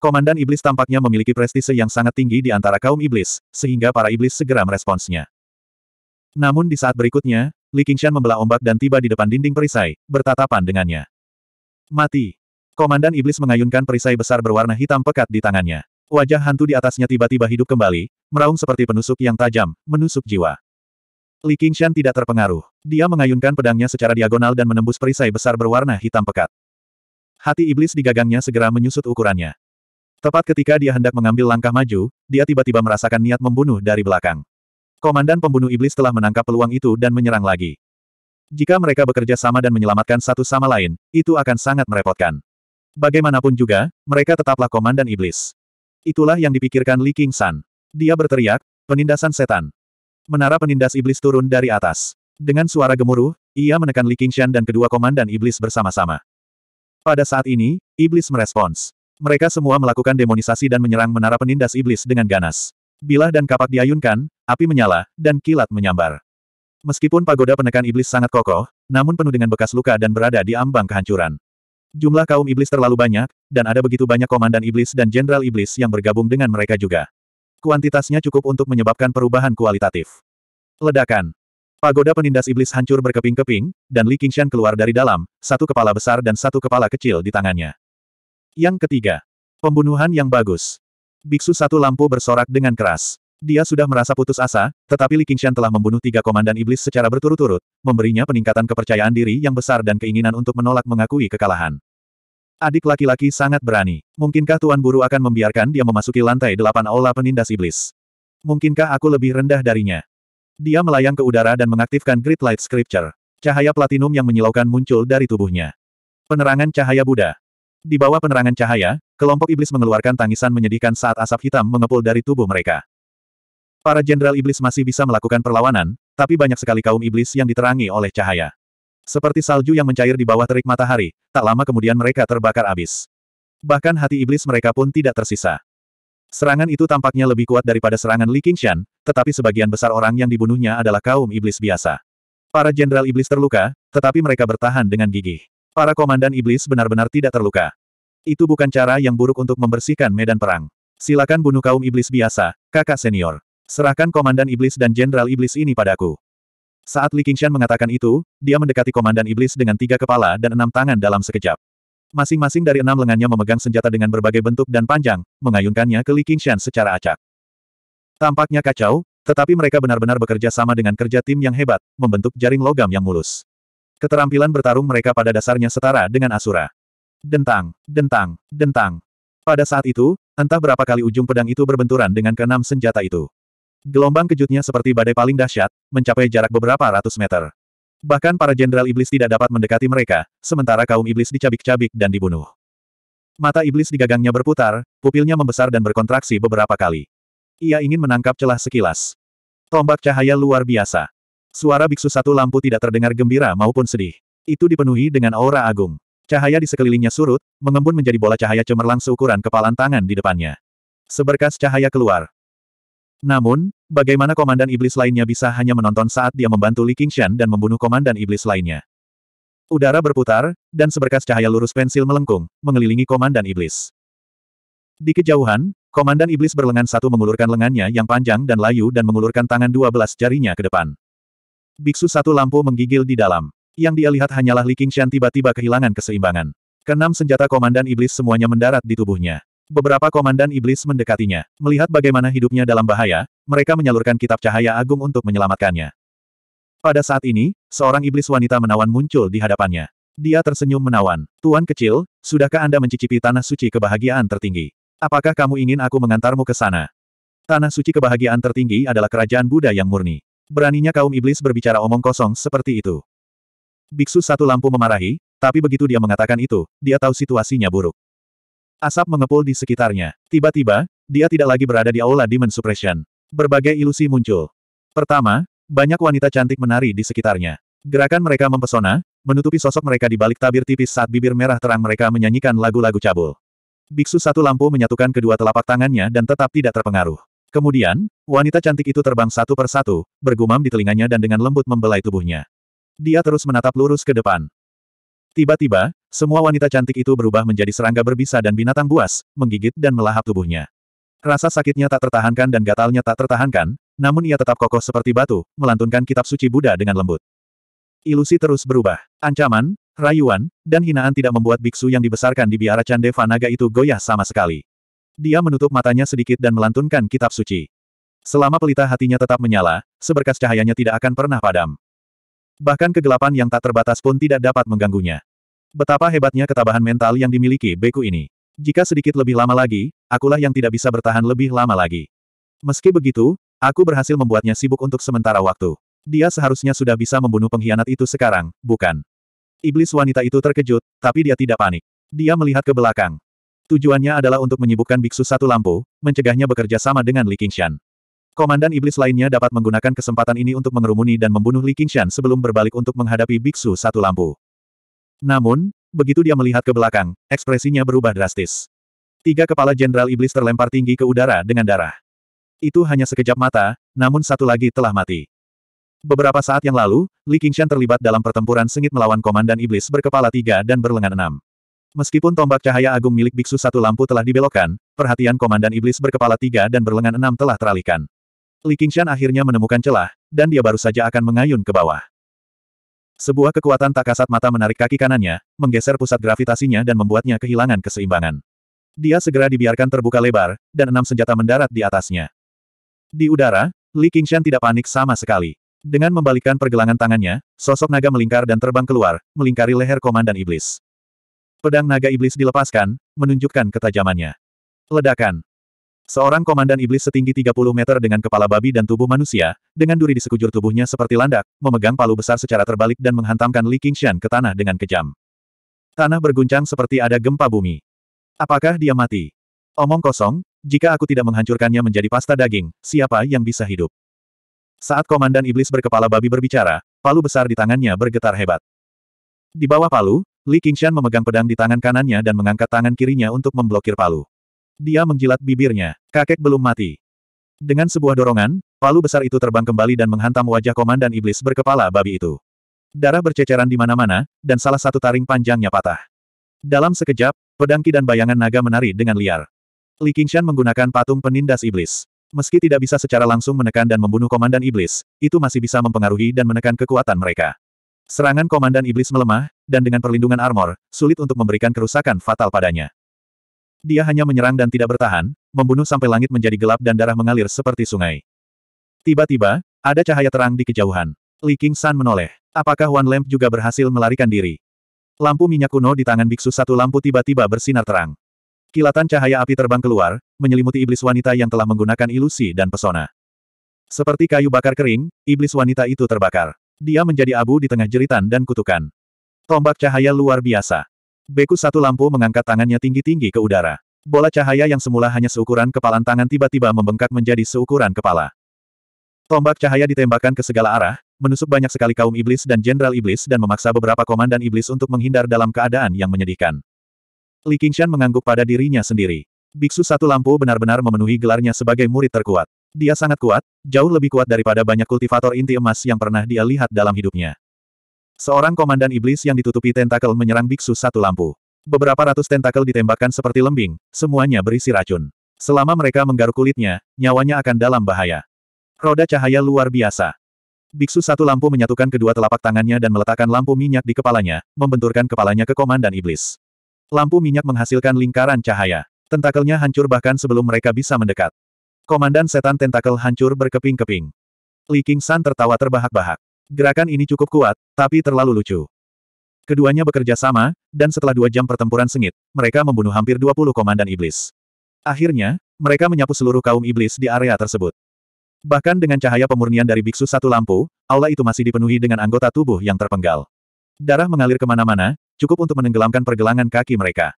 Komandan Iblis tampaknya memiliki prestise yang sangat tinggi di antara kaum Iblis, sehingga para Iblis segera meresponsnya. Namun di saat berikutnya, Li Qingshan membelah ombak dan tiba di depan dinding perisai, bertatapan dengannya. Mati. Komandan Iblis mengayunkan perisai besar berwarna hitam pekat di tangannya. Wajah hantu di atasnya tiba-tiba hidup kembali, meraung seperti penusuk yang tajam, menusuk jiwa. Li Qingshan tidak terpengaruh. Dia mengayunkan pedangnya secara diagonal dan menembus perisai besar berwarna hitam pekat. Hati iblis di gagangnya segera menyusut ukurannya. Tepat ketika dia hendak mengambil langkah maju, dia tiba-tiba merasakan niat membunuh dari belakang. Komandan pembunuh iblis telah menangkap peluang itu dan menyerang lagi. Jika mereka bekerja sama dan menyelamatkan satu sama lain, itu akan sangat merepotkan. Bagaimanapun juga, mereka tetaplah komandan iblis. Itulah yang dipikirkan Li King San. Dia berteriak, penindasan setan. Menara penindas iblis turun dari atas. Dengan suara gemuruh, ia menekan Li Qingshan dan kedua komandan iblis bersama-sama. Pada saat ini, iblis merespons. Mereka semua melakukan demonisasi dan menyerang menara penindas iblis dengan ganas. Bilah dan kapak diayunkan, api menyala, dan kilat menyambar. Meskipun pagoda penekan iblis sangat kokoh, namun penuh dengan bekas luka dan berada di ambang kehancuran. Jumlah kaum iblis terlalu banyak, dan ada begitu banyak komandan iblis dan jenderal iblis yang bergabung dengan mereka juga. Kuantitasnya cukup untuk menyebabkan perubahan kualitatif. Ledakan. Pagoda penindas iblis hancur berkeping-keping, dan Li Qingshan keluar dari dalam, satu kepala besar dan satu kepala kecil di tangannya. Yang ketiga. Pembunuhan yang bagus. Biksu satu lampu bersorak dengan keras. Dia sudah merasa putus asa, tetapi Li Qingshan telah membunuh tiga komandan iblis secara berturut-turut, memberinya peningkatan kepercayaan diri yang besar dan keinginan untuk menolak mengakui kekalahan. Adik laki-laki sangat berani. Mungkinkah Tuan Buru akan membiarkan dia memasuki lantai delapan aula penindas iblis? Mungkinkah aku lebih rendah darinya? Dia melayang ke udara dan mengaktifkan Great Light Scripture. Cahaya platinum yang menyilaukan muncul dari tubuhnya. Penerangan cahaya Buddha. Di bawah penerangan cahaya, kelompok iblis mengeluarkan tangisan menyedihkan saat asap hitam mengepul dari tubuh mereka. Para jenderal iblis masih bisa melakukan perlawanan, tapi banyak sekali kaum iblis yang diterangi oleh cahaya. Seperti salju yang mencair di bawah terik matahari, tak lama kemudian mereka terbakar abis, Bahkan hati iblis mereka pun tidak tersisa. Serangan itu tampaknya lebih kuat daripada serangan Li Qingshan, tetapi sebagian besar orang yang dibunuhnya adalah kaum iblis biasa. Para jenderal iblis terluka, tetapi mereka bertahan dengan gigih. Para komandan iblis benar-benar tidak terluka. Itu bukan cara yang buruk untuk membersihkan medan perang. Silakan bunuh kaum iblis biasa, kakak senior. Serahkan Komandan Iblis dan Jenderal Iblis ini padaku. Saat Li Qingshan mengatakan itu, dia mendekati Komandan Iblis dengan tiga kepala dan enam tangan dalam sekejap. Masing-masing dari enam lengannya memegang senjata dengan berbagai bentuk dan panjang, mengayunkannya ke Li Qingshan secara acak. Tampaknya kacau, tetapi mereka benar-benar bekerja sama dengan kerja tim yang hebat, membentuk jaring logam yang mulus. Keterampilan bertarung mereka pada dasarnya setara dengan Asura. Dentang, dentang, dentang. Pada saat itu, entah berapa kali ujung pedang itu berbenturan dengan keenam senjata itu. Gelombang kejutnya seperti badai paling dahsyat, mencapai jarak beberapa ratus meter. Bahkan para jenderal iblis tidak dapat mendekati mereka, sementara kaum iblis dicabik-cabik dan dibunuh. Mata iblis di gagangnya berputar, pupilnya membesar dan berkontraksi beberapa kali. Ia ingin menangkap celah sekilas. Tombak cahaya luar biasa. Suara biksu satu lampu tidak terdengar gembira maupun sedih. Itu dipenuhi dengan aura agung. Cahaya di sekelilingnya surut, mengembun menjadi bola cahaya cemerlang seukuran kepalan tangan di depannya. Seberkas cahaya keluar, namun, bagaimana komandan iblis lainnya bisa hanya menonton saat dia membantu Li Qingshan dan membunuh komandan iblis lainnya? Udara berputar, dan seberkas cahaya lurus pensil melengkung, mengelilingi komandan iblis. Di kejauhan, komandan iblis berlengan satu mengulurkan lengannya yang panjang dan layu dan mengulurkan tangan dua belas jarinya ke depan. Biksu satu lampu menggigil di dalam. Yang dia lihat hanyalah Li Qingshan tiba-tiba kehilangan keseimbangan. Kenam senjata komandan iblis semuanya mendarat di tubuhnya. Beberapa komandan iblis mendekatinya. Melihat bagaimana hidupnya dalam bahaya, mereka menyalurkan kitab cahaya agung untuk menyelamatkannya. Pada saat ini, seorang iblis wanita menawan muncul di hadapannya. Dia tersenyum menawan. Tuan kecil, sudahkah Anda mencicipi tanah suci kebahagiaan tertinggi? Apakah kamu ingin aku mengantarmu ke sana? Tanah suci kebahagiaan tertinggi adalah kerajaan Buddha yang murni. Beraninya kaum iblis berbicara omong kosong seperti itu. Biksu satu lampu memarahi, tapi begitu dia mengatakan itu, dia tahu situasinya buruk. Asap mengepul di sekitarnya. Tiba-tiba, dia tidak lagi berada di aula Demon Suppression. Berbagai ilusi muncul. Pertama, banyak wanita cantik menari di sekitarnya. Gerakan mereka mempesona, menutupi sosok mereka di balik tabir tipis saat bibir merah terang mereka menyanyikan lagu-lagu cabul. Biksu satu lampu menyatukan kedua telapak tangannya dan tetap tidak terpengaruh. Kemudian, wanita cantik itu terbang satu per satu, bergumam di telinganya dan dengan lembut membelai tubuhnya. Dia terus menatap lurus ke depan. Tiba-tiba, semua wanita cantik itu berubah menjadi serangga berbisa dan binatang buas, menggigit dan melahap tubuhnya. Rasa sakitnya tak tertahankan dan gatalnya tak tertahankan, namun ia tetap kokoh seperti batu, melantunkan kitab suci Buddha dengan lembut. Ilusi terus berubah. Ancaman, rayuan, dan hinaan tidak membuat biksu yang dibesarkan di biara Candeva Naga itu goyah sama sekali. Dia menutup matanya sedikit dan melantunkan kitab suci. Selama pelita hatinya tetap menyala, seberkas cahayanya tidak akan pernah padam. Bahkan kegelapan yang tak terbatas pun tidak dapat mengganggunya. Betapa hebatnya ketabahan mental yang dimiliki Beku ini. Jika sedikit lebih lama lagi, akulah yang tidak bisa bertahan lebih lama lagi. Meski begitu, aku berhasil membuatnya sibuk untuk sementara waktu. Dia seharusnya sudah bisa membunuh pengkhianat itu sekarang, bukan? Iblis wanita itu terkejut, tapi dia tidak panik. Dia melihat ke belakang. Tujuannya adalah untuk menyibukkan biksu satu lampu, mencegahnya bekerja sama dengan Li Qingshan. Komandan iblis lainnya dapat menggunakan kesempatan ini untuk mengerumuni dan membunuh Li Qingshan sebelum berbalik untuk menghadapi biksu satu lampu. Namun, begitu dia melihat ke belakang, ekspresinya berubah drastis. Tiga kepala jenderal iblis terlempar tinggi ke udara dengan darah. Itu hanya sekejap mata, namun satu lagi telah mati. Beberapa saat yang lalu, Li Qingshan terlibat dalam pertempuran sengit melawan komandan iblis berkepala tiga dan berlengan enam. Meskipun tombak cahaya agung milik biksu satu lampu telah dibelokkan, perhatian komandan iblis berkepala tiga dan berlengan enam telah teralihkan. Li Qingshan akhirnya menemukan celah, dan dia baru saja akan mengayun ke bawah. Sebuah kekuatan tak kasat mata menarik kaki kanannya, menggeser pusat gravitasinya dan membuatnya kehilangan keseimbangan. Dia segera dibiarkan terbuka lebar, dan enam senjata mendarat di atasnya. Di udara, Li Qingshan tidak panik sama sekali. Dengan membalikkan pergelangan tangannya, sosok naga melingkar dan terbang keluar, melingkari leher komandan iblis. Pedang naga iblis dilepaskan, menunjukkan ketajamannya. Ledakan. Seorang komandan iblis setinggi 30 meter dengan kepala babi dan tubuh manusia, dengan duri di sekujur tubuhnya seperti landak, memegang palu besar secara terbalik dan menghantamkan Li Qingshan ke tanah dengan kejam. Tanah berguncang seperti ada gempa bumi. Apakah dia mati? Omong kosong, jika aku tidak menghancurkannya menjadi pasta daging, siapa yang bisa hidup? Saat komandan iblis berkepala babi berbicara, palu besar di tangannya bergetar hebat. Di bawah palu, Li Qingshan memegang pedang di tangan kanannya dan mengangkat tangan kirinya untuk memblokir palu. Dia menjilat bibirnya. Kakek belum mati. Dengan sebuah dorongan, palu besar itu terbang kembali dan menghantam wajah komandan iblis berkepala babi itu. Darah berceceran di mana-mana, dan salah satu taring panjangnya patah. Dalam sekejap, pedangki dan bayangan naga menari dengan liar. Li Qingshan menggunakan patung penindas iblis. Meski tidak bisa secara langsung menekan dan membunuh komandan iblis, itu masih bisa mempengaruhi dan menekan kekuatan mereka. Serangan komandan iblis melemah, dan dengan perlindungan armor, sulit untuk memberikan kerusakan fatal padanya. Dia hanya menyerang dan tidak bertahan, membunuh sampai langit menjadi gelap dan darah mengalir seperti sungai. Tiba-tiba, ada cahaya terang di kejauhan. Li King San menoleh. Apakah Wan Lamp juga berhasil melarikan diri? Lampu minyak kuno di tangan biksu satu lampu tiba-tiba bersinar terang. Kilatan cahaya api terbang keluar, menyelimuti iblis wanita yang telah menggunakan ilusi dan pesona. Seperti kayu bakar kering, iblis wanita itu terbakar. Dia menjadi abu di tengah jeritan dan kutukan. Tombak cahaya luar biasa. Beku satu lampu mengangkat tangannya tinggi-tinggi ke udara. Bola cahaya yang semula hanya seukuran kepalan tangan tiba-tiba membengkak menjadi seukuran kepala. Tombak cahaya ditembakkan ke segala arah, menusuk banyak sekali kaum iblis dan jenderal iblis dan memaksa beberapa komandan iblis untuk menghindar dalam keadaan yang menyedihkan. Li Qingshan mengangguk pada dirinya sendiri. Biksu satu lampu benar-benar memenuhi gelarnya sebagai murid terkuat. Dia sangat kuat, jauh lebih kuat daripada banyak kultivator inti emas yang pernah dia lihat dalam hidupnya. Seorang komandan iblis yang ditutupi tentakel menyerang biksu satu lampu. Beberapa ratus tentakel ditembakkan seperti lembing, semuanya berisi racun. Selama mereka menggaruk kulitnya, nyawanya akan dalam bahaya. Roda cahaya luar biasa. Biksu satu lampu menyatukan kedua telapak tangannya dan meletakkan lampu minyak di kepalanya, membenturkan kepalanya ke komandan iblis. Lampu minyak menghasilkan lingkaran cahaya. Tentakelnya hancur bahkan sebelum mereka bisa mendekat. Komandan setan tentakel hancur berkeping-keping. Li King San tertawa terbahak-bahak. Gerakan ini cukup kuat, tapi terlalu lucu. Keduanya bekerja sama, dan setelah dua jam pertempuran sengit, mereka membunuh hampir 20 komandan iblis. Akhirnya, mereka menyapu seluruh kaum iblis di area tersebut. Bahkan dengan cahaya pemurnian dari biksu satu lampu, aula itu masih dipenuhi dengan anggota tubuh yang terpenggal. Darah mengalir kemana-mana, cukup untuk menenggelamkan pergelangan kaki mereka.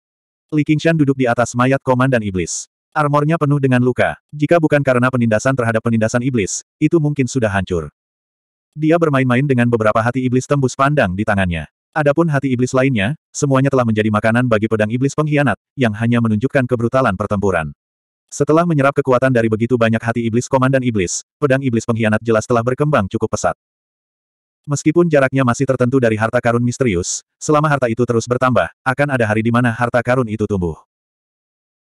Li Qingshan duduk di atas mayat komandan iblis. Armornya penuh dengan luka. Jika bukan karena penindasan terhadap penindasan iblis, itu mungkin sudah hancur. Dia bermain-main dengan beberapa hati iblis tembus pandang di tangannya. Adapun hati iblis lainnya, semuanya telah menjadi makanan bagi pedang iblis pengkhianat, yang hanya menunjukkan kebrutalan pertempuran. Setelah menyerap kekuatan dari begitu banyak hati iblis komandan iblis, pedang iblis pengkhianat jelas telah berkembang cukup pesat. Meskipun jaraknya masih tertentu dari harta karun misterius, selama harta itu terus bertambah, akan ada hari di mana harta karun itu tumbuh.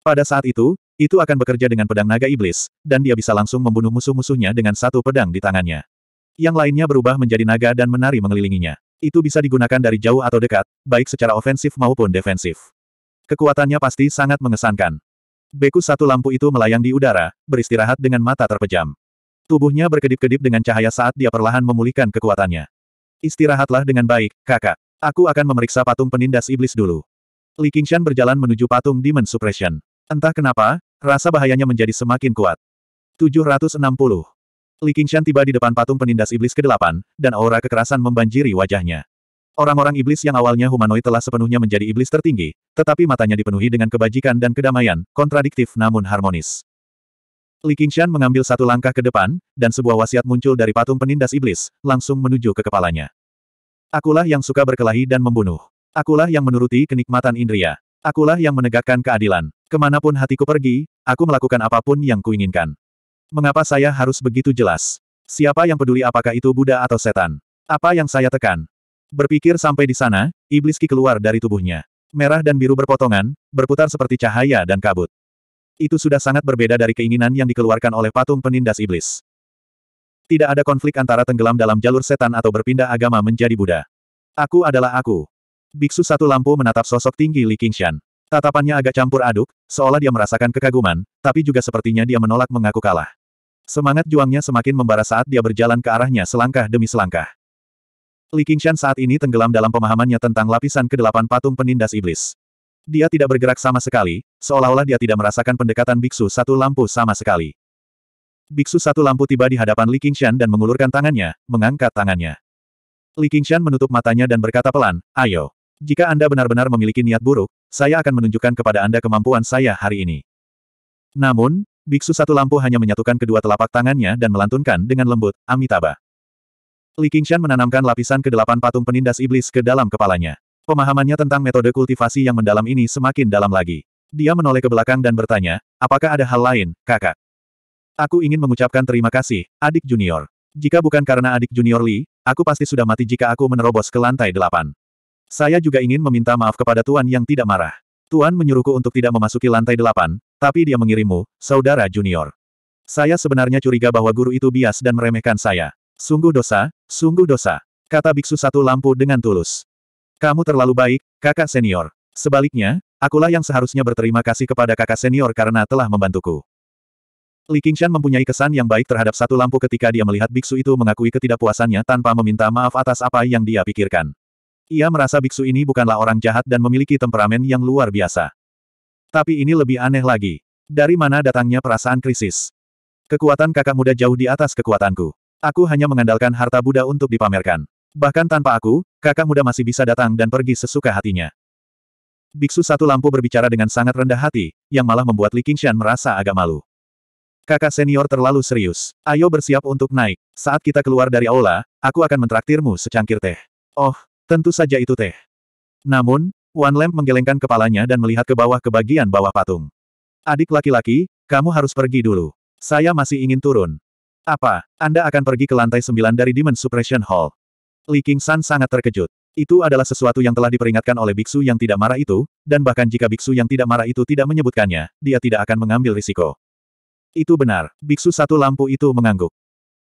Pada saat itu, itu akan bekerja dengan pedang naga iblis, dan dia bisa langsung membunuh musuh-musuhnya dengan satu pedang di tangannya. Yang lainnya berubah menjadi naga dan menari mengelilinginya. Itu bisa digunakan dari jauh atau dekat, baik secara ofensif maupun defensif. Kekuatannya pasti sangat mengesankan. Beku satu lampu itu melayang di udara, beristirahat dengan mata terpejam. Tubuhnya berkedip-kedip dengan cahaya saat dia perlahan memulihkan kekuatannya. Istirahatlah dengan baik, kakak. Aku akan memeriksa patung penindas iblis dulu. Li Qingshan berjalan menuju patung Demon Suppression. Entah kenapa, rasa bahayanya menjadi semakin kuat. 760. Li Qingshan tiba di depan patung penindas iblis ke-8, dan aura kekerasan membanjiri wajahnya. Orang-orang iblis yang awalnya humanoid telah sepenuhnya menjadi iblis tertinggi, tetapi matanya dipenuhi dengan kebajikan dan kedamaian, kontradiktif namun harmonis. Li Qingshan mengambil satu langkah ke depan, dan sebuah wasiat muncul dari patung penindas iblis, langsung menuju ke kepalanya. Akulah yang suka berkelahi dan membunuh. Akulah yang menuruti kenikmatan indria. Akulah yang menegakkan keadilan. Kemanapun hatiku pergi, aku melakukan apapun yang kuinginkan. Mengapa saya harus begitu jelas? Siapa yang peduli apakah itu Buddha atau setan? Apa yang saya tekan? Berpikir sampai di sana, iblis Ki keluar dari tubuhnya. Merah dan biru berpotongan, berputar seperti cahaya dan kabut. Itu sudah sangat berbeda dari keinginan yang dikeluarkan oleh patung penindas iblis. Tidak ada konflik antara tenggelam dalam jalur setan atau berpindah agama menjadi Buddha. Aku adalah aku. Biksu satu lampu menatap sosok tinggi Li Qingshan. Tatapannya agak campur aduk, seolah dia merasakan kekaguman, tapi juga sepertinya dia menolak mengaku kalah. Semangat juangnya semakin membara saat dia berjalan ke arahnya selangkah demi selangkah. Li Qingshan saat ini tenggelam dalam pemahamannya tentang lapisan kedelapan patung penindas iblis. Dia tidak bergerak sama sekali, seolah-olah dia tidak merasakan pendekatan biksu satu lampu sama sekali. Biksu satu lampu tiba di hadapan Li Qingshan dan mengulurkan tangannya, mengangkat tangannya. Li Qingshan menutup matanya dan berkata pelan, ayo. Jika Anda benar-benar memiliki niat buruk, saya akan menunjukkan kepada Anda kemampuan saya hari ini. Namun, Biksu Satu Lampu hanya menyatukan kedua telapak tangannya dan melantunkan dengan lembut, Amitabha. Li Qingshan menanamkan lapisan kedelapan patung penindas iblis ke dalam kepalanya. Pemahamannya tentang metode kultivasi yang mendalam ini semakin dalam lagi. Dia menoleh ke belakang dan bertanya, apakah ada hal lain, kakak? Aku ingin mengucapkan terima kasih, adik junior. Jika bukan karena adik junior Li, aku pasti sudah mati jika aku menerobos ke lantai delapan. Saya juga ingin meminta maaf kepada Tuan yang tidak marah. Tuan menyuruhku untuk tidak memasuki lantai delapan, tapi dia mengirimu, saudara junior. Saya sebenarnya curiga bahwa guru itu bias dan meremehkan saya. Sungguh dosa, sungguh dosa. Kata biksu satu lampu dengan tulus. Kamu terlalu baik, kakak senior. Sebaliknya, akulah yang seharusnya berterima kasih kepada kakak senior karena telah membantuku. Li Qingshan mempunyai kesan yang baik terhadap satu lampu ketika dia melihat biksu itu mengakui ketidakpuasannya tanpa meminta maaf atas apa yang dia pikirkan. Ia merasa biksu ini bukanlah orang jahat dan memiliki temperamen yang luar biasa. Tapi ini lebih aneh lagi. Dari mana datangnya perasaan krisis? Kekuatan kakak muda jauh di atas kekuatanku. Aku hanya mengandalkan harta Buddha untuk dipamerkan. Bahkan tanpa aku, kakak muda masih bisa datang dan pergi sesuka hatinya. Biksu satu lampu berbicara dengan sangat rendah hati, yang malah membuat Li Qingshan merasa agak malu. Kakak senior terlalu serius. Ayo bersiap untuk naik. Saat kita keluar dari aula, aku akan mentraktirmu secangkir teh. Oh, Tentu saja itu teh. Namun, Wan Lem menggelengkan kepalanya dan melihat ke bawah ke bagian bawah patung. Adik laki-laki, kamu harus pergi dulu. Saya masih ingin turun. Apa, Anda akan pergi ke lantai sembilan dari Demon Suppression Hall? Li King San sangat terkejut. Itu adalah sesuatu yang telah diperingatkan oleh biksu yang tidak marah itu, dan bahkan jika biksu yang tidak marah itu tidak menyebutkannya, dia tidak akan mengambil risiko. Itu benar, biksu satu lampu itu mengangguk.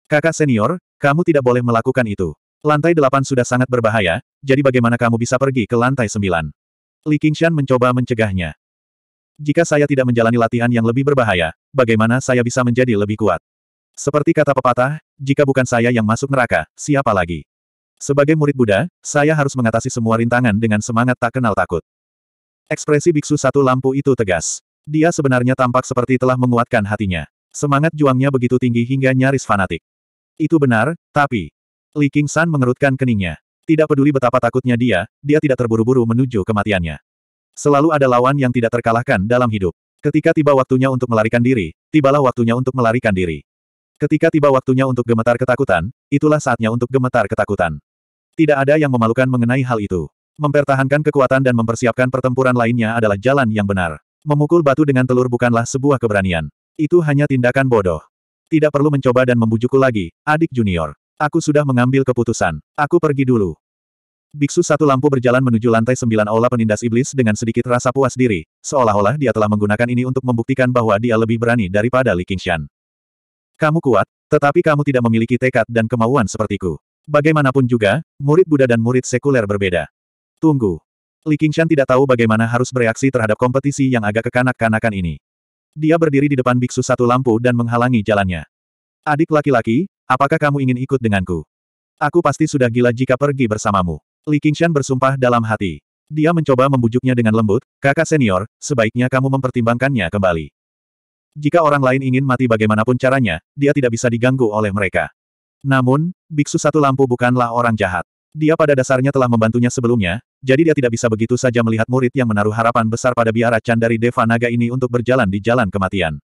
Kakak senior, kamu tidak boleh melakukan itu. Lantai delapan sudah sangat berbahaya, jadi bagaimana kamu bisa pergi ke lantai sembilan? Li Qingshan mencoba mencegahnya. Jika saya tidak menjalani latihan yang lebih berbahaya, bagaimana saya bisa menjadi lebih kuat? Seperti kata pepatah, jika bukan saya yang masuk neraka, siapa lagi? Sebagai murid Buddha, saya harus mengatasi semua rintangan dengan semangat tak kenal takut. Ekspresi biksu satu lampu itu tegas. Dia sebenarnya tampak seperti telah menguatkan hatinya. Semangat juangnya begitu tinggi hingga nyaris fanatik. Itu benar, tapi, Li King San mengerutkan keningnya. Tidak peduli betapa takutnya dia, dia tidak terburu-buru menuju kematiannya. Selalu ada lawan yang tidak terkalahkan dalam hidup. Ketika tiba waktunya untuk melarikan diri, tibalah waktunya untuk melarikan diri. Ketika tiba waktunya untuk gemetar ketakutan, itulah saatnya untuk gemetar ketakutan. Tidak ada yang memalukan mengenai hal itu. Mempertahankan kekuatan dan mempersiapkan pertempuran lainnya adalah jalan yang benar. Memukul batu dengan telur bukanlah sebuah keberanian. Itu hanya tindakan bodoh. Tidak perlu mencoba dan membujukku lagi, adik junior. Aku sudah mengambil keputusan. Aku pergi dulu. Biksu satu lampu berjalan menuju lantai sembilan aula penindas iblis dengan sedikit rasa puas diri, seolah-olah dia telah menggunakan ini untuk membuktikan bahwa dia lebih berani daripada Li Qingshan. Kamu kuat, tetapi kamu tidak memiliki tekad dan kemauan sepertiku. Bagaimanapun juga, murid Buddha dan murid sekuler berbeda. Tunggu. Li Qingshan tidak tahu bagaimana harus bereaksi terhadap kompetisi yang agak kekanak-kanakan ini. Dia berdiri di depan biksu satu lampu dan menghalangi jalannya. Adik laki-laki, Apakah kamu ingin ikut denganku? Aku pasti sudah gila jika pergi bersamamu. Li Qingshan bersumpah dalam hati. Dia mencoba membujuknya dengan lembut, kakak senior, sebaiknya kamu mempertimbangkannya kembali. Jika orang lain ingin mati bagaimanapun caranya, dia tidak bisa diganggu oleh mereka. Namun, Biksu Satu Lampu bukanlah orang jahat. Dia pada dasarnya telah membantunya sebelumnya, jadi dia tidak bisa begitu saja melihat murid yang menaruh harapan besar pada biara Chan dari Deva Naga ini untuk berjalan di jalan kematian.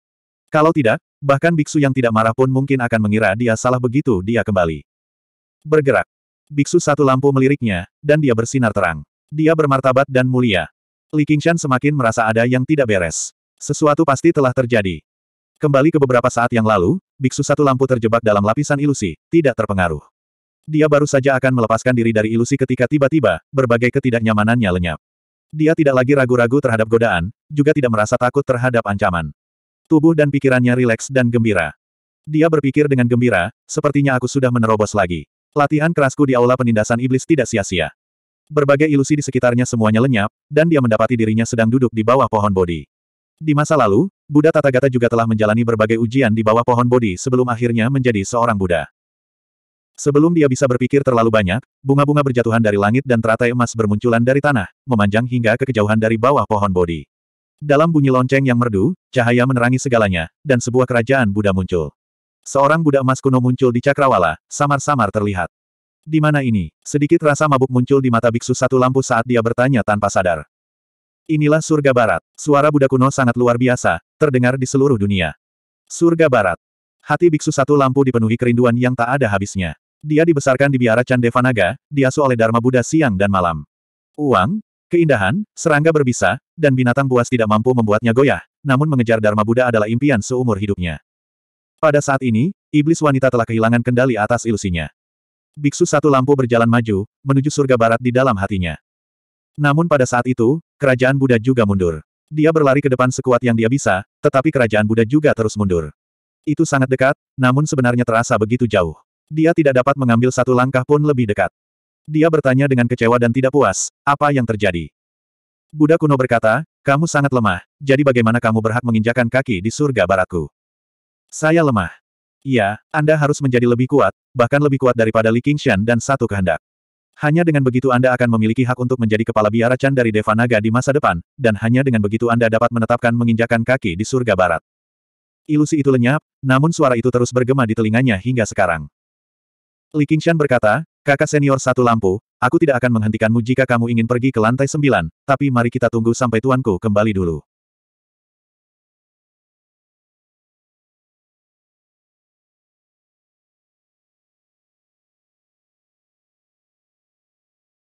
Kalau tidak, Bahkan biksu yang tidak marah pun mungkin akan mengira dia salah begitu dia kembali. Bergerak. Biksu satu lampu meliriknya, dan dia bersinar terang. Dia bermartabat dan mulia. Li Qingshan semakin merasa ada yang tidak beres. Sesuatu pasti telah terjadi. Kembali ke beberapa saat yang lalu, biksu satu lampu terjebak dalam lapisan ilusi, tidak terpengaruh. Dia baru saja akan melepaskan diri dari ilusi ketika tiba-tiba, berbagai ketidaknyamanannya lenyap. Dia tidak lagi ragu-ragu terhadap godaan, juga tidak merasa takut terhadap ancaman. Tubuh dan pikirannya rileks dan gembira. Dia berpikir dengan gembira, sepertinya aku sudah menerobos lagi. Latihan kerasku di aula penindasan iblis tidak sia-sia. Berbagai ilusi di sekitarnya semuanya lenyap, dan dia mendapati dirinya sedang duduk di bawah pohon bodi. Di masa lalu, Buddha Tathagata juga telah menjalani berbagai ujian di bawah pohon bodi sebelum akhirnya menjadi seorang Buddha. Sebelum dia bisa berpikir terlalu banyak, bunga-bunga berjatuhan dari langit dan teratai emas bermunculan dari tanah, memanjang hingga ke kejauhan dari bawah pohon bodi. Dalam bunyi lonceng yang merdu, cahaya menerangi segalanya, dan sebuah kerajaan Buddha muncul. Seorang Buddha emas kuno muncul di cakrawala, samar-samar terlihat. Di mana ini? Sedikit rasa mabuk muncul di mata biksu satu lampu saat dia bertanya tanpa sadar. Inilah surga barat. Suara Buddha kuno sangat luar biasa, terdengar di seluruh dunia. Surga barat. Hati biksu satu lampu dipenuhi kerinduan yang tak ada habisnya. Dia dibesarkan di biara Candevanaga, diasuh oleh Dharma Buddha siang dan malam. Uang, Keindahan, serangga berbisa, dan binatang buas tidak mampu membuatnya goyah, namun mengejar Dharma Buddha adalah impian seumur hidupnya. Pada saat ini, iblis wanita telah kehilangan kendali atas ilusinya. Biksu satu lampu berjalan maju, menuju surga barat di dalam hatinya. Namun pada saat itu, kerajaan Buddha juga mundur. Dia berlari ke depan sekuat yang dia bisa, tetapi kerajaan Buddha juga terus mundur. Itu sangat dekat, namun sebenarnya terasa begitu jauh. Dia tidak dapat mengambil satu langkah pun lebih dekat. Dia bertanya dengan kecewa dan tidak puas, apa yang terjadi? Buddha kuno berkata, kamu sangat lemah, jadi bagaimana kamu berhak menginjakan kaki di surga baratku? Saya lemah. Iya, Anda harus menjadi lebih kuat, bahkan lebih kuat daripada Li Qingshan dan satu kehendak. Hanya dengan begitu Anda akan memiliki hak untuk menjadi kepala biara Chan dari Devanaga di masa depan, dan hanya dengan begitu Anda dapat menetapkan menginjakan kaki di surga barat. Ilusi itu lenyap, namun suara itu terus bergema di telinganya hingga sekarang. Li Qingshan berkata, Kakak senior satu lampu, aku tidak akan menghentikanmu jika kamu ingin pergi ke lantai sembilan, tapi mari kita tunggu sampai tuanku kembali dulu.